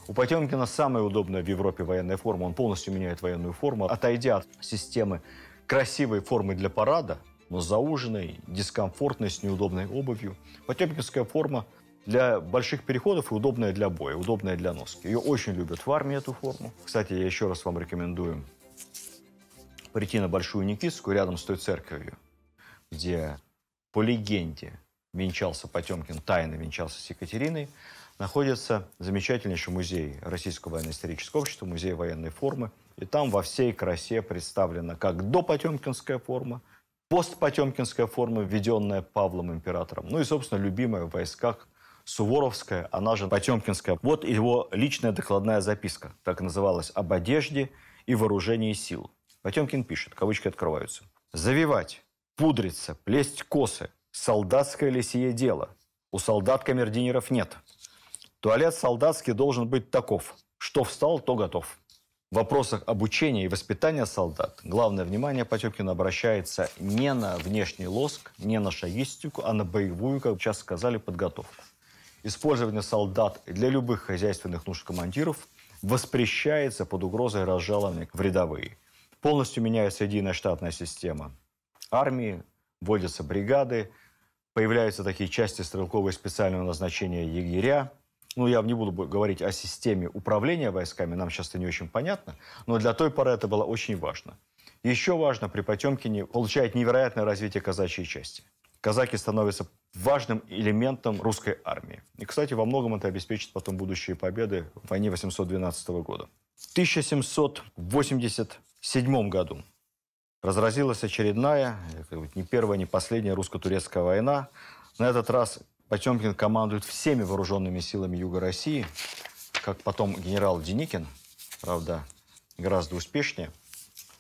У Потемкина самая удобная в Европе военная форма. Он полностью меняет военную форму, отойдя от системы красивой формы для парада, но зауженной, дискомфортной, с неудобной обувью. Потемкинская форма для больших переходов и удобная для боя, удобная для носки. Ее очень любят в армии, эту форму. Кстати, я еще раз вам рекомендую прийти на Большую Никитскую рядом с той церковью, где по легенде венчался Потемкин, тайно венчался с Екатериной находится замечательнейший музей Российского военно-исторического общества, музей военной формы. И там во всей красе представлена как допотемкинская форма, постпотемкинская форма, введенная Павлом Императором. Ну и, собственно, любимая в войсках Суворовская, она же Потемкинская. Вот его личная докладная записка, так называлась, об одежде и вооружении сил. Потемкин пишет, кавычки открываются. «Завивать, пудриться, плесть косы, солдатское ли сие дело? У солдат камердинеров нет. Туалет солдатский должен быть таков. Что встал, то готов. В вопросах обучения и воспитания солдат главное внимание Потемкина обращается не на внешний лоск, не на шагистику, а на боевую, как сейчас сказали, подготовку. Использование солдат для любых хозяйственных нужд командиров воспрещается под угрозой разжалования в рядовые. Полностью меняется единая штатная система армии, вводятся бригады, появляются такие части стрелковые специального назначения егеря – ну, я не буду говорить о системе управления войсками, нам сейчас это не очень понятно, но для той поры это было очень важно. Еще важно, при Потемкине получает невероятное развитие казачьей части. Казаки становятся важным элементом русской армии. И, кстати, во многом это обеспечит потом будущие победы в войне 812 года. В 1787 году разразилась очередная, э, не первая, не последняя русско-турецкая война. На этот раз Потемкин командует всеми вооруженными силами Юга России, как потом генерал Деникин, правда, гораздо успешнее.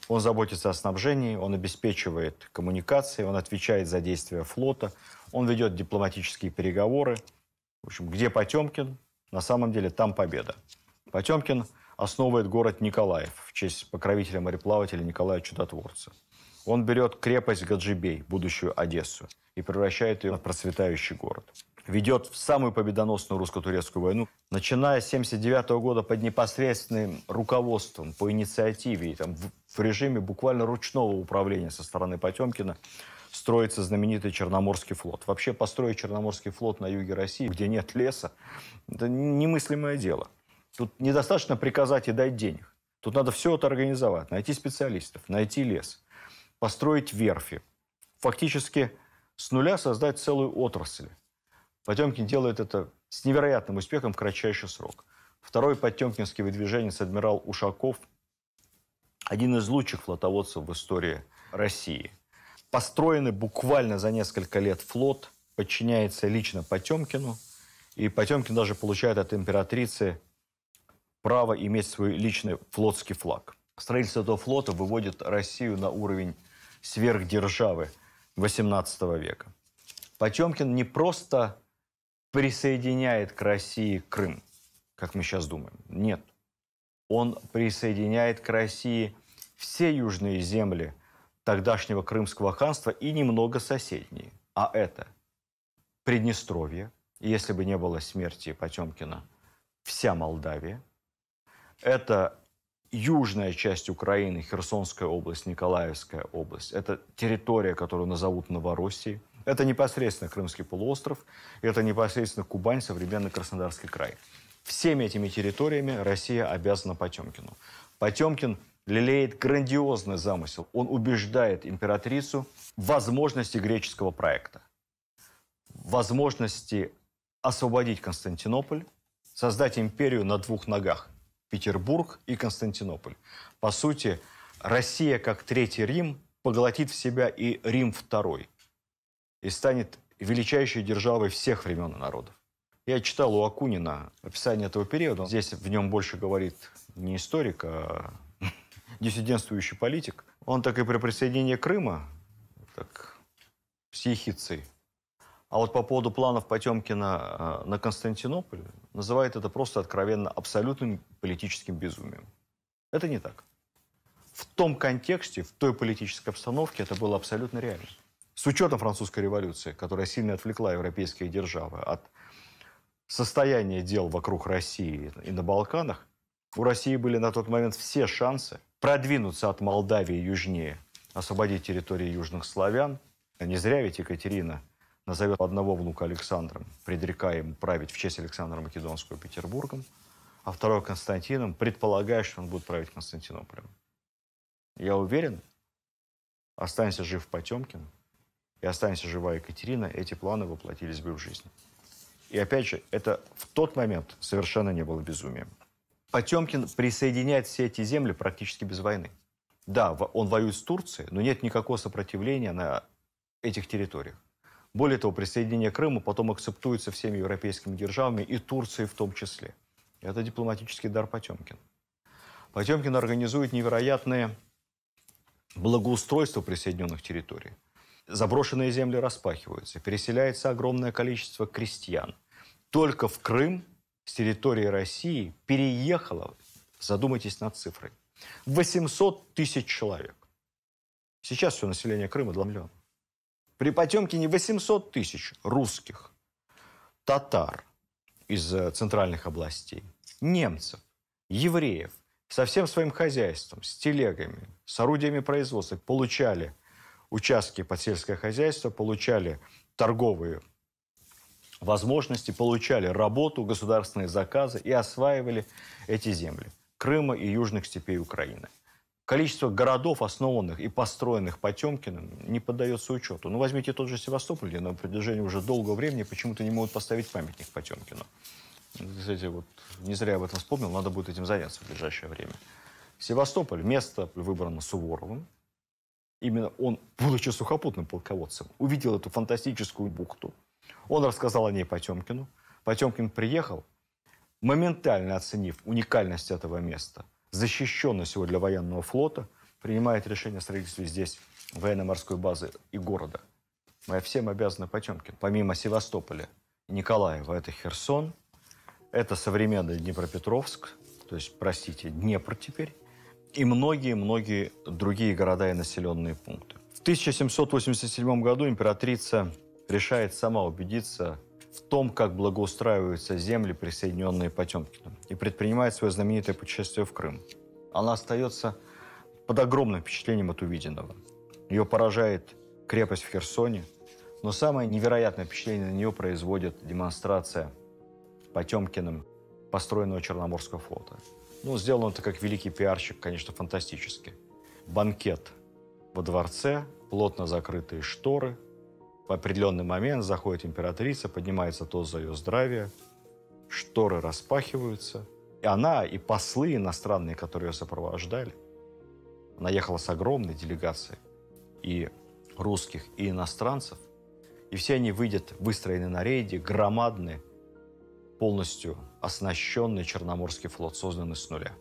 Он заботится о снабжении, он обеспечивает коммуникации, он отвечает за действия флота, он ведет дипломатические переговоры. В общем, где Потемкин, на самом деле там победа. Потемкин основывает город Николаев в честь покровителя мореплавателя Николая Чудотворца. Он берет крепость Гаджибей, будущую Одессу, и превращает ее в процветающий город. Ведет в самую победоносную русско-турецкую войну, начиная с 1979 года под непосредственным руководством, по инициативе, и там, в режиме буквально ручного управления со стороны Потемкина, строится знаменитый Черноморский флот. Вообще построить Черноморский флот на юге России, где нет леса, это немыслимое дело. Тут недостаточно приказать и дать денег. Тут надо все это организовать, найти специалистов, найти лес – построить верфи, фактически с нуля создать целую отрасль. Потемкин делает это с невероятным успехом в кратчайший срок. Второй потемкинский выдвиженец адмирал Ушаков – один из лучших флотоводцев в истории России. Построенный буквально за несколько лет флот, подчиняется лично Потемкину, и Потемкин даже получает от императрицы право иметь свой личный флотский флаг. Строительство этого флота выводит Россию на уровень сверхдержавы XVIII века. Потемкин не просто присоединяет к России Крым, как мы сейчас думаем. Нет. Он присоединяет к России все южные земли тогдашнего Крымского ханства и немного соседние. А это Приднестровье, если бы не было смерти Потемкина, вся Молдавия. Это южная часть Украины, Херсонская область, Николаевская область. Это территория, которую назовут Новороссией. Это непосредственно Крымский полуостров, это непосредственно Кубань, современный Краснодарский край. Всеми этими территориями Россия обязана Потемкину. Потемкин лелеет грандиозный замысел. Он убеждает императрицу в возможности греческого проекта, возможности освободить Константинополь, создать империю на двух ногах. Петербург и Константинополь. По сути, Россия, как Третий Рим, поглотит в себя и Рим второй и станет величайшей державой всех времен и народов. Я читал у Акунина описание этого периода. Здесь в нем больше говорит не историк, а диссидентствующий политик. Он так и при присоединении Крыма, так с ехицей а вот по поводу планов Потемкина э, на Константинополь, называет это просто откровенно абсолютным политическим безумием. Это не так. В том контексте, в той политической обстановке это было абсолютно реально. С учетом французской революции, которая сильно отвлекла европейские державы от состояния дел вокруг России и на Балканах, у России были на тот момент все шансы продвинуться от Молдавии южнее, освободить территории южных славян. Не зря ведь Екатерина – назовет одного внука Александром, предрекая ему править в честь Александра Македонского Петербургом, а второго Константином, предполагая, что он будет править Константинополем. Я уверен, останься жив Потемкин и останься жива Екатерина, эти планы воплотились бы в жизнь. И опять же, это в тот момент совершенно не было безумием. Потемкин присоединяет все эти земли практически без войны. Да, он воюет с Турцией, но нет никакого сопротивления на этих территориях. Более того, присоединение Крыма потом акцептуется всеми европейскими державами и Турцией в том числе. Это дипломатический дар Потемкин. Потемкин организует невероятное благоустройство присоединенных территорий. Заброшенные земли распахиваются, переселяется огромное количество крестьян. Только в Крым с территории России переехало, задумайтесь над цифрой, 800 тысяч человек. Сейчас все население Крыма 2 миллиона. При Потемкине 800 тысяч русских, татар из э, центральных областей, немцев, евреев со всем своим хозяйством, с телегами, с орудиями производства получали участки под сельское хозяйство, получали торговые возможности, получали работу, государственные заказы и осваивали эти земли Крыма и южных степей Украины – Количество городов, основанных и построенных Потемкиным, не поддается учету. Ну, возьмите тот же Севастополь, где на протяжении уже долгого времени почему-то не могут поставить памятник Потемкину. Кстати, вот не зря я об этом вспомнил, надо будет этим заняться в ближайшее время. Севастополь, место выбрано Суворовым. Именно он, будучи сухопутным полководцем, увидел эту фантастическую бухту. Он рассказал о ней Потемкину. Потемкин приехал, моментально оценив уникальность этого места – защищенно всего для военного флота, принимает решение о строительстве здесь военно-морской базы и города. Мы всем обязаны Потемкин. Помимо Севастополя, Николаева, это Херсон, это современный Днепропетровск, то есть, простите, Днепр теперь, и многие-многие другие города и населенные пункты. В 1787 году императрица решает сама убедиться в том, как благоустраиваются земли, присоединенные Потемкину, и предпринимает свое знаменитое путешествие в Крым. Она остается под огромным впечатлением от увиденного. Ее поражает крепость в Херсоне, но самое невероятное впечатление на нее производит демонстрация Потемкиным построенного Черноморского флота. Ну, сделано это как великий пиарщик, конечно, фантастически. Банкет во дворце, плотно закрытые шторы, в определенный момент заходит императрица, поднимается то за ее здравие, шторы распахиваются, и она, и послы иностранные, которые ее сопровождали, она ехала с огромной делегацией и русских, и иностранцев, и все они выйдут выстроены на рейде, громадные, полностью оснащенный Черноморский флот, созданный с нуля.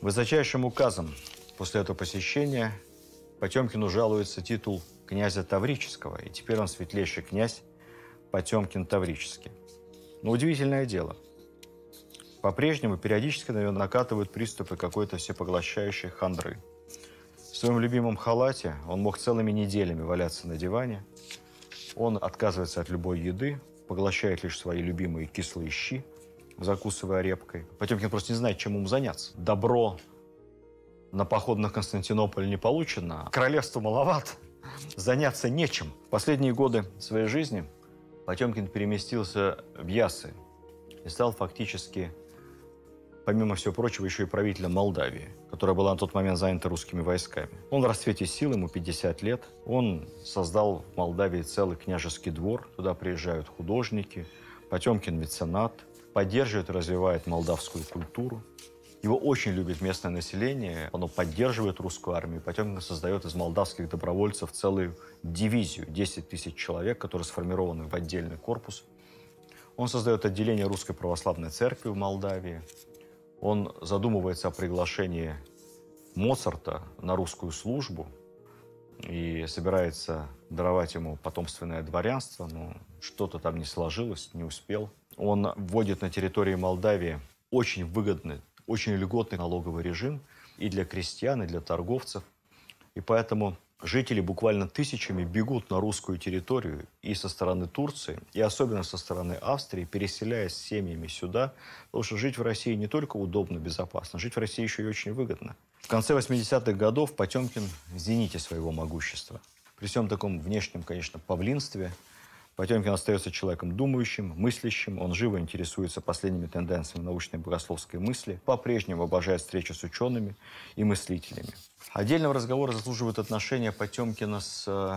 Высочайшим указом после этого посещения Потемкину жалуется титул князя Таврического, и теперь он светлейший князь Потемкин Таврический. Но удивительное дело. По-прежнему периодически на него накатывают приступы какой-то всепоглощающей хандры. В своем любимом халате он мог целыми неделями валяться на диване. Он отказывается от любой еды, поглощает лишь свои любимые кислые щи, закусывая репкой. Потемкин просто не знает, чем ему заняться. Добро на поход на Константинополь не получено, а королевство маловато. Заняться нечем. Последние годы своей жизни Потемкин переместился в Ясы и стал фактически, помимо всего прочего, еще и правителем Молдавии, которая была на тот момент занята русскими войсками. Он в расцвете сил, ему 50 лет. Он создал в Молдавии целый княжеский двор. Туда приезжают художники. Потемкин меценат. Поддерживает и развивает молдавскую культуру. Его очень любит местное население, оно поддерживает русскую армию. Потемкин создает из молдавских добровольцев целую дивизию, 10 тысяч человек, которые сформированы в отдельный корпус. Он создает отделение Русской Православной Церкви в Молдавии. Он задумывается о приглашении Моцарта на русскую службу и собирается даровать ему потомственное дворянство, но что-то там не сложилось, не успел. Он вводит на территории Молдавии очень выгодный очень льготный налоговый режим и для крестьян, и для торговцев. И поэтому жители буквально тысячами бегут на русскую территорию и со стороны Турции, и особенно со стороны Австрии, переселяясь семьями сюда, потому что жить в России не только удобно, безопасно, жить в России еще и очень выгодно. В конце 80-х годов Потемкин в зените своего могущества. При всем таком внешнем, конечно, павлинстве – Потемкин остается человеком думающим, мыслящим, он живо интересуется последними тенденциями научной богословской мысли, по-прежнему обожает встречи с учеными и мыслителями. Отдельного разговора заслуживают отношения Потемкина с э,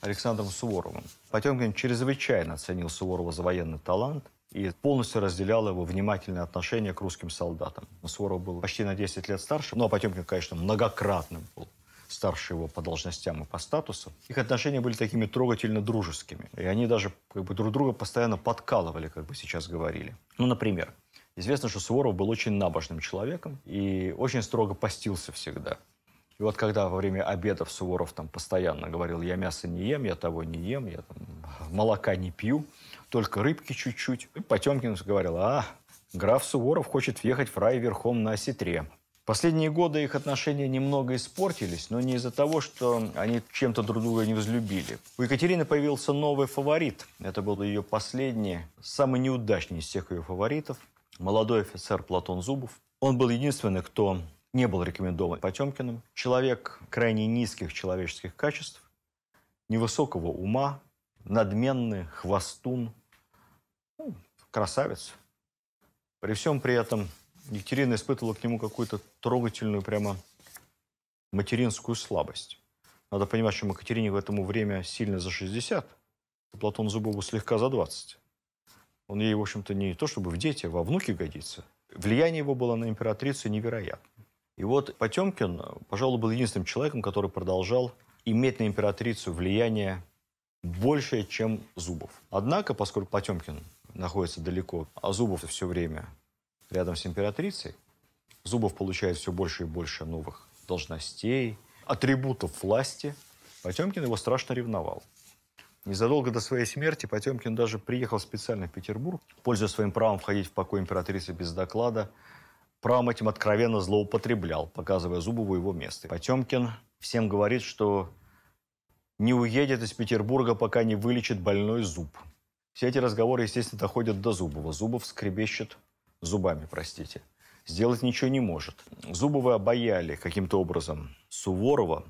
Александром Суворовым. Потемкин чрезвычайно оценил Суворова за военный талант и полностью разделял его внимательное отношение к русским солдатам. Суворов был почти на 10 лет старше, но ну, а Потемкин, конечно, многократным был старше его по должностям и по статусу, их отношения были такими трогательно дружескими. И они даже как бы друг друга постоянно подкалывали, как бы сейчас говорили. Ну, например, известно, что Суворов был очень набожным человеком и очень строго постился всегда. И вот когда во время обедов Суворов там постоянно говорил, я мясо не ем, я того не ем, я там, молока не пью, только рыбки чуть-чуть. И Потемкин говорил, а, граф Суворов хочет въехать в рай верхом на осетре. Последние годы их отношения немного испортились, но не из-за того, что они чем-то друг друга не возлюбили. У Екатерины появился новый фаворит. Это был ее последний, самый неудачный из всех ее фаворитов. Молодой офицер Платон Зубов. Он был единственный, кто не был рекомендован Потемкиным. Человек крайне низких человеческих качеств, невысокого ума, надменный, хвостун, ну, красавец. При всем при этом Екатерина испытывала к нему какую-то трогательную прямо материнскую слабость. Надо понимать, что Екатерине в этому время сильно за 60, а Платон Зубову слегка за 20. Он ей, в общем-то, не то чтобы в дети, а во внуки годится. Влияние его было на императрицу невероятно. И вот Потемкин, пожалуй, был единственным человеком, который продолжал иметь на императрицу влияние больше, чем Зубов. Однако, поскольку Потемкин находится далеко, а Зубов все время рядом с императрицей. Зубов получает все больше и больше новых должностей, атрибутов власти. Потемкин его страшно ревновал. Незадолго до своей смерти Потемкин даже приехал специально в Петербург, пользуясь своим правом входить в покой императрицы без доклада, правом этим откровенно злоупотреблял, показывая Зубову его место. Потемкин всем говорит, что не уедет из Петербурга, пока не вылечит больной зуб. Все эти разговоры, естественно, доходят до Зубова. Зубов скребещет зубами, простите, сделать ничего не может. Зубовы обаяли каким-то образом Суворова,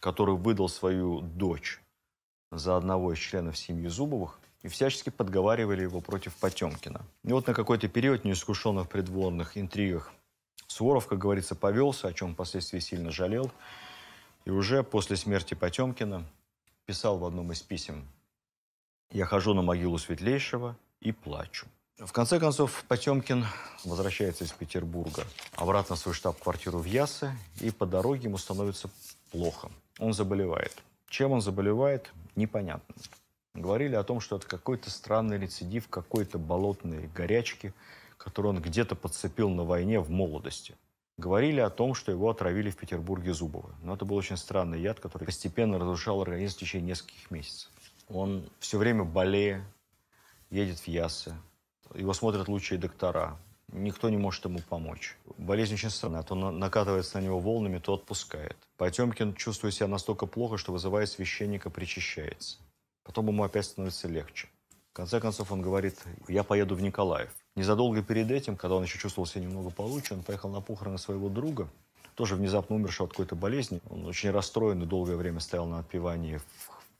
который выдал свою дочь за одного из членов семьи Зубовых, и всячески подговаривали его против Потемкина. И вот на какой-то период неискушенных придворных интригах Суворов, как говорится, повелся, о чем впоследствии сильно жалел, и уже после смерти Потемкина писал в одном из писем «Я хожу на могилу светлейшего и плачу». В конце концов, Потемкин возвращается из Петербурга обратно в свой штаб-квартиру в Ясы, и по дороге ему становится плохо. Он заболевает. Чем он заболевает, непонятно. Говорили о том, что это какой-то странный рецидив какой-то болотной горячки, которую он где-то подцепил на войне в молодости. Говорили о том, что его отравили в Петербурге зубовы, Но это был очень странный яд, который постепенно разрушал организм в течение нескольких месяцев. Он все время болея, едет в Ясы, его смотрят лучшие доктора. Никто не может ему помочь. Болезнь очень странная. А то накатывается на него волнами, то отпускает. Потемкин чувствует себя настолько плохо, что вызывает священника, причащается. Потом ему опять становится легче. В конце концов он говорит, я поеду в Николаев. Незадолго перед этим, когда он еще чувствовал себя немного получше, он поехал на похороны своего друга, тоже внезапно умершего от какой-то болезни. Он очень расстроен и долгое время стоял на отпевании в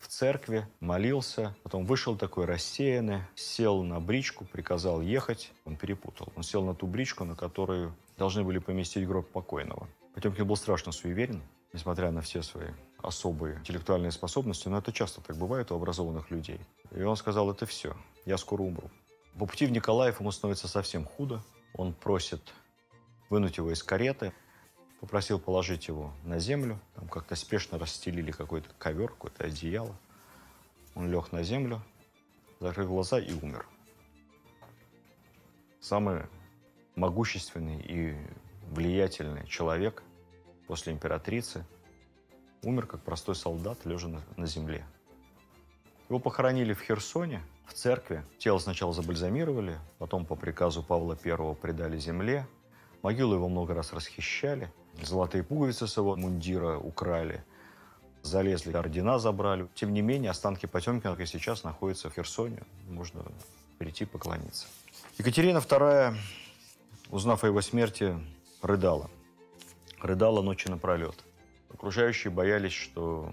в церкви, молился, потом вышел такой рассеянный, сел на бричку, приказал ехать, он перепутал. Он сел на ту бричку, на которую должны были поместить гроб покойного. Потемкин был страшно суеверен, несмотря на все свои особые интеллектуальные способности, но это часто так бывает у образованных людей. И он сказал, это все, я скоро умру. По пути в Николаев ему становится совсем худо, он просит вынуть его из кареты, попросил положить его на землю. Там как-то спешно расстелили какой-то ковер, какое-то одеяло. Он лег на землю, закрыл глаза и умер. Самый могущественный и влиятельный человек после императрицы умер как простой солдат, лежа на, на земле. Его похоронили в Херсоне, в церкви. Тело сначала забальзамировали, потом по приказу Павла I предали земле. Могилу его много раз расхищали – Золотые пуговицы с его мундира украли. Залезли, ордена забрали. Тем не менее, останки Потемкина, как и сейчас, находятся в Херсоне. Можно прийти поклониться. Екатерина II, узнав о его смерти, рыдала. Рыдала ночи напролет. Окружающие боялись, что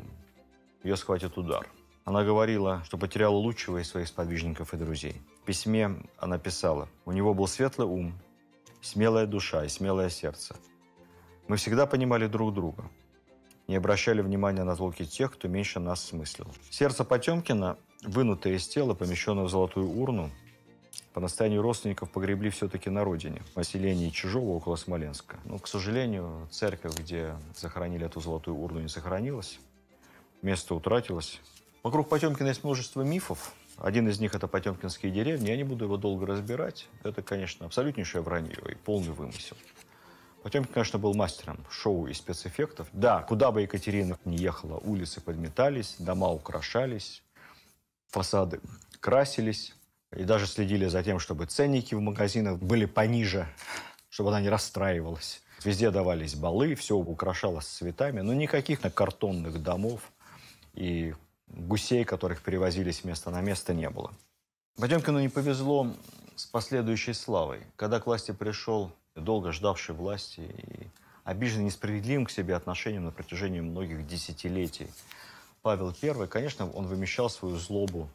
ее схватит удар. Она говорила, что потеряла лучшего из своих сподвижников и друзей. В письме она писала, «У него был светлый ум, смелая душа и смелое сердце. Мы всегда понимали друг друга, не обращали внимания на злоки тех, кто меньше нас смыслил. Сердце Потемкина, вынутое из тела, помещенное в золотую урну, по настоянию родственников погребли все-таки на родине, в поселении Чижова около Смоленска. Но, к сожалению, церковь, где захоронили эту золотую урну, не сохранилась. Место утратилось. Вокруг Потемкина есть множество мифов. Один из них – это Потемкинские деревни. Я не буду его долго разбирать. Это, конечно, абсолютнейшее вранье и полный вымысел. Потемкин, конечно, был мастером шоу и спецэффектов. Да, куда бы Екатерина не ехала, улицы подметались, дома украшались, фасады красились. И даже следили за тем, чтобы ценники в магазинах были пониже, чтобы она не расстраивалась. Везде давались балы, все украшалось цветами, но никаких на картонных домов и гусей, которых перевозились с места на место, не было. Потемкину не повезло с последующей славой. Когда к власти пришел долго ждавший власти и обиженный несправедливым к себе отношением на протяжении многих десятилетий. Павел I, конечно, он вымещал свою злобу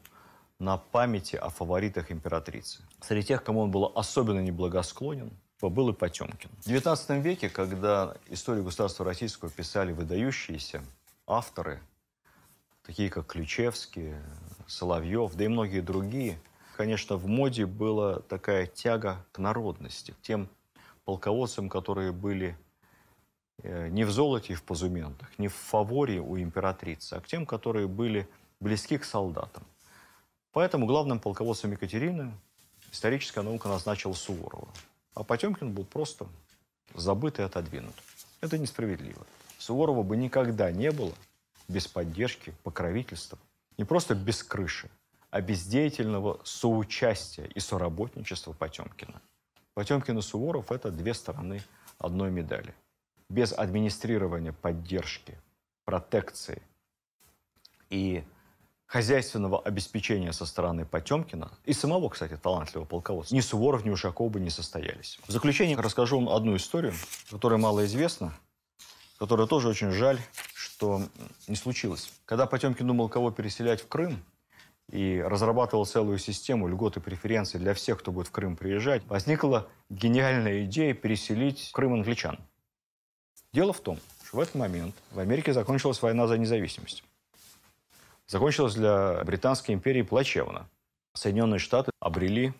на памяти о фаворитах императрицы. Среди тех, кому он был особенно неблагосклонен, был и Потемкин. В XIX веке, когда историю государства российского писали выдающиеся авторы, такие как Ключевский, Соловьев, да и многие другие, конечно, в моде была такая тяга к народности, к тем полководцам, которые были э, не в золоте и в позументах, не в фаворе у императрицы, а к тем, которые были близки к солдатам. Поэтому главным полководцем Екатерины историческая наука назначила Суворова. А Потемкин был просто забыт и отодвинут. Это несправедливо. Суворова бы никогда не было без поддержки, покровительства, не просто без крыши, а без деятельного соучастия и соработничества Потемкина. Потемкин и Суворов – это две стороны одной медали. Без администрирования, поддержки, протекции и хозяйственного обеспечения со стороны Потемкина и самого, кстати, талантливого полководца, ни Суворов, ни Ушаков бы не состоялись. В заключение расскажу вам одну историю, которая малоизвестна, которая тоже очень жаль, что не случилось. Когда Потемкин думал, кого переселять в Крым, и разрабатывал целую систему льгот и преференций для всех, кто будет в Крым приезжать, возникла гениальная идея переселить в Крым англичан. Дело в том, что в этот момент в Америке закончилась война за независимость. Закончилась для Британской империи плачевно. Соединенные Штаты обрели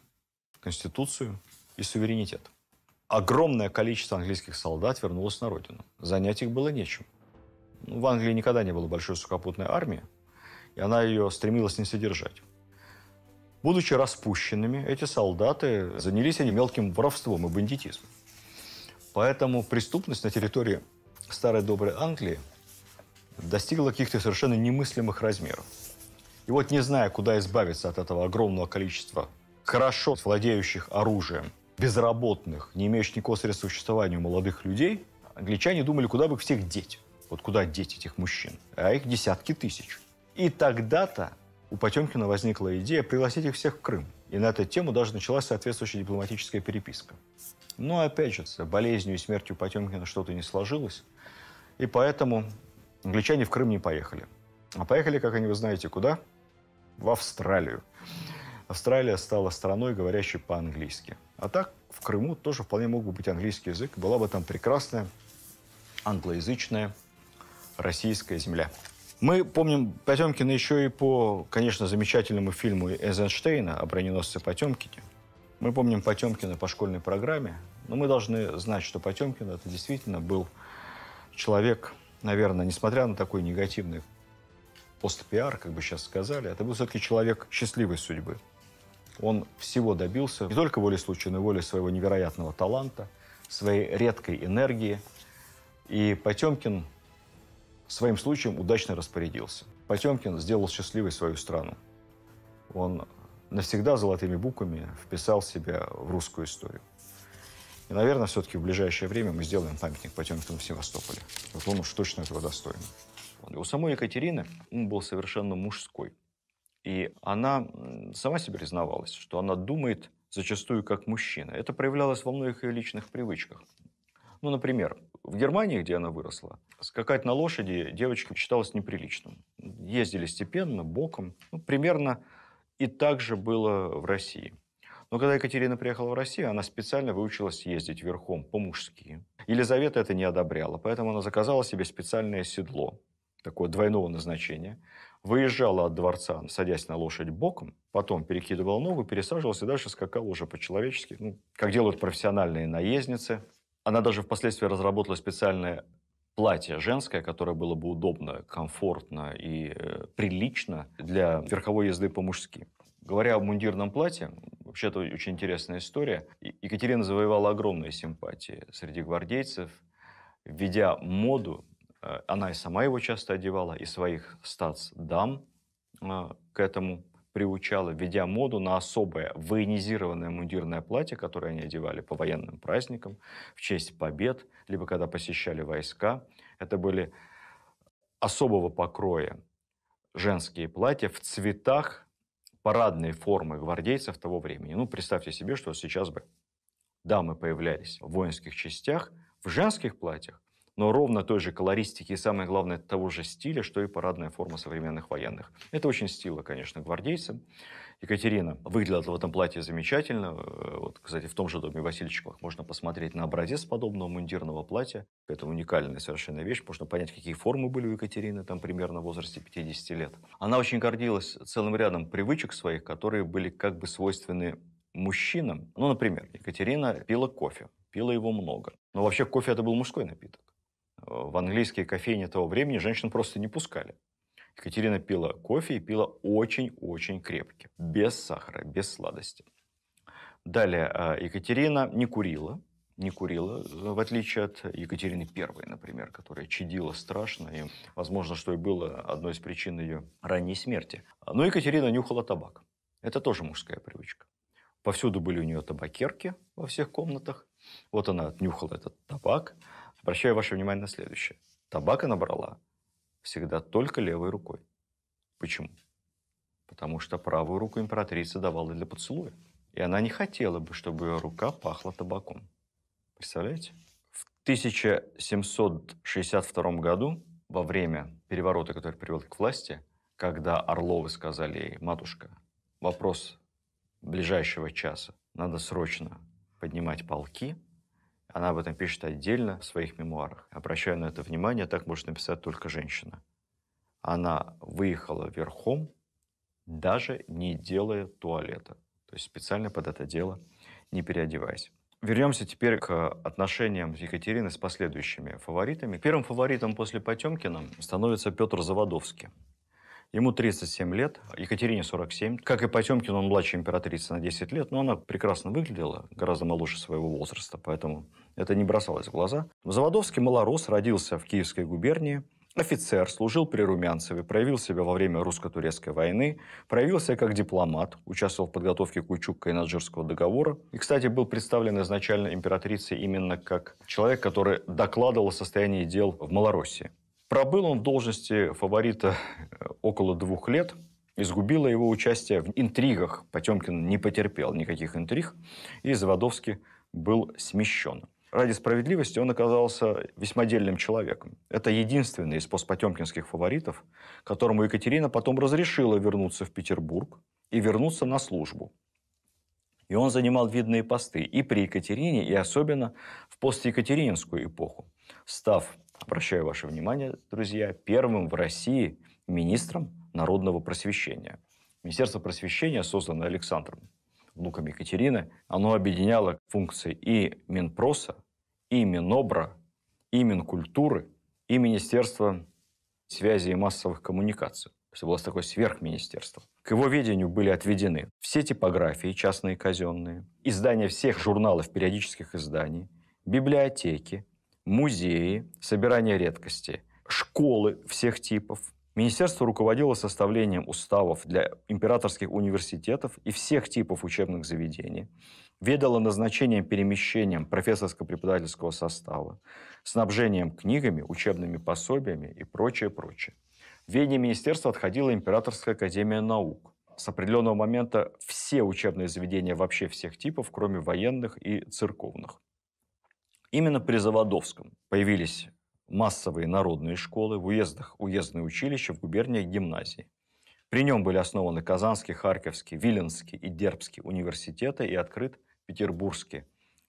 конституцию и суверенитет. Огромное количество английских солдат вернулось на родину. Занять их было нечем. В Англии никогда не было большой сухопутной армии, и она ее стремилась не содержать. Будучи распущенными, эти солдаты занялись они мелким воровством и бандитизмом. Поэтому преступность на территории старой доброй Англии достигла каких-то совершенно немыслимых размеров. И вот не зная, куда избавиться от этого огромного количества хорошо владеющих оружием, безработных, не имеющих никакого средства существования существованию молодых людей, англичане думали, куда бы всех деть. Вот куда деть этих мужчин? А их десятки тысяч. И тогда-то у Потемкина возникла идея пригласить их всех в Крым. И на эту тему даже началась соответствующая дипломатическая переписка. Но опять же, с болезнью и смертью Потемкина что-то не сложилось. И поэтому англичане в Крым не поехали. А поехали, как они, вы знаете, куда? В Австралию. Австралия стала страной, говорящей по-английски. А так в Крыму тоже вполне мог бы быть английский язык. Была бы там прекрасная англоязычная российская земля. Мы помним Потемкина еще и по, конечно, замечательному фильму Эйзенштейна о броненосце Потемкине. Мы помним Потемкина по школьной программе, но мы должны знать, что Потемкин это действительно был человек, наверное, несмотря на такой негативный Пост постпиар, как бы сейчас сказали, это был все-таки человек счастливой судьбы. Он всего добился, не только волей случая, но и волей своего невероятного таланта, своей редкой энергии. И Потемкин своим случаем удачно распорядился. Потемкин сделал счастливой свою страну. Он навсегда золотыми буквами вписал себя в русскую историю. И, наверное, все-таки в ближайшее время мы сделаем памятник Потемкину в Севастополе. Вот он уж точно этого достоин. У самой Екатерины он был совершенно мужской. И она сама себе признавалась, что она думает зачастую как мужчина. Это проявлялось во многих ее личных привычках. Ну, например, в Германии, где она выросла, скакать на лошади девочке считалось неприличным. Ездили степенно, боком. Ну, примерно и так же было в России. Но когда Екатерина приехала в Россию, она специально выучилась ездить верхом по-мужски. Елизавета это не одобряла, поэтому она заказала себе специальное седло, такое двойного назначения, выезжала от дворца, садясь на лошадь боком, потом перекидывала ногу, пересаживалась и дальше скакала уже по-человечески, ну, как делают профессиональные наездницы, она даже впоследствии разработала специальное платье женское, которое было бы удобно, комфортно и э, прилично для верховой езды по-мужски. Говоря о мундирном платье, вообще это очень интересная история. Екатерина завоевала огромные симпатии среди гвардейцев, введя моду, э, она и сама его часто одевала, и своих стац-дам э, к этому приучала, ведя моду на особое военизированное мундирное платье, которое они одевали по военным праздникам, в честь побед, либо когда посещали войска. Это были особого покроя женские платья в цветах парадной формы гвардейцев того времени. Ну, представьте себе, что сейчас бы дамы появлялись в воинских частях, в женских платьях, но ровно той же колористики и, самое главное, того же стиля, что и парадная форма современных военных. Это очень стило, конечно, гвардейцам. Екатерина выглядела в этом платье замечательно. Э, вот, кстати, в том же доме Васильчиковых можно посмотреть на образец подобного мундирного платья. Это уникальная совершенно вещь. Можно понять, какие формы были у Екатерины, там примерно в возрасте 50 лет. Она очень гордилась целым рядом привычек своих, которые были как бы свойственны мужчинам. Ну, например, Екатерина пила кофе, пила его много. Но вообще кофе это был мужской напиток в английские кофейни того времени женщин просто не пускали. Екатерина пила кофе и пила очень-очень крепкий, без сахара, без сладости. Далее, а, Екатерина не курила, не курила, э, в отличие от Екатерины первой, например, которая чадила страшно, и, возможно, что и было одной из причин ее ранней смерти. Но Екатерина нюхала табак. Это тоже мужская привычка. Повсюду были у нее табакерки во всех комнатах. Вот она отнюхала этот табак, Обращаю ваше внимание на следующее. Табака набрала всегда только левой рукой. Почему? Потому что правую руку императрица давала для поцелуя. И она не хотела бы, чтобы ее рука пахла табаком. Представляете? В 1762 году, во время переворота, который привел к власти, когда Орловы сказали ей, матушка, вопрос ближайшего часа, надо срочно поднимать полки – она об этом пишет отдельно в своих мемуарах. Обращаю на это внимание, так может написать только женщина. Она выехала верхом, даже не делая туалета. То есть специально под это дело не переодеваясь. Вернемся теперь к отношениям Екатерины с последующими фаворитами. Первым фаворитом после Потемкина становится Петр Заводовский. Ему 37 лет, Екатерине 47. Как и Потемкин, он младше императрицы на 10 лет, но она прекрасно выглядела, гораздо моложе своего возраста, поэтому это не бросалось в глаза. Заводовский малорос родился в Киевской губернии, офицер, служил при Румянцеве, проявил себя во время русско-турецкой войны, проявил себя как дипломат, участвовал в подготовке Кучука и Наджирского договора. И, кстати, был представлен изначально императрицей именно как человек, который докладывал о состоянии дел в Малороссии. Пробыл он в должности фаворита э, около двух лет, изгубило его участие в интригах. Потемкин не потерпел никаких интриг, и Заводовский был смещен ради справедливости он оказался весьма дельным человеком. Это единственный из постпотемкинских фаворитов, которому Екатерина потом разрешила вернуться в Петербург и вернуться на службу. И он занимал видные посты и при Екатерине, и особенно в постекатерининскую эпоху, став, обращаю ваше внимание, друзья, первым в России министром народного просвещения. Министерство просвещения, созданное Александром внуком Екатерины, оно объединяло функции и Минпроса, и Минобра, и Минкультуры, и Министерство связи и массовых коммуникаций. То есть было такое сверхминистерство. К его ведению были отведены все типографии, частные и казенные, издания всех журналов периодических изданий, библиотеки, музеи, собирание редкостей, школы всех типов. Министерство руководило составлением уставов для императорских университетов и всех типов учебных заведений, ведала назначением перемещением профессорско-преподавательского состава, снабжением книгами, учебными пособиями и прочее, прочее. В ведение министерства отходила Императорская академия наук. С определенного момента все учебные заведения вообще всех типов, кроме военных и церковных. Именно при Заводовском появились массовые народные школы, в уездах уездные училища, в губерниях гимназии. При нем были основаны Казанский, Харьковский, Виленский и Дербский университеты и открыт Петербургский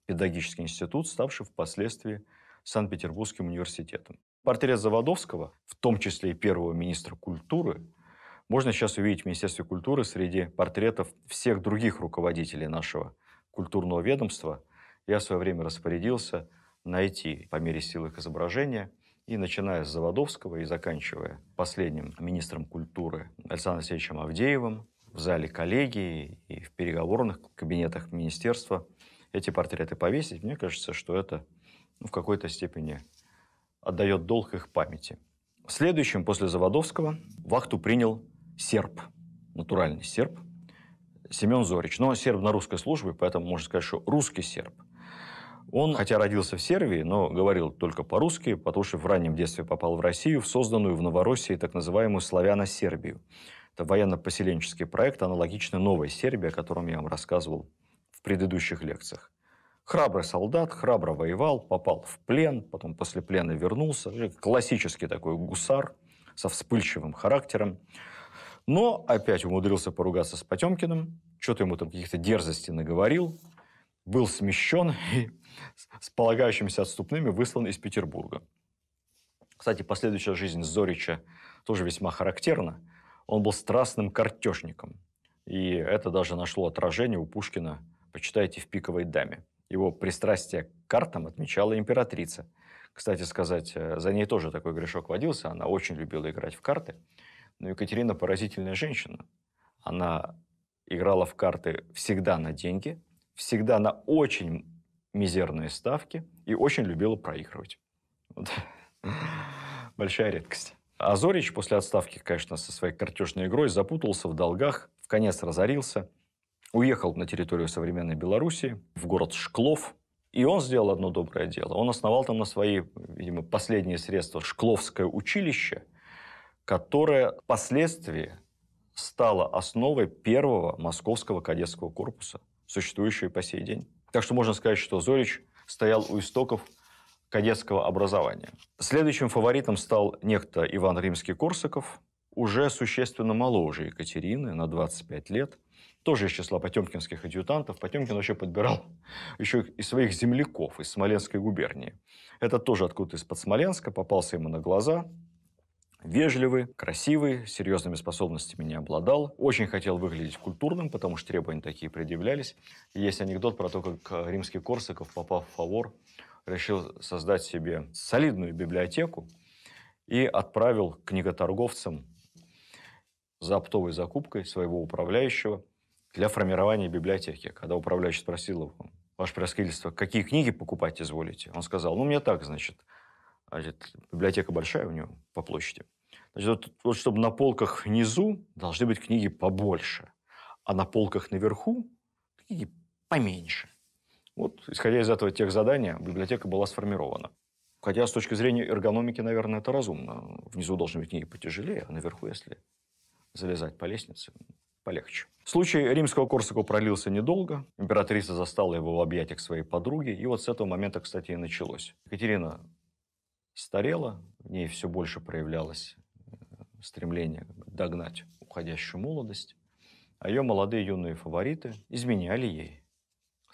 педагогический институт, ставший впоследствии Санкт-Петербургским университетом. Портрет Заводовского, в том числе и первого министра культуры, можно сейчас увидеть в Министерстве культуры среди портретов всех других руководителей нашего культурного ведомства. Я в свое время распорядился найти по мере сил их изображения – и начиная с Заводовского и заканчивая последним министром культуры Александром Алексеевичем Авдеевым, в зале коллегии и в переговорных кабинетах министерства эти портреты повесить, мне кажется, что это ну, в какой-то степени отдает долг их памяти. Следующим после Заводовского вахту принял серб, натуральный серб, Семен Зорич. Но серб на русской службе, поэтому можно сказать, что русский серб. Он, хотя родился в Сербии, но говорил только по-русски, потому что в раннем детстве попал в Россию, в созданную в Новороссии так называемую славяно-сербию. Это военно-поселенческий проект, аналогично новой Сербии, о котором я вам рассказывал в предыдущих лекциях. Храбрый солдат, храбро воевал, попал в плен, потом после плена вернулся. Классический такой гусар со вспыльчивым характером. Но опять умудрился поругаться с Потемкиным, что-то ему там каких-то дерзостей наговорил, был смещен и с полагающимися отступными выслан из Петербурга. Кстати, последующая жизнь Зорича тоже весьма характерна. Он был страстным картежником. И это даже нашло отражение у Пушкина, почитайте, в «Пиковой даме». Его пристрастие к картам отмечала императрица. Кстати сказать, э, за ней тоже такой грешок водился. Она очень любила играть в карты. Но Екатерина поразительная женщина. Она играла в карты всегда на деньги, всегда на очень мизерные ставки и очень любила проигрывать. Вот. Большая редкость. Азорич после отставки, конечно, со своей картежной игрой запутался в долгах, в конец разорился, уехал на территорию современной Белоруссии, в город Шклов. И он сделал одно доброе дело. Он основал там на свои, видимо, последние средства Шкловское училище, которое впоследствии стало основой первого московского кадетского корпуса, существующего и по сей день. Так что можно сказать, что Зорич стоял у истоков кадетского образования. Следующим фаворитом стал некто Иван Римский-Корсаков, уже существенно моложе Екатерины, на 25 лет, тоже из числа потемкинских адъютантов. Потемкин вообще подбирал еще и своих земляков из Смоленской губернии. Это тоже откуда-то из-под Смоленска, попался ему на глаза, Вежливый, красивый, серьезными способностями не обладал. Очень хотел выглядеть культурным, потому что требования такие предъявлялись. Есть анекдот про то, как э, римский Корсаков, попав в фавор, решил создать себе солидную библиотеку и отправил книготорговцам за оптовой закупкой своего управляющего для формирования библиотеки. Когда управляющий спросил его, ваше превосходительство, какие книги покупать изволите? Он сказал, ну, мне так, значит. значит библиотека большая у него по площади. Значит, вот, вот чтобы на полках внизу должны быть книги побольше, а на полках наверху книги поменьше. Вот, исходя из этого тех задания, библиотека была сформирована. Хотя с точки зрения эргономики, наверное, это разумно. Внизу должны быть книги потяжелее, а наверху, если залезать по лестнице, полегче. Случай римского Корсака пролился недолго. Императрица застала его в объятиях своей подруги. И вот с этого момента, кстати, и началось. Екатерина старела, в ней все больше проявлялось э, стремление догнать уходящую молодость. А ее молодые юные фавориты изменяли ей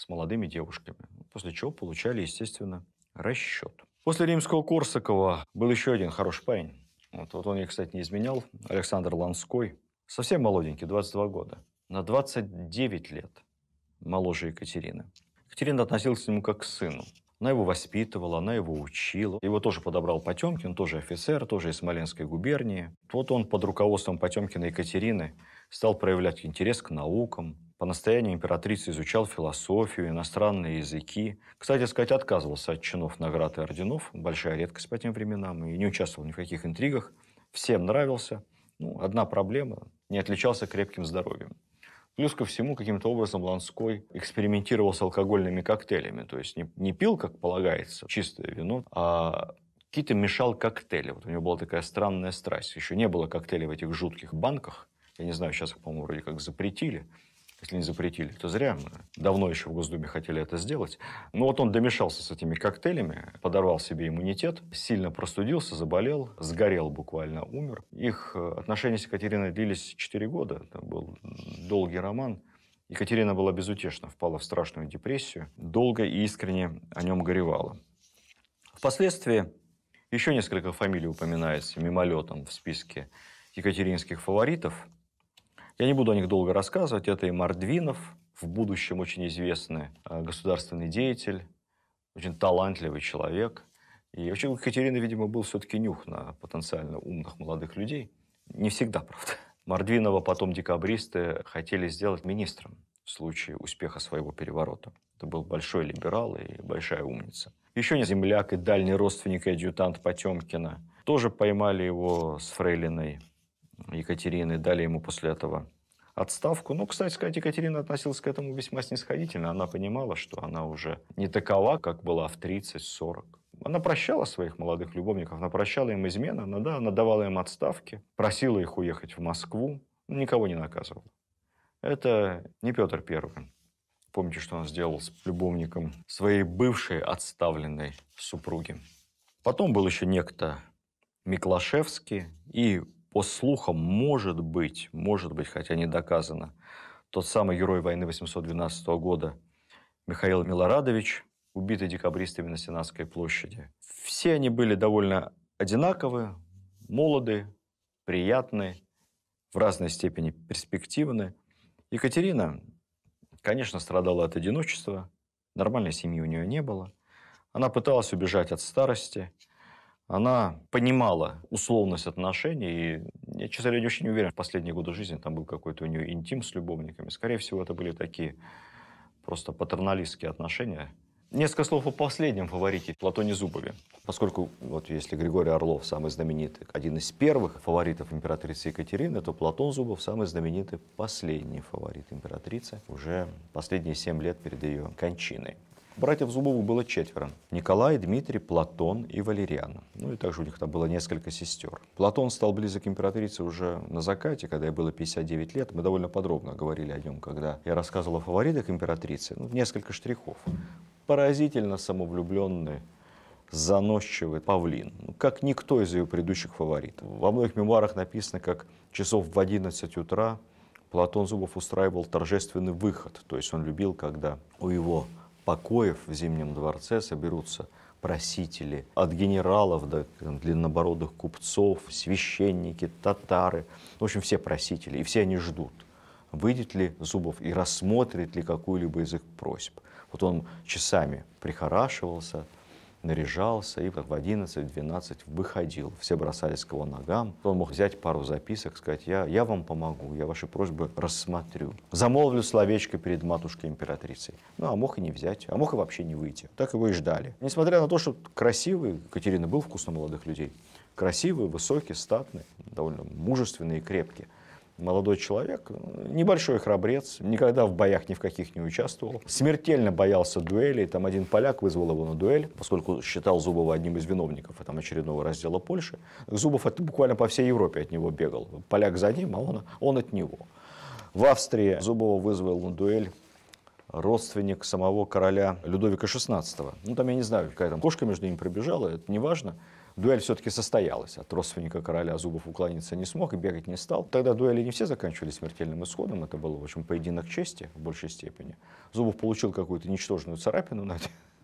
с молодыми девушками, после чего получали, естественно, расчет. После римского Корсакова был еще один хороший парень. Вот, вот он ее, кстати, не изменял. Александр Ланской. Совсем молоденький, 22 года. На 29 лет моложе Екатерины. Екатерина относилась к нему как к сыну. Она его воспитывала, она его учила. Его тоже подобрал Потемкин, тоже офицер, тоже из Смоленской губернии. Вот он под руководством Потемкина Екатерины стал проявлять интерес к наукам, по настоянию императрицы изучал философию, иностранные языки. Кстати сказать, отказывался от чинов, наград и орденов. Большая редкость по тем временам. И не участвовал ни в каких интригах. Всем нравился. Ну, одна проблема – не отличался крепким здоровьем. Плюс ко всему, каким-то образом Ланской экспериментировал с алкогольными коктейлями. То есть не, не пил, как полагается, чистое вино, а какие-то мешал коктейли. Вот у него была такая странная страсть. Еще не было коктейлей в этих жутких банках. Я не знаю, сейчас их, по-моему, вроде как запретили если не запретили, то зря. Мы давно еще в Госдуме хотели это сделать. Но вот он домешался с этими коктейлями, подорвал себе иммунитет, сильно простудился, заболел, сгорел буквально, умер. Их э, отношения с Екатериной длились 4 года. Это был долгий роман. Екатерина была безутешна, впала в страшную депрессию, долго и искренне о нем горевала. Впоследствии еще несколько фамилий упоминается мимолетом в списке екатеринских фаворитов – я не буду о них долго рассказывать. Это и Мардвинов, в будущем очень известный э, государственный деятель, очень талантливый человек. И вообще у Екатерины, видимо, был все-таки нюх на потенциально умных молодых людей. Не всегда, правда. Мордвинова потом декабристы хотели сделать министром в случае успеха своего переворота. Это был большой либерал и большая умница. Еще не земляк и дальний родственник и адъютант Потемкина. Тоже поймали его с фрейлиной Екатерины, дали ему после этого отставку. Ну, кстати сказать, Екатерина относилась к этому весьма снисходительно. Она понимала, что она уже не такова, как была в 30-40. Она прощала своих молодых любовников, она прощала им измены, она, да, она давала им отставки, просила их уехать в Москву, никого не наказывала. Это не Петр Первый. Помните, что он сделал с любовником своей бывшей отставленной супруги. Потом был еще некто Миклашевский и по слухам, может быть, может быть, хотя не доказано, тот самый герой войны 812 года Михаил Милорадович, убитый декабристами на Сенатской площади. Все они были довольно одинаковы, молоды, приятны, в разной степени перспективны. Екатерина, конечно, страдала от одиночества, нормальной семьи у нее не было. Она пыталась убежать от старости – она понимала условность отношений. И я, честно говоря, очень не уверен, в последние годы жизни там был какой-то у нее интим с любовниками. Скорее всего, это были такие просто патерналистские отношения. Несколько слов о последнем фаворите Платоне Зубове. Поскольку, вот если Григорий Орлов самый знаменитый, один из первых фаворитов императрицы Екатерины, то Платон Зубов самый знаменитый последний фаворит императрицы уже последние семь лет перед ее кончиной. Братьев Зубовых было четверо. Николай, Дмитрий, Платон и Валериан. Ну и также у них там было несколько сестер. Платон стал близок к императрице уже на закате, когда ей было 59 лет. Мы довольно подробно говорили о нем, когда я рассказывал о фаворитах императрицы. Ну, несколько штрихов. Поразительно самовлюбленный заносчивый павлин, ну, как никто из ее предыдущих фаворитов. Во многих мемуарах написано, как часов в 11 утра Платон Зубов устраивал торжественный выход, то есть он любил, когда у его покоев в Зимнем дворце соберутся просители, от генералов до там, длиннобородых купцов, священники, татары, в общем, все просители, и все они ждут, выйдет ли Зубов и рассмотрит ли какую-либо из их просьб. Вот он часами прихорашивался, наряжался и в 11-12 выходил. Все бросались к его ногам. Он мог взять пару записок, сказать, я, я вам помогу, я ваши просьбы рассмотрю. Замолвлю словечко перед матушкой-императрицей. Ну, а мог и не взять, а мог и вообще не выйти. Так его и ждали. Несмотря на то, что красивый, Катерина был вкусно молодых людей, красивый, высокий, статный, довольно мужественный и крепкий молодой человек, небольшой храбрец, никогда в боях ни в каких не участвовал, смертельно боялся дуэлей, там один поляк вызвал его на дуэль, поскольку считал Зубова одним из виновников там, очередного раздела Польши. Зубов это буквально по всей Европе от него бегал, поляк за ним, а он, он от него. В Австрии Зубова вызвал на дуэль родственник самого короля Людовика XVI. Ну, там, я не знаю, какая там кошка между ними пробежала, это неважно. важно дуэль все-таки состоялась. От родственника короля Зубов уклониться не смог и бегать не стал. Тогда дуэли не все заканчивались смертельным исходом. Это было в общем, поединок чести в большей степени. Зубов получил какую-то ничтожную царапину на,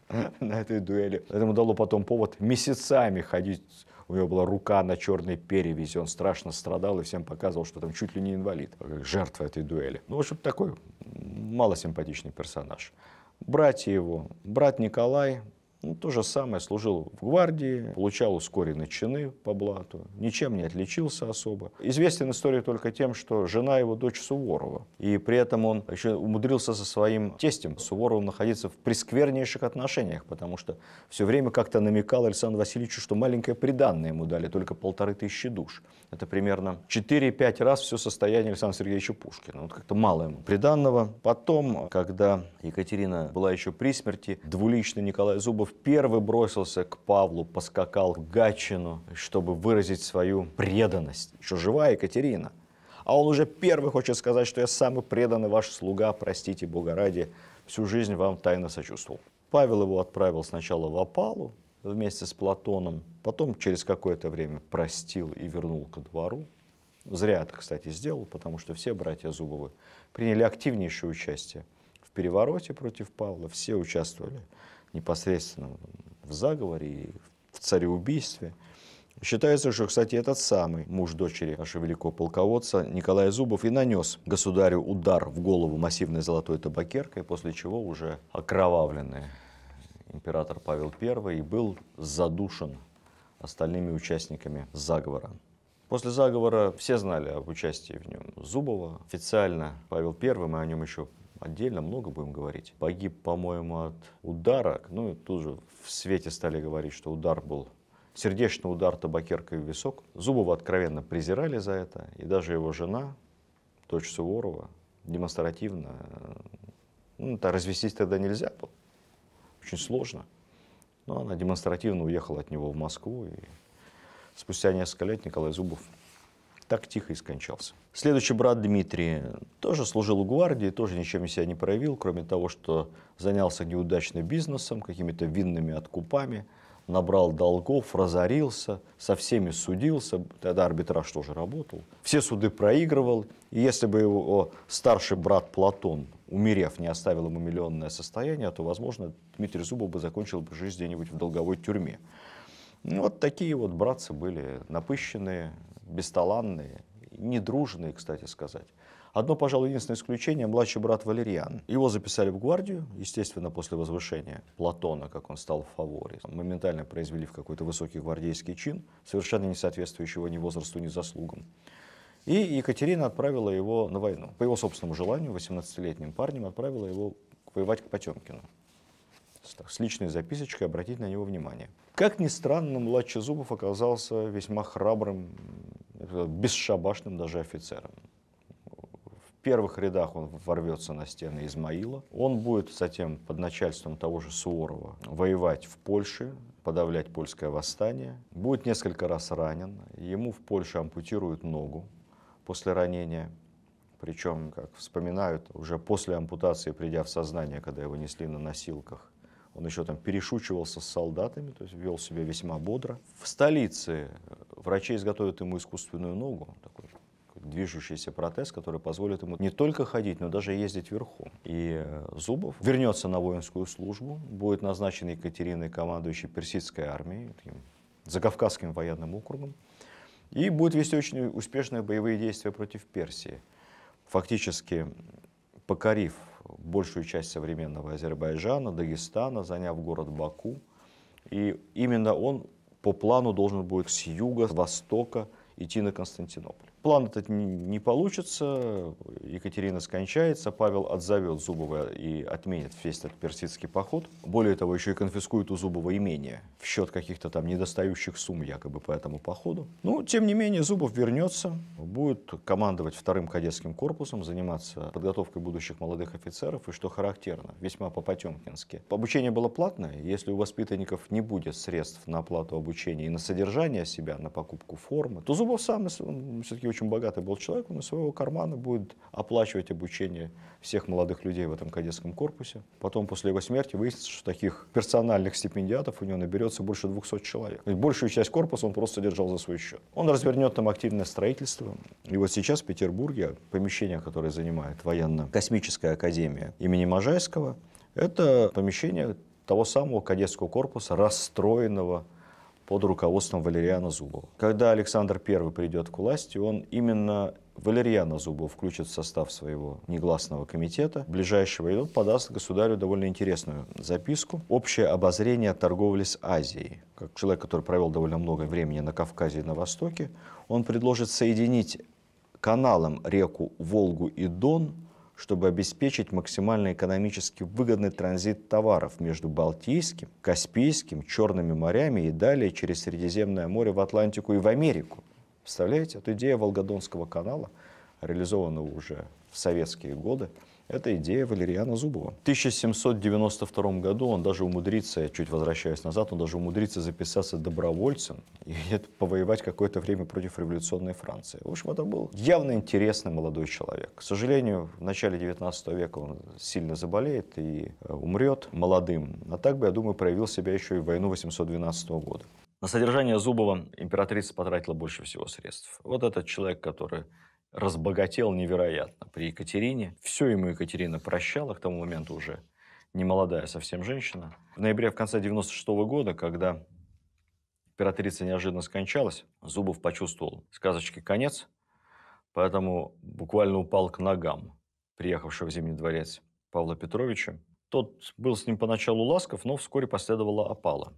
на этой дуэли. Это ему дало потом повод месяцами ходить у него была рука на черной перевязи, он страшно страдал и всем показывал, что там чуть ли не инвалид, а жертва этой дуэли. Ну, в общем, такой малосимпатичный персонаж. Братья его, брат Николай, ну, то же самое, служил в гвардии, получал ускоренные чины по блату, ничем не отличился особо. Известен история только тем, что жена его дочь Суворова, и при этом он еще умудрился со своим тестем Суворовым находиться в присквернейших отношениях, потому что все время как-то намекал Александру Васильевичу, что маленькое приданное ему дали, только полторы тысячи душ. Это примерно 4-5 раз все состояние Александра Сергеевича Пушкина. Вот как-то мало ему приданного. Потом, когда Екатерина была еще при смерти, двуличный Николай Зубов Юсупов первый бросился к Павлу, поскакал в Гатчину, чтобы выразить свою преданность. Еще жива Екатерина. А он уже первый хочет сказать, что я самый преданный ваш слуга, простите Бога ради, всю жизнь вам тайно сочувствовал. Павел его отправил сначала в опалу вместе с Платоном, потом через какое-то время простил и вернул ко двору. Зря это, кстати, сделал, потому что все братья Зубовы приняли активнейшее участие в перевороте против Павла, все участвовали непосредственно в заговоре и в цареубийстве. Считается, что, кстати, этот самый муж дочери нашего великого полководца Николая Зубов и нанес государю удар в голову массивной золотой табакеркой, после чего уже окровавленный император Павел I и был задушен остальными участниками заговора. После заговора все знали об участии в нем Зубова. Официально Павел I, мы о нем еще отдельно много будем говорить. Погиб, по-моему, от удара. Ну, и тут же в свете стали говорить, что удар был сердечный удар табакеркой в висок. Зубова откровенно презирали за это, и даже его жена, дочь Суворова, демонстративно, э, ну, это развестись тогда нельзя было, очень сложно. Но она демонстративно уехала от него в Москву, и спустя несколько лет Николай Зубов так тихо и скончался. Следующий брат Дмитрий тоже служил у гвардии, тоже ничем себя не проявил, кроме того, что занялся неудачным бизнесом, какими-то винными откупами, набрал долгов, разорился, со всеми судился, тогда арбитраж тоже работал. Все суды проигрывал, и если бы его старший брат Платон, умерев, не оставил ему миллионное состояние, то, возможно, Дмитрий Зубов бы закончил бы жизнь где-нибудь в долговой тюрьме. Ну, вот такие вот братцы были напыщенные, бесталанные, недружные, кстати сказать. Одно, пожалуй, единственное исключение – младший брат Валерьян. Его записали в гвардию, естественно, после возвышения Платона, как он стал в фаворе. Моментально произвели в какой-то высокий гвардейский чин, совершенно не соответствующего ни возрасту, ни заслугам. И Екатерина отправила его на войну. По его собственному желанию, 18-летним парнем отправила его воевать к Потемкину с личной записочкой обратить на него внимание. Как ни странно, младший Зубов оказался весьма храбрым, бесшабашным даже офицером. В первых рядах он ворвется на стены Измаила. Он будет затем под начальством того же Суворова воевать в Польше, подавлять польское восстание. Будет несколько раз ранен. Ему в Польше ампутируют ногу после ранения. Причем, как вспоминают, уже после ампутации, придя в сознание, когда его несли на носилках, он еще там перешучивался с солдатами, то есть вел себя весьма бодро. В столице э, врачи изготовят ему искусственную ногу, такой движущийся протез, который позволит ему не только ходить, но даже ездить верхом. И э, Зубов вернется на воинскую службу, будет назначен Екатериной командующей персидской армией, таким Кавказским военным округом, и будет вести очень успешные боевые действия против Персии, фактически покорив большую часть современного Азербайджана, Дагестана, заняв город Баку. И именно он по плану должен будет с юга, с востока идти на Константинополь. План этот не получится, Екатерина скончается, Павел отзовет Зубова и отменит весь этот персидский поход. Более того, еще и конфискует у Зубова имение в счет каких-то там недостающих сумм якобы по этому походу. Ну, тем не менее, Зубов вернется, будет командовать вторым кадетским корпусом, заниматься подготовкой будущих молодых офицеров, и что характерно, весьма по-потемкински. Обучение было платное, если у воспитанников не будет средств на оплату обучения и на содержание себя, на покупку формы, то Зубов сам все-таки очень богатый был человек, он из своего кармана будет оплачивать обучение всех молодых людей в этом кадетском корпусе. Потом, после его смерти, выяснится, что таких персональных стипендиатов у него наберется больше 200 человек. большую часть корпуса он просто держал за свой счет. Он развернет там активное строительство. И вот сейчас в Петербурге помещение, которое занимает военно-космическая академия имени Можайского, это помещение того самого кадетского корпуса, расстроенного под руководством Валериана Зубова. Когда Александр I придет к власти, он именно Валерьяна Зубова включит в состав своего негласного комитета ближайшего, и он подаст государю довольно интересную записку «Общее обозрение торговли с Азией». Как человек, который провел довольно много времени на Кавказе и на Востоке, он предложит соединить каналом реку Волгу и Дон – чтобы обеспечить максимально экономически выгодный транзит товаров между Балтийским, Каспийским, Черными морями и далее через Средиземное море в Атлантику и в Америку. Представляете, это идея Волгодонского канала, реализованного уже в советские годы, это идея Валериана Зубова. В 1792 году он даже умудрится, я чуть возвращаюсь назад, он даже умудрится записаться добровольцем и повоевать какое-то время против революционной Франции. В общем, это был явно интересный молодой человек. К сожалению, в начале 19 века он сильно заболеет и э, умрет молодым. А так бы, я думаю, проявил себя еще и в войну 812 года. На содержание Зубова императрица потратила больше всего средств. Вот этот человек, который разбогател невероятно при Екатерине. Все ему Екатерина прощала к тому моменту уже, немолодая совсем женщина. В ноябре, в конце 96 года, когда императрица неожиданно скончалась, Зубов почувствовал сказочки конец, поэтому буквально упал к ногам приехавшего в Зимний дворец Павла Петровича. Тот был с ним поначалу ласков, но вскоре последовала опала.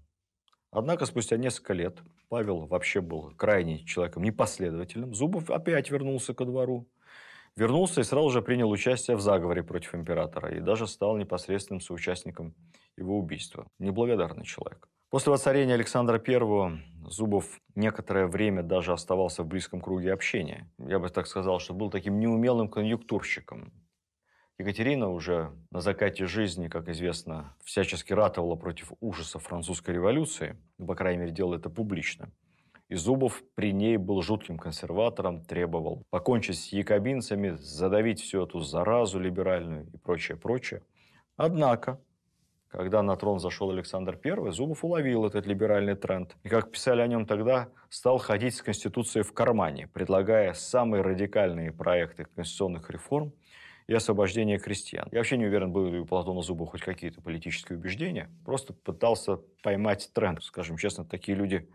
Однако спустя несколько лет Павел вообще был крайне человеком непоследовательным. Зубов опять вернулся ко двору. Вернулся и сразу же принял участие в заговоре против императора и даже стал непосредственным соучастником его убийства. Неблагодарный человек. После воцарения Александра I Зубов некоторое время даже оставался в близком круге общения. Я бы так сказал, что был таким неумелым конъюнктурщиком. Екатерина уже на закате жизни, как известно, всячески ратовала против ужаса французской революции, ну, по крайней мере, делала это публично. И Зубов при ней был жутким консерватором, требовал покончить с якобинцами, задавить всю эту заразу либеральную и прочее, прочее. Однако, когда на трон зашел Александр I, Зубов уловил этот либеральный тренд. И, как писали о нем тогда, стал ходить с Конституцией в кармане, предлагая самые радикальные проекты конституционных реформ, и освобождение крестьян. Я вообще не уверен, были ли у Платона Зуба хоть какие-то политические убеждения. Просто пытался поймать тренд. Скажем честно, такие люди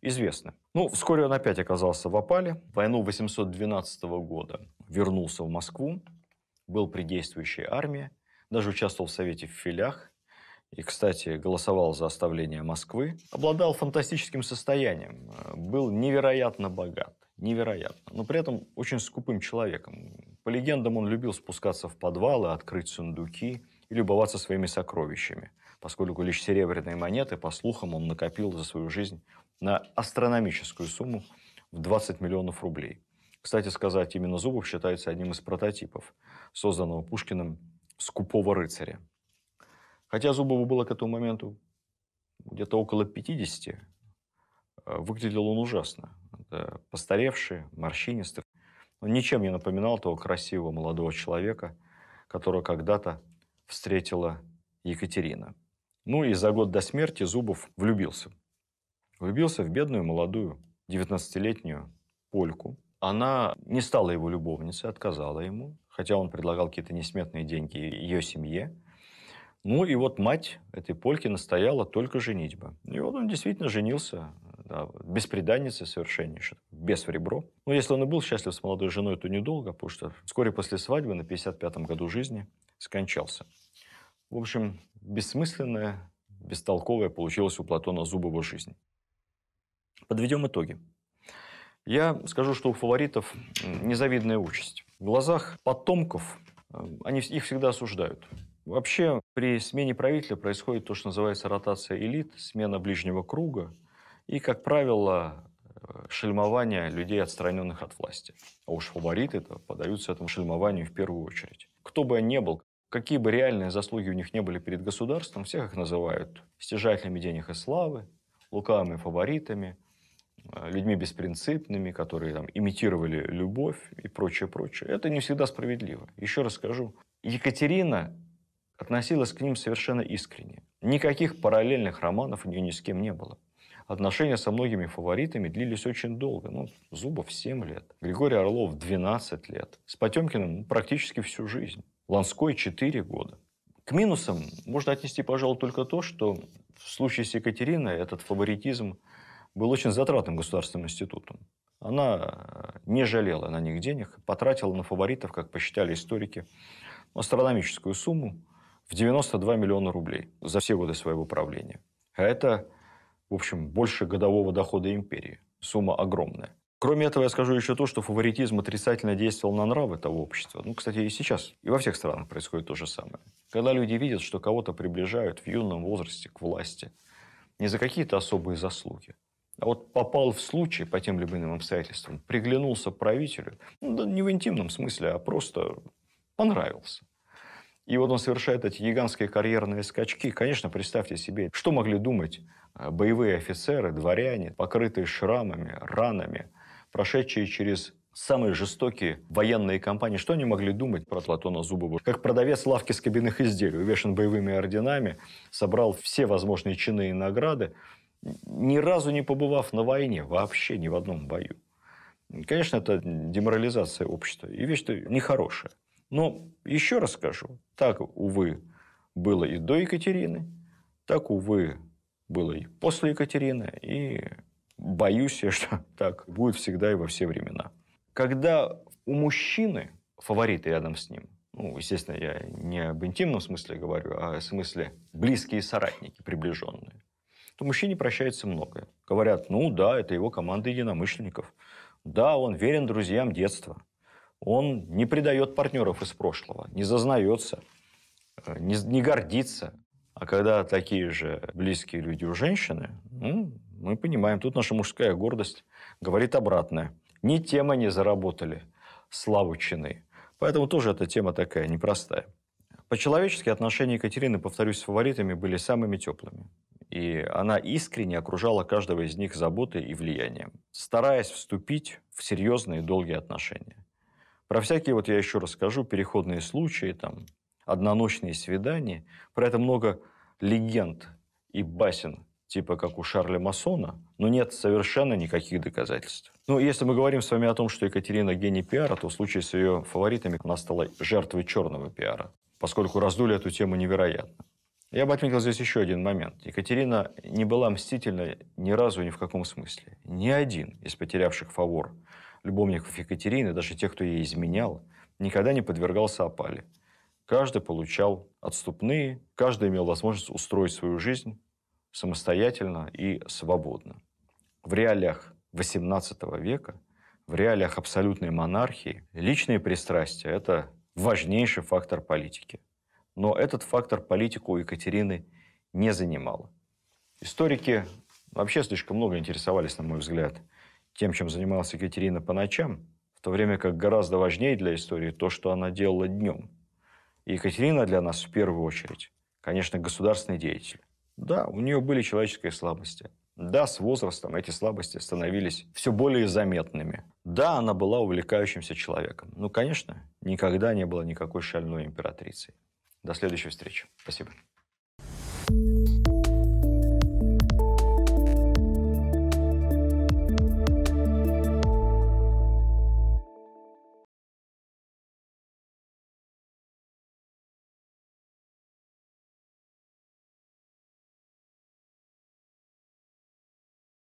известны. Ну, вскоре он опять оказался в опале. В войну 812 года вернулся в Москву, был при действующей армии, даже участвовал в Совете в Филях, и, кстати, голосовал за оставление Москвы, обладал фантастическим состоянием, был невероятно богат, невероятно, но при этом очень скупым человеком. По легендам, он любил спускаться в подвалы, открыть сундуки и любоваться своими сокровищами, поскольку лишь серебряные монеты, по слухам, он накопил за свою жизнь на астрономическую сумму в 20 миллионов рублей. Кстати сказать, именно Зубов считается одним из прототипов, созданного Пушкиным скупого рыцаря. Хотя Зубову было к этому моменту где-то около 50, э, выглядел он ужасно. Это постаревший, морщинистый, он ничем не напоминал того красивого молодого человека, которого когда-то встретила Екатерина. Ну и за год до смерти Зубов влюбился. Влюбился в бедную молодую 19-летнюю польку. Она не стала его любовницей, отказала ему, хотя он предлагал какие-то несметные деньги ее семье. Ну и вот мать этой Польки настояла только женитьба. И вот он действительно женился да, беспреданница совершеннейшая, без в ребро. Но ну, если он и был счастлив с молодой женой, то недолго, потому что вскоре после свадьбы на 55-м году жизни скончался. В общем, бессмысленная, бестолковая получилась у Платона Зубова жизнь. Подведем итоги. Я скажу, что у фаворитов незавидная участь. В глазах потомков э, они, их всегда осуждают. Вообще при смене правителя происходит то, что называется ротация элит, смена ближнего круга – и, как правило, э, шельмование людей, отстраненных от власти. А уж фавориты это подаются этому шельмованию в первую очередь. Кто бы он ни был, какие бы реальные заслуги у них не были перед государством, всех их называют стяжателями денег и славы, лукавыми фаворитами, э, людьми беспринципными, которые там, имитировали любовь и прочее, прочее. Это не всегда справедливо. Еще раз скажу, Екатерина относилась к ним совершенно искренне. Никаких параллельных романов у нее ни с кем не было. Отношения со многими фаворитами длились очень долго. Ну, Зубов 7 лет, Григорий Орлов 12 лет. С Потемкиным ну, практически всю жизнь. Ланской 4 года. К минусам можно отнести, пожалуй, только то, что в случае с Екатериной этот фаворитизм был очень затратным государственным институтом. Она э, не жалела на них денег, потратила на фаворитов, как посчитали историки, астрономическую сумму в 92 миллиона рублей за все годы своего правления. А это в общем, больше годового дохода империи. Сумма огромная. Кроме этого, я скажу еще то, что фаворитизм отрицательно действовал на нравы того общества. Ну, кстати, и сейчас, и во всех странах происходит то же самое. Когда люди видят, что кого-то приближают в юном возрасте к власти, не за какие-то особые заслуги, а вот попал в случай по тем или иным обстоятельствам, приглянулся правителю, ну, да не в интимном смысле, а просто понравился. И вот он совершает эти гигантские карьерные скачки. Конечно, представьте себе, что могли думать а боевые офицеры, дворяне, покрытые шрамами, ранами, прошедшие через самые жестокие военные кампании. Что они могли думать про Платона Зубова? Как продавец лавки с кабинных изделий, увешан боевыми орденами, собрал все возможные чины и награды, ни разу не побывав на войне, вообще ни в одном бою. Конечно, это деморализация общества. И вещь-то нехорошая. Но еще раз скажу, так, увы, было и до Екатерины, так, увы, было и после Екатерины, и боюсь я, что так будет всегда и во все времена. Когда у мужчины фавориты рядом с ним, ну, естественно, я не об интимном смысле говорю, а в смысле близкие соратники, приближенные, то мужчине прощается многое. Говорят, ну да, это его команда единомышленников. Да, он верен друзьям детства. Он не предает партнеров из прошлого, не зазнается, «Э, не, не гордится. А когда такие же близкие люди у женщины, ну, мы понимаем, тут наша мужская гордость говорит обратное. Ни тема не заработали, славу чины. Поэтому тоже эта тема такая непростая. По-человечески отношения Екатерины, повторюсь, с фаворитами были самыми теплыми. И она искренне окружала каждого из них заботой и влиянием, стараясь вступить в серьезные долгие отношения. Про всякие, вот я еще расскажу, переходные случаи, там, одноночные свидания. Про это много легенд и басен, типа как у Шарля Масона, но нет совершенно никаких доказательств. Ну, если мы говорим с вами о том, что Екатерина гений пиара, то в случае с ее фаворитами она стала жертвой черного пиара, поскольку раздули эту тему невероятно. Я бы отметил здесь еще один момент. Екатерина не была мстительна ни разу, ни в каком смысле. Ни один из потерявших фавор любовников Екатерины, даже тех, кто ей изменял, никогда не подвергался опале. Каждый получал отступные, каждый имел возможность устроить свою жизнь самостоятельно и свободно. В реалиях XVIII века, в реалиях абсолютной монархии, личные пристрастия – это важнейший фактор политики. Но этот фактор политику Екатерины не занимало. Историки вообще слишком много интересовались, на мой взгляд, тем, чем занималась Екатерина по ночам, в то время как гораздо важнее для истории то, что она делала днем – Екатерина для нас в первую очередь, конечно, государственный деятель. Да, у нее были человеческие слабости. Да, с возрастом эти слабости становились все более заметными. Да, она была увлекающимся человеком. Ну, конечно, никогда не была никакой шальной императрицей. До следующей встречи. Спасибо. thank you